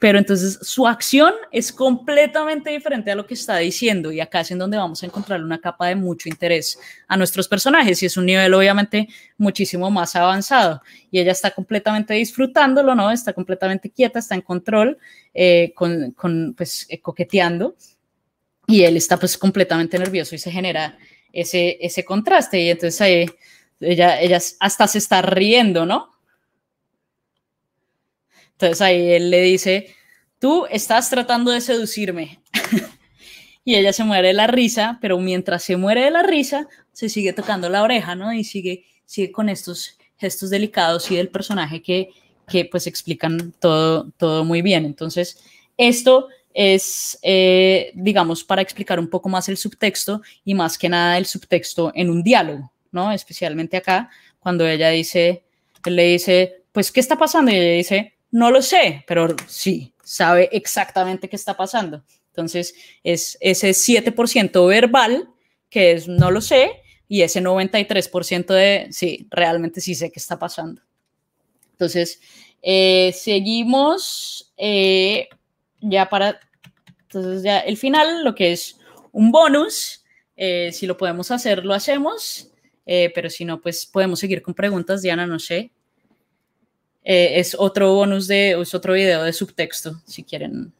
pero entonces su acción es completamente diferente a lo que está diciendo y acá es en donde vamos a encontrar una capa de mucho interés a nuestros personajes y es un nivel obviamente muchísimo más avanzado y ella está completamente disfrutándolo, ¿no? Está completamente quieta, está en control, eh, con, con, pues eh, coqueteando y él está pues completamente nervioso y se genera ese, ese contraste y entonces ella, ella hasta se está riendo, ¿no? Entonces ahí él le dice, tú estás tratando de seducirme. y ella se muere de la risa, pero mientras se muere de la risa, se sigue tocando la oreja, ¿no? Y sigue, sigue con estos gestos delicados y del personaje que, que pues explican todo, todo muy bien. Entonces, esto es, eh, digamos, para explicar un poco más el subtexto y más que nada el subtexto en un diálogo, ¿no? Especialmente acá, cuando ella dice, él le dice, pues, ¿qué está pasando? Y ella dice, no lo sé, pero sí, sabe exactamente qué está pasando. Entonces, es ese 7% verbal, que es no lo sé, y ese 93% de sí, realmente sí sé qué está pasando. Entonces, eh, seguimos eh, ya para, entonces ya el final, lo que es un bonus, eh, si lo podemos hacer, lo hacemos, pero si no, pues podemos seguir con preguntas, Diana, no sé. Eh, es otro bonus de, es otro video de subtexto, si quieren.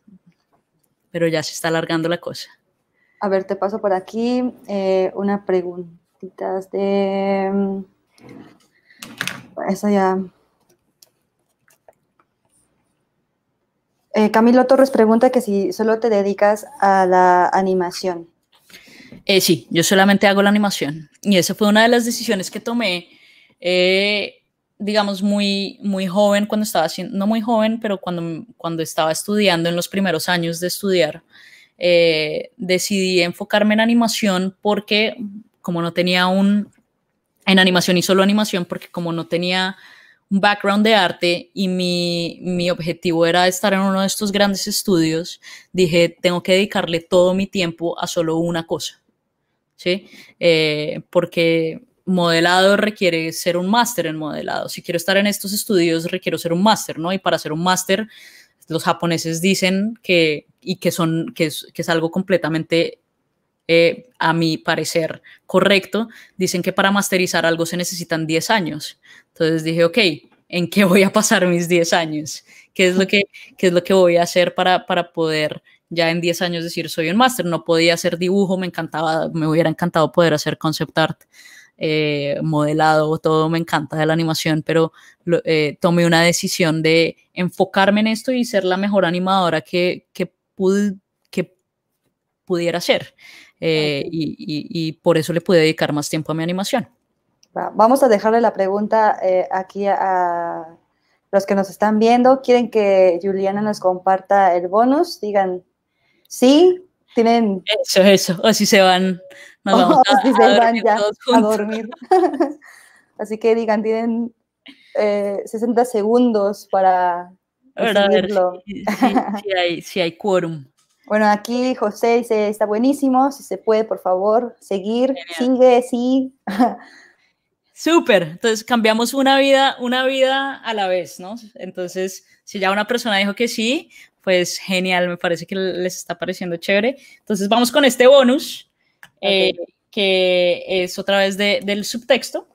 Pero ya se está alargando la cosa. A ver, te paso por aquí eh, una preguntita de... Mm, eso ya... Eh, Camilo Torres pregunta que si solo te dedicas a la animación. Eh, sí, yo solamente hago la animación. Y esa fue una de las decisiones que tomé eh, digamos, muy, muy joven cuando estaba haciendo, no muy joven, pero cuando, cuando estaba estudiando en los primeros años de estudiar, eh, decidí enfocarme en animación porque como no tenía un, en animación y solo animación, porque como no tenía un background de arte y mi, mi objetivo era estar en uno de estos grandes estudios, dije, tengo que dedicarle todo mi tiempo a solo una cosa. ¿Sí? Eh, porque modelado requiere ser un máster en modelado. Si quiero estar en estos estudios, requiero ser un máster, ¿no? Y para ser un máster, los japoneses dicen que, y que, son, que, es, que algo completamente, eh, a mi parecer, correcto, dicen que para masterizar algo se necesitan 10 años. Entonces dije, ok, ¿en qué voy a pasar mis 10 años? ¿Qué es lo que, es lo que voy a hacer para, para poder ya en 10 años decir soy un máster? No podía hacer dibujo, me encantaba, me hubiera encantado poder hacer concept art. Eh, modelado, todo me encanta de la animación, pero eh, tomé una decisión de enfocarme en esto y ser la mejor animadora que, pudiera ser. Eh, y, y, por eso le pude dedicar más tiempo a mi animación. Vamos a dejarle la pregunta aquí a los que nos están viendo. ¿Quieren que Juliana nos comparta el bonus? Digan sí, tienen... Eso, eso, si se van. Nos vamos a, se van ya a dormir. así que digan, tienen 60 eh, segundos para decidirlo. si, hay, si hay quórum. Bueno, aquí José dice, está buenísimo, si se puede, por favor, seguir, sigue, sí. Súper, entonces cambiamos una vida, una vida a la vez, ¿no? Entonces, si ya una persona dijo que sí, pues genial, me parece que les está pareciendo chévere. Entonces vamos con este bonus, eh, que es otra vez del subtexto.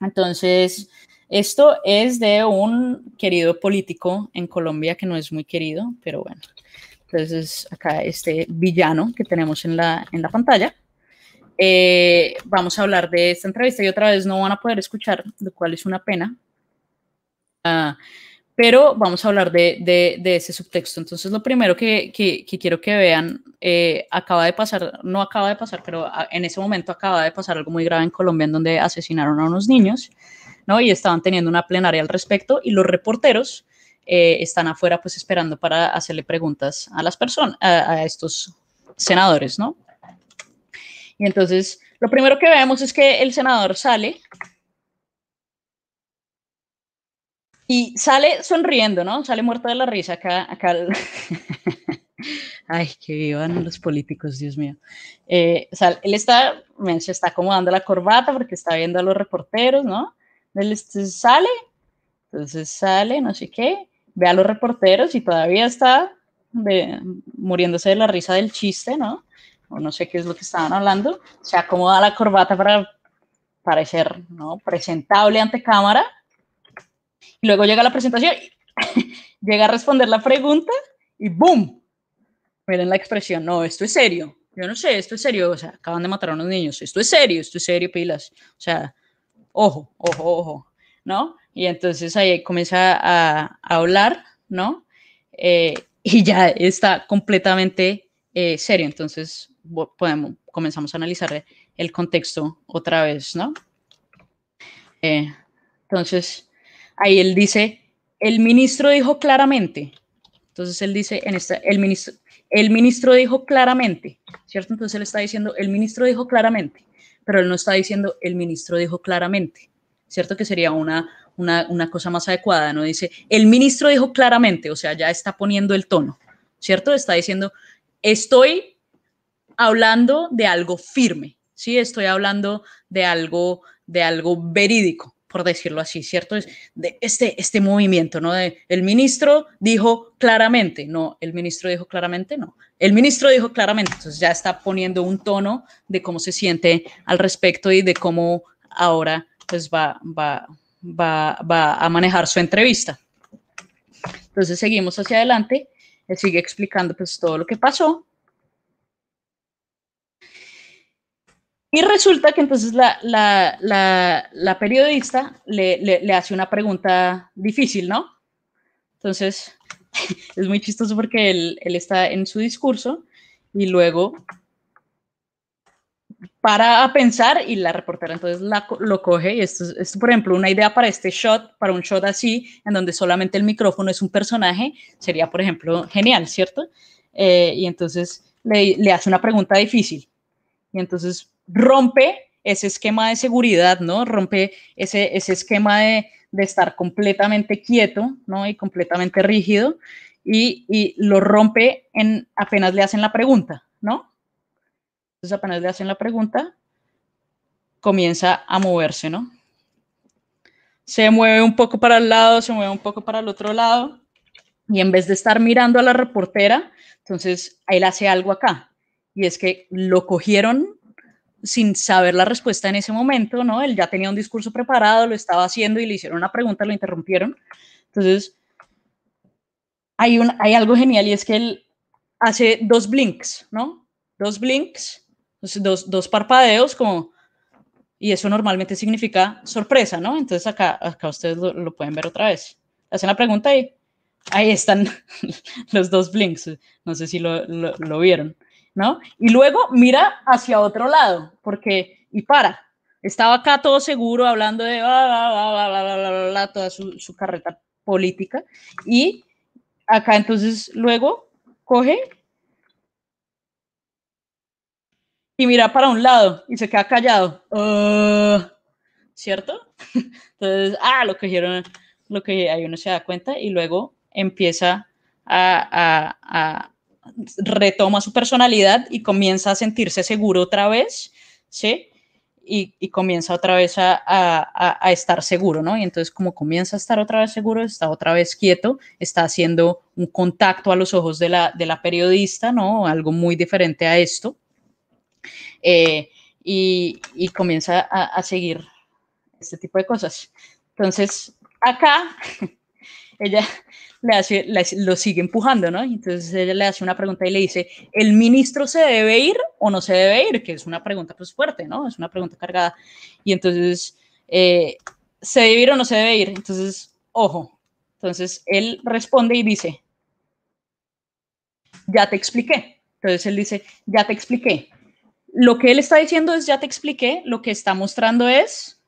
Entonces, esto es de un querido político en Colombia que no es muy querido, pero bueno. Entonces, acá este villano que tenemos en la, pantalla. Eh, vamos a hablar de esta entrevista y otra vez no van a poder escuchar, lo cual es una pena. Ah pero vamos a hablar de, ese subtexto. Entonces, lo primero que, quiero que vean, eh, acaba de pasar, no acaba de pasar, pero en ese momento acaba de pasar algo muy grave en Colombia en donde asesinaron a unos niños, ¿no? Y estaban teniendo una plenaria al respecto y los reporteros eh, están afuera pues esperando para hacerle preguntas a las personas, a estos senadores, ¿no? Y entonces, lo primero que vemos es que el senador sale Y sale sonriendo, ¿no? Sale muerto de la risa acá. acá Ay, que vivan los políticos, Dios mío. Eh, él está, se está acomodando la corbata porque está viendo a los reporteros, ¿no? Él este, sale, entonces sale, no sé qué, ve a los reporteros y todavía está muriéndose de la risa del chiste, ¿no? O no sé qué es lo que estaban hablando. Se acomoda la corbata para parecer, ¿no? Presentable ante cámara y luego llega la presentación, llega a responder la pregunta y ¡boom! Miren la expresión, no, esto es serio. Yo no sé, esto es serio. O sea, acaban de matar a unos niños. Esto es serio, esto es serio, pilas. O sea, ojo, ojo, ojo, ¿no? Y entonces ahí comienza a, hablar, ¿no? Eh, y ya está completamente eh, serio. Entonces podemos, comenzamos a analizar el contexto otra vez, ¿no? Eh, entonces, ahí él dice, el ministro dijo claramente, entonces él dice, en esta, el, ministro, el ministro dijo claramente, ¿cierto? Entonces él está diciendo, el ministro dijo claramente, pero él no está diciendo, el ministro dijo claramente, ¿cierto? Que sería una, una, cosa más adecuada, ¿no? Dice, el ministro dijo claramente, o sea, ya está poniendo el tono, ¿cierto? Está diciendo, estoy hablando de algo firme, ¿sí? Estoy hablando de algo, de algo verídico, por decirlo así, ¿cierto? Es de este, este movimiento, ¿no? el ministro dijo claramente, no, el ministro dijo claramente, no, el ministro dijo claramente, entonces ya está poniendo un tono de cómo se siente al respecto y de cómo ahora pues va, va, va a manejar su entrevista. Entonces seguimos hacia adelante, él sigue explicando pues todo lo que pasó Y resulta que entonces la, periodista le, hace una pregunta difícil, ¿no? Entonces, es muy chistoso porque él, está en su discurso y luego para a pensar y la reportera entonces lo coge y esto es, por ejemplo una idea para este shot, para un shot así, en donde solamente el micrófono es un personaje, sería por ejemplo genial, ¿cierto? Eh, y entonces le, le hace una pregunta difícil y entonces rompe ese esquema de seguridad, ¿no? Rompe ese, ese esquema de, estar completamente quieto, ¿no? Y completamente rígido, y, y, lo rompe en apenas le hacen la pregunta, ¿no? Entonces apenas le hacen la pregunta, comienza a moverse, ¿no? Se mueve un poco para el lado, se mueve un poco para el otro lado, y en vez de estar mirando a la reportera, entonces él hace algo acá, y es que lo cogieron sin saber la respuesta en ese momento, ¿no? Él ya tenía un discurso preparado, lo estaba haciendo y le hicieron una pregunta, lo interrumpieron. Entonces, hay, hay algo genial y es que él hace dos blinks, ¿no? Dos blinks, dos, parpadeos como... Y eso normalmente significa sorpresa, ¿no? Entonces acá, acá ustedes lo, pueden ver otra vez. Hacen la pregunta y ahí están los dos blinks. No sé si lo, lo vieron. ¿no? Y luego mira hacia otro lado, porque, y para, estaba acá todo seguro hablando de bla, bla, toda su, carreta política, y acá entonces luego coge y mira para un lado y se queda callado. Ah, ¿Cierto? Entonces, ah, lo que dijeron, lo que ahí uno se da cuenta y luego empieza a, retoma su personalidad y comienza a sentirse seguro otra vez, ¿sí? Y, y comienza otra vez a, a, estar seguro, ¿no? Y entonces como comienza a estar otra vez seguro, está otra vez quieto, está haciendo un contacto a los ojos de la, de la periodista, ¿no? Algo muy diferente a esto. Eh, y, y, comienza a, a seguir este tipo de cosas. Entonces, acá, ella lo sigue empujando, ¿no? entonces ella le hace una pregunta y le dice, ¿el ministro se debe ir o no se debe ir? Que es una pregunta pues fuerte, ¿no? Es una pregunta cargada. Y entonces, eh, ¿se debe ir o no se debe ir? Entonces, ojo. Entonces, él responde y dice, ya te expliqué. Entonces, él dice, ya te expliqué. Lo que él está diciendo es, ya te expliqué, lo que está mostrando es,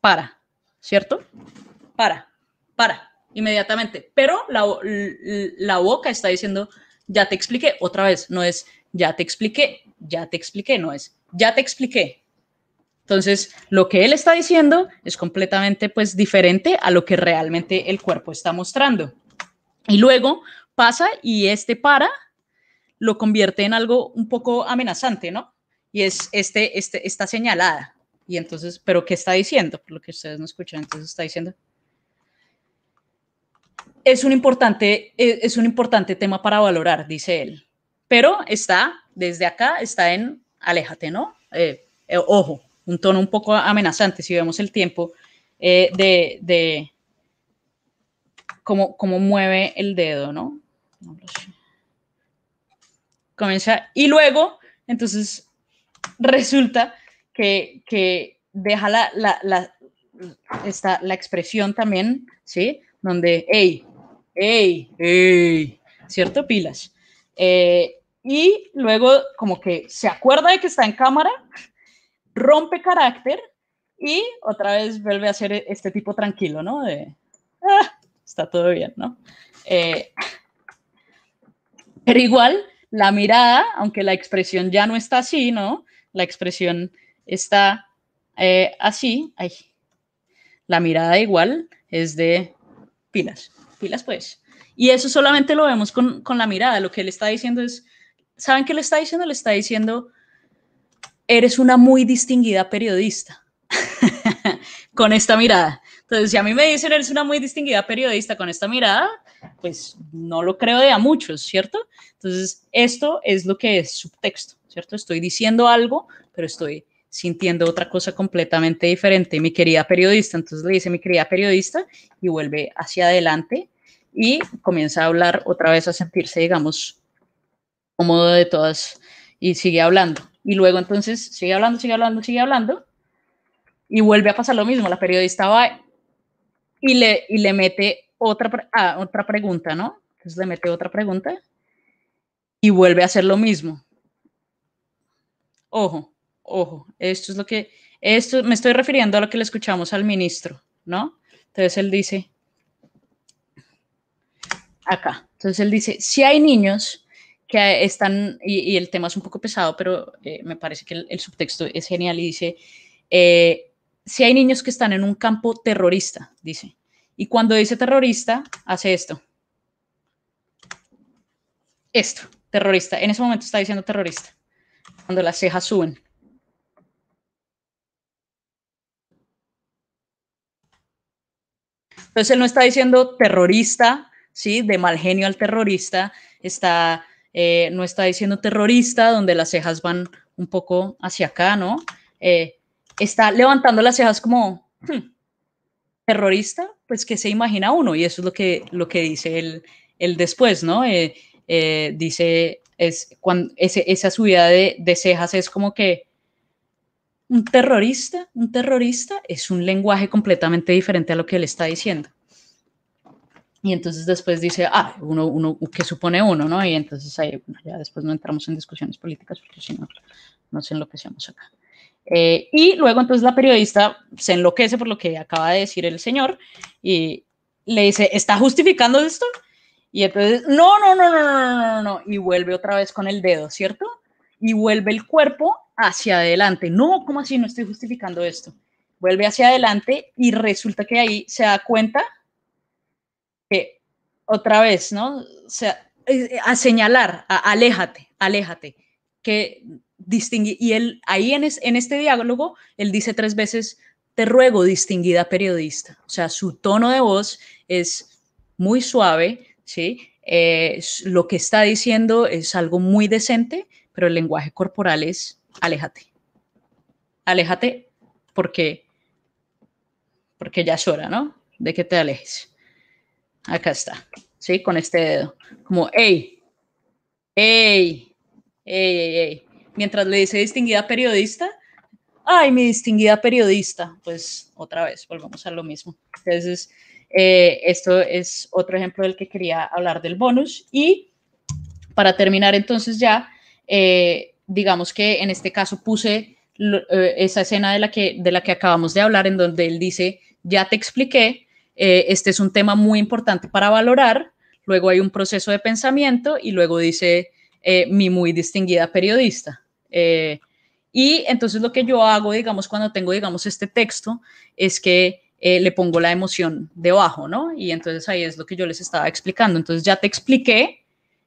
para, ¿cierto? Para para, inmediatamente. Pero la, la boca está diciendo, ya te expliqué, otra vez, no es, ya te expliqué, ya te expliqué, no es, ya te expliqué. Entonces, lo que él está diciendo es completamente pues diferente a lo que realmente el cuerpo está mostrando. Y luego pasa y este para lo convierte en algo un poco amenazante, ¿no? Y es este, este, está señalada. Y entonces, ¿pero qué está diciendo? Por lo que ustedes no escuchan, entonces está diciendo, es un importante, eh, es un importante tema para valorar, dice él. Pero está, desde acá, está en aléjate, ¿no? Eh, eh, ojo, un tono un poco amenazante si vemos el tiempo de, de cómo, mueve el dedo, ¿no? Comienza. Y luego, entonces, resulta que, deja la, la, la, la expresión también, ¿sí? Donde, hey, ¡Ey! ¡Ey! ¿Cierto, pilas? Eh, y luego como que se acuerda de que está en cámara, rompe carácter y otra vez vuelve a ser e-, este tipo tranquilo, ¿no? De, ah, está todo bien, ¿no? Eh, pero igual, la mirada, aunque la expresión ya no está así, ¿no? La expresión está eh, así, ahí. la mirada igual es de pilas pues. Y eso solamente lo vemos con, con la mirada, lo que él está diciendo es, ¿saben qué le está diciendo? Le está diciendo, eres una muy distinguida periodista con esta mirada. Entonces, si a mí me dicen, eres una muy distinguida periodista con esta mirada, pues no lo creo de a muchos, ¿cierto? Entonces, esto es lo que es subtexto, ¿cierto? Estoy diciendo algo, pero estoy sintiendo otra cosa completamente diferente, mi querida periodista. Entonces le dice mi querida periodista y vuelve hacia adelante y comienza a hablar otra vez, a sentirse, digamos, cómodo de todas y sigue hablando. Y luego entonces sigue hablando, sigue hablando, sigue hablando y vuelve a pasar lo mismo. La periodista va y le, y le mete otra, ah, otra pregunta, ¿no? Entonces le mete otra pregunta y vuelve a hacer lo mismo. Ojo, ojo, esto es lo que, esto me estoy refiriendo a lo que le escuchamos al ministro, ¿no? Entonces él dice, acá. Entonces él dice, si hay niños que están, y, el tema es un poco pesado, pero eh, me parece que el, subtexto es genial y dice, eh, si hay niños que están en un campo terrorista, dice. Y cuando dice terrorista, hace esto. Esto, terrorista. En ese momento está diciendo terrorista. Cuando las cejas suben. Entonces él no está diciendo terrorista ¿sí? De mal genio al terrorista, está, eh, no está diciendo terrorista, donde las cejas van un poco hacia acá, ¿no? Eh, está levantando las cejas como hmm, terrorista, pues que se imagina uno, y eso es lo que, lo que dice él, después, ¿no? Eh, dice, es, cuando, esa subida de, de cejas es como que un terrorista, un terrorista es un lenguaje completamente diferente a lo que él está diciendo. Y entonces después dice, ah, uno, uno, ¿qué supone uno? ¿no? Y entonces ahí, bueno, ya después no entramos en discusiones políticas porque si no, nos enloquecemos acá. Eh, y luego entonces la periodista se enloquece por lo que acaba de decir el señor y le dice, ¿está justificando esto? Y entonces, no, no, no, no, no, no, no, no, y vuelve otra vez con el dedo, ¿cierto? Y vuelve el cuerpo hacia adelante. No, ¿cómo así? No estoy justificando esto. Vuelve hacia adelante y resulta que ahí se da cuenta otra vez, ¿no? O sea, eh, eh, a señalar, aléjate, aléjate, que distingue, y él ahí en, este diálogo, él dice tres veces, te ruego, distinguida periodista, o sea, su tono de voz es muy suave, ¿sí? Eh, lo que está diciendo es algo muy decente, pero el lenguaje corporal es, aléjate, aléjate porque, porque ya es hora, ¿no? De que te alejes. Acá está, ¿sí? Con este dedo. Como, hey, hey, hey, hey, Mientras le dice distinguida periodista, ay, mi distinguida periodista, pues otra vez, volvamos a lo mismo. Entonces, eh, esto es otro ejemplo del que quería hablar del bonus. Y para terminar entonces ya, eh, digamos que en este caso puse eh, esa escena de la, que, de la que acabamos de hablar, en donde él dice, ya te expliqué, eh, este es un tema muy importante para valorar, luego hay un proceso de pensamiento y luego dice eh, mi muy distinguida periodista. Eh, y entonces lo que yo hago, digamos, cuando tengo, digamos, este texto, es que le pongo la emoción debajo, ¿no? Y entonces ahí es lo que yo les estaba explicando. Entonces ya te expliqué,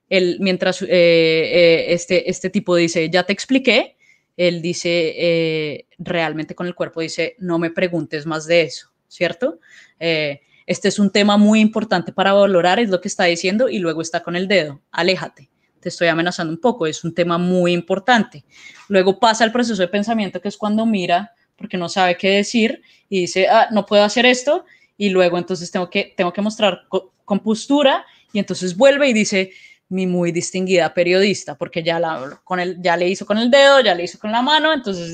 el, mientras este, este tipo dice, ya te expliqué, él dice, realmente con el cuerpo dice, no me preguntes más de eso. ¿cierto? Eh, este es un tema muy importante para valorar, es lo que está diciendo, y luego está con el dedo, aléjate, te estoy amenazando un poco, es un tema muy importante. Luego pasa el proceso de pensamiento, que es cuando mira, porque no sabe qué decir, y dice, ah, no puedo hacer esto, y luego entonces tengo que, tengo que mostrar compostura, y entonces vuelve y dice, mi muy distinguida periodista, porque ya, la, con el, ya le hizo con el dedo, ya le hizo con la mano, entonces,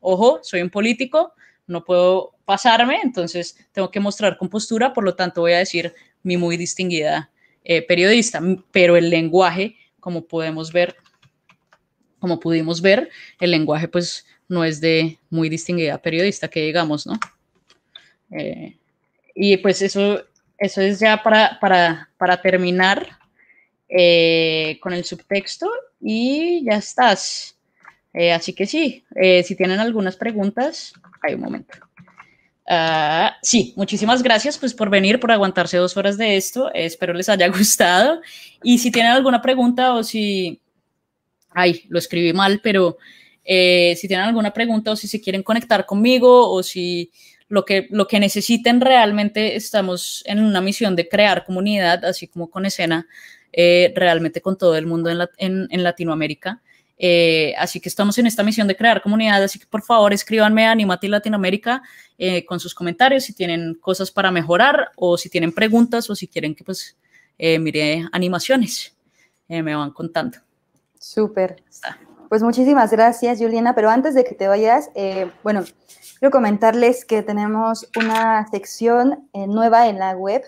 ojo, soy un político, no puedo pasarme, entonces tengo que mostrar compostura, por lo tanto voy a decir mi muy distinguida eh, periodista, pero el lenguaje, como podemos ver, como pudimos ver, el lenguaje pues no es de muy distinguida periodista, que digamos, ¿no? Eh, y pues eso, eso es ya para, terminar eh, con el subtexto y ya estás. así que sí, si tienen algunas preguntas, hay un momento. Ah, sí, muchísimas gracias pues, por venir, por aguantarse dos horas de esto. Espero les haya gustado. Y si tienen alguna pregunta o si... Ay, lo escribí mal, pero eh, si tienen alguna pregunta o si se quieren conectar conmigo o si lo que, lo que necesiten realmente, estamos en una misión de crear comunidad, así como con escena, eh, realmente con todo el mundo en, en Latinoamérica. Eh, así que estamos en esta misión de crear comunidades así que por favor escríbanme a Animati Latinoamérica eh, con sus comentarios si tienen cosas para mejorar o si tienen preguntas o si quieren que pues eh, mire animaciones. me van contando. Súper. Pues muchísimas gracias, Juliana. Pero antes de que te vayas, bueno, quiero comentarles que tenemos una sección nueva en la web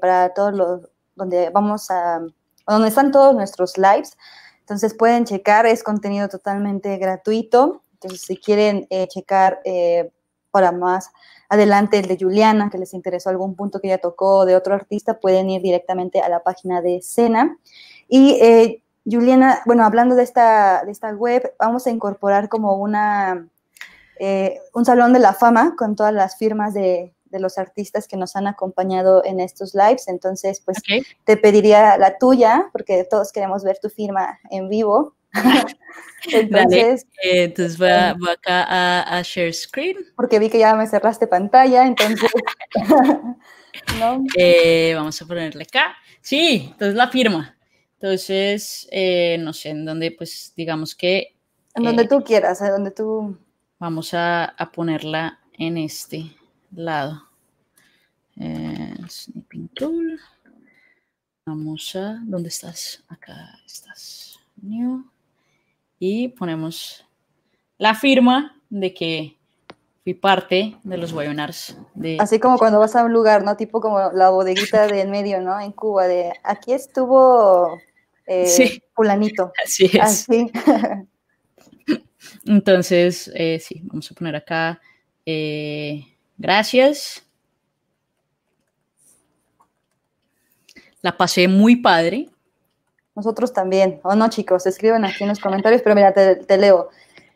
para todos los, donde vamos a, donde están todos nuestros lives. Entonces pueden checar, es contenido totalmente gratuito. Entonces, si quieren eh, checar eh, para más adelante el de Juliana, que les interesó algún punto que ella tocó de otro artista, pueden ir directamente a la página de Escena. Y eh, Juliana, bueno, hablando de esta, de esta web, vamos a incorporar como una, un salón de la fama con todas las firmas de, de los artistas que nos han acompañado en estos lives. Entonces, pues te pediría la tuya, porque todos queremos ver tu firma en vivo. entonces, eh, entonces voy, a, eh, acá a, share screen. Porque vi que ya me cerraste pantalla, entonces. Eh, vamos a ponerle acá. Sí, entonces la firma. Entonces, no sé, en dónde, pues, digamos que. En donde tú quieras, en donde tú. Vamos a ponerla en este lado. snipping tool. Vamos a, ¿dónde estás? Acá estás. New. Y ponemos la firma de que fui parte de los webinars. Así como cuando vas a un lugar, ¿no? Tipo como la bodeguita de en medio, ¿no? En Cuba, de aquí estuvo eh, sí. fulanito. Así es. Así. Entonces, eh, sí, vamos a poner acá eh, Gracias. La pasé muy padre. Nosotros también, o no chicos, escriben aquí en los comentarios, pero mira, te, leo.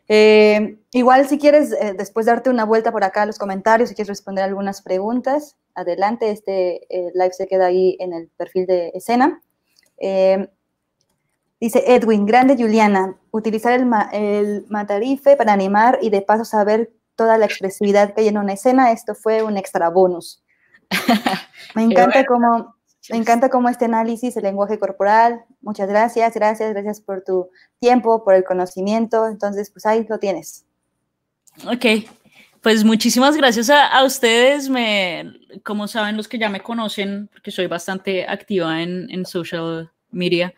Eh, igual si quieres eh, después darte una vuelta por acá a los comentarios, si quieres responder algunas preguntas, adelante, este eh, live se queda ahí en el perfil de escena. dice Edwin, grande Juliana, utilizar el, el matarife para animar y de paso saber toda la expresividad que hay en una escena, esto fue un extra bonus. Me encanta cómo, me encanta cómo este análisis, el lenguaje corporal, muchas gracias, gracias, gracias por tu tiempo, por el conocimiento, entonces pues ahí lo tienes. Ok, pues muchísimas gracias a, ustedes. Me, como saben los que ya me conocen, porque soy bastante activa en, en social media,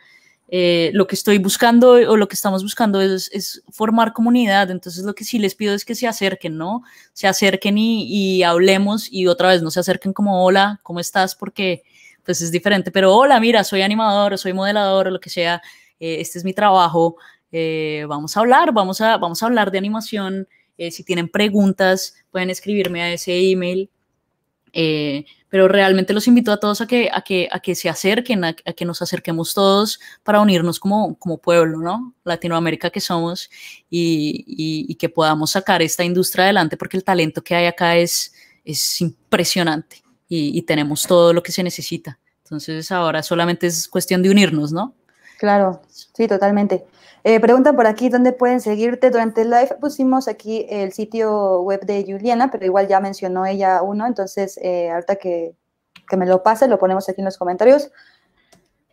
eh, lo que estoy buscando o lo que estamos buscando es, formar comunidad, entonces lo que sí les pido es que se acerquen, ¿no? Se acerquen y, hablemos y otra vez no se acerquen como hola, ¿cómo estás? Porque pues es diferente, pero hola, mira, soy animador, soy modelador o lo que sea, eh, este es mi trabajo, eh, vamos a hablar, vamos a, vamos a hablar de animación, si tienen preguntas pueden escribirme a ese email eh, pero realmente los invito a todos a que, a que, se acerquen, a, que nos acerquemos todos para unirnos como, pueblo, ¿no? Latinoamérica que somos y, y, que podamos sacar esta industria adelante porque el talento que hay acá es, es impresionante y tenemos todo lo que se necesita. Entonces ahora solamente es cuestión de unirnos, ¿no? Claro, sí, totalmente. Eh, preguntan por aquí dónde pueden seguirte durante el live. Pusimos aquí el sitio web de Juliana, pero igual ya mencionó ella uno, entonces eh, ahorita que, me lo pase, lo ponemos aquí en los comentarios.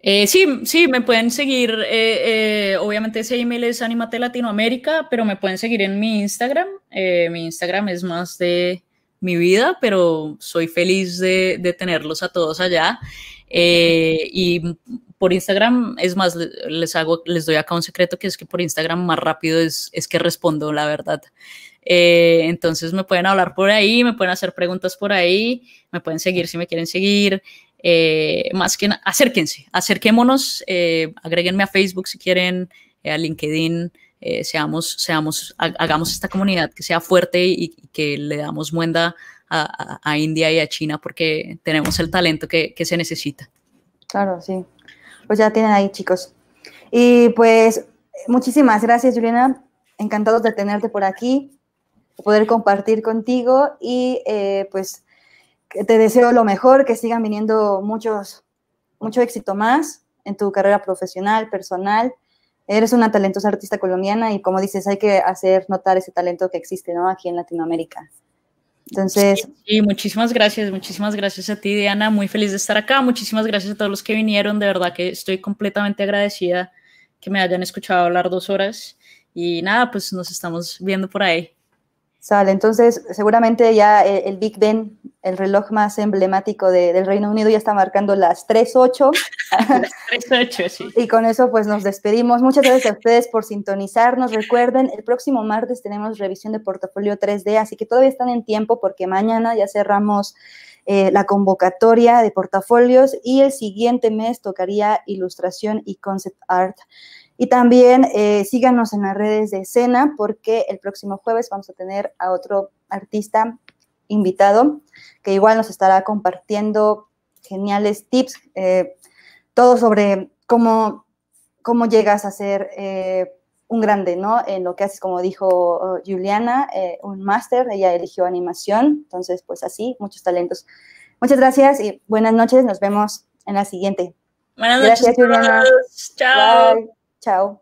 Eh, sí, sí, me pueden seguir. Eh, obviamente ese email es Animate Latinoamérica, pero me pueden seguir en mi Instagram. mi Instagram es más de mi vida, pero soy feliz de, tenerlos a todos allá. y por Instagram, es más, les hago, les doy acá un secreto que es que por Instagram más rápido es, es que respondo, la verdad. Eh, entonces me pueden hablar por ahí, me pueden hacer preguntas por ahí, me pueden seguir si me quieren seguir. Eh, más que acérquense, acerquémonos, eh, agréguenme a Facebook si quieren, eh, a LinkedIn, seamos, seamos, hagamos esta comunidad que sea fuerte y, que le damos muenda a, a, a, India y a China porque tenemos el talento que, que se necesita. Claro, sí pues ya tienen ahí, chicos. Y pues muchísimas gracias, Juliana. Encantado de tenerte por aquí, poder compartir contigo y eh, pues te deseo lo mejor, que sigan viniendo muchos, mucho éxito más en tu carrera profesional, personal. Eres una talentosa artista colombiana y como dices, hay que hacer notar ese talento que existe, Aquí en Latinoamérica. Entonces. Sí, muchísimas gracias, muchísimas gracias a ti, Diana. Muy feliz de estar acá. Muchísimas gracias a todos los que vinieron. De verdad que estoy completamente agradecida que me hayan escuchado hablar dos horas. Y nada, pues nos estamos viendo por ahí. Sale, entonces seguramente ya eh, el, Big Ben, el reloj más emblemático del Reino Unido, ya está marcando las 3.8. sí. Y con eso pues nos despedimos. Muchas gracias a ustedes por sintonizarnos. Recuerden, el próximo martes tenemos revisión de portafolio 3D, así que todavía están en tiempo porque mañana ya cerramos eh, la convocatoria de portafolios y el siguiente mes tocaría ilustración y concept art. Y también eh, síganos en las redes de escena porque el próximo jueves vamos a tener a otro artista invitado que igual nos estará compartiendo geniales tips, eh, todo sobre cómo, cómo llegas a ser eh, un grande, ¿no? En lo que haces, como dijo oh, Juliana, un máster, ella eligió animación, entonces pues así, muchos talentos. Muchas gracias y buenas noches, nos vemos en la siguiente. Buenas noches. Gracias, Juliana. Chao. Tchau.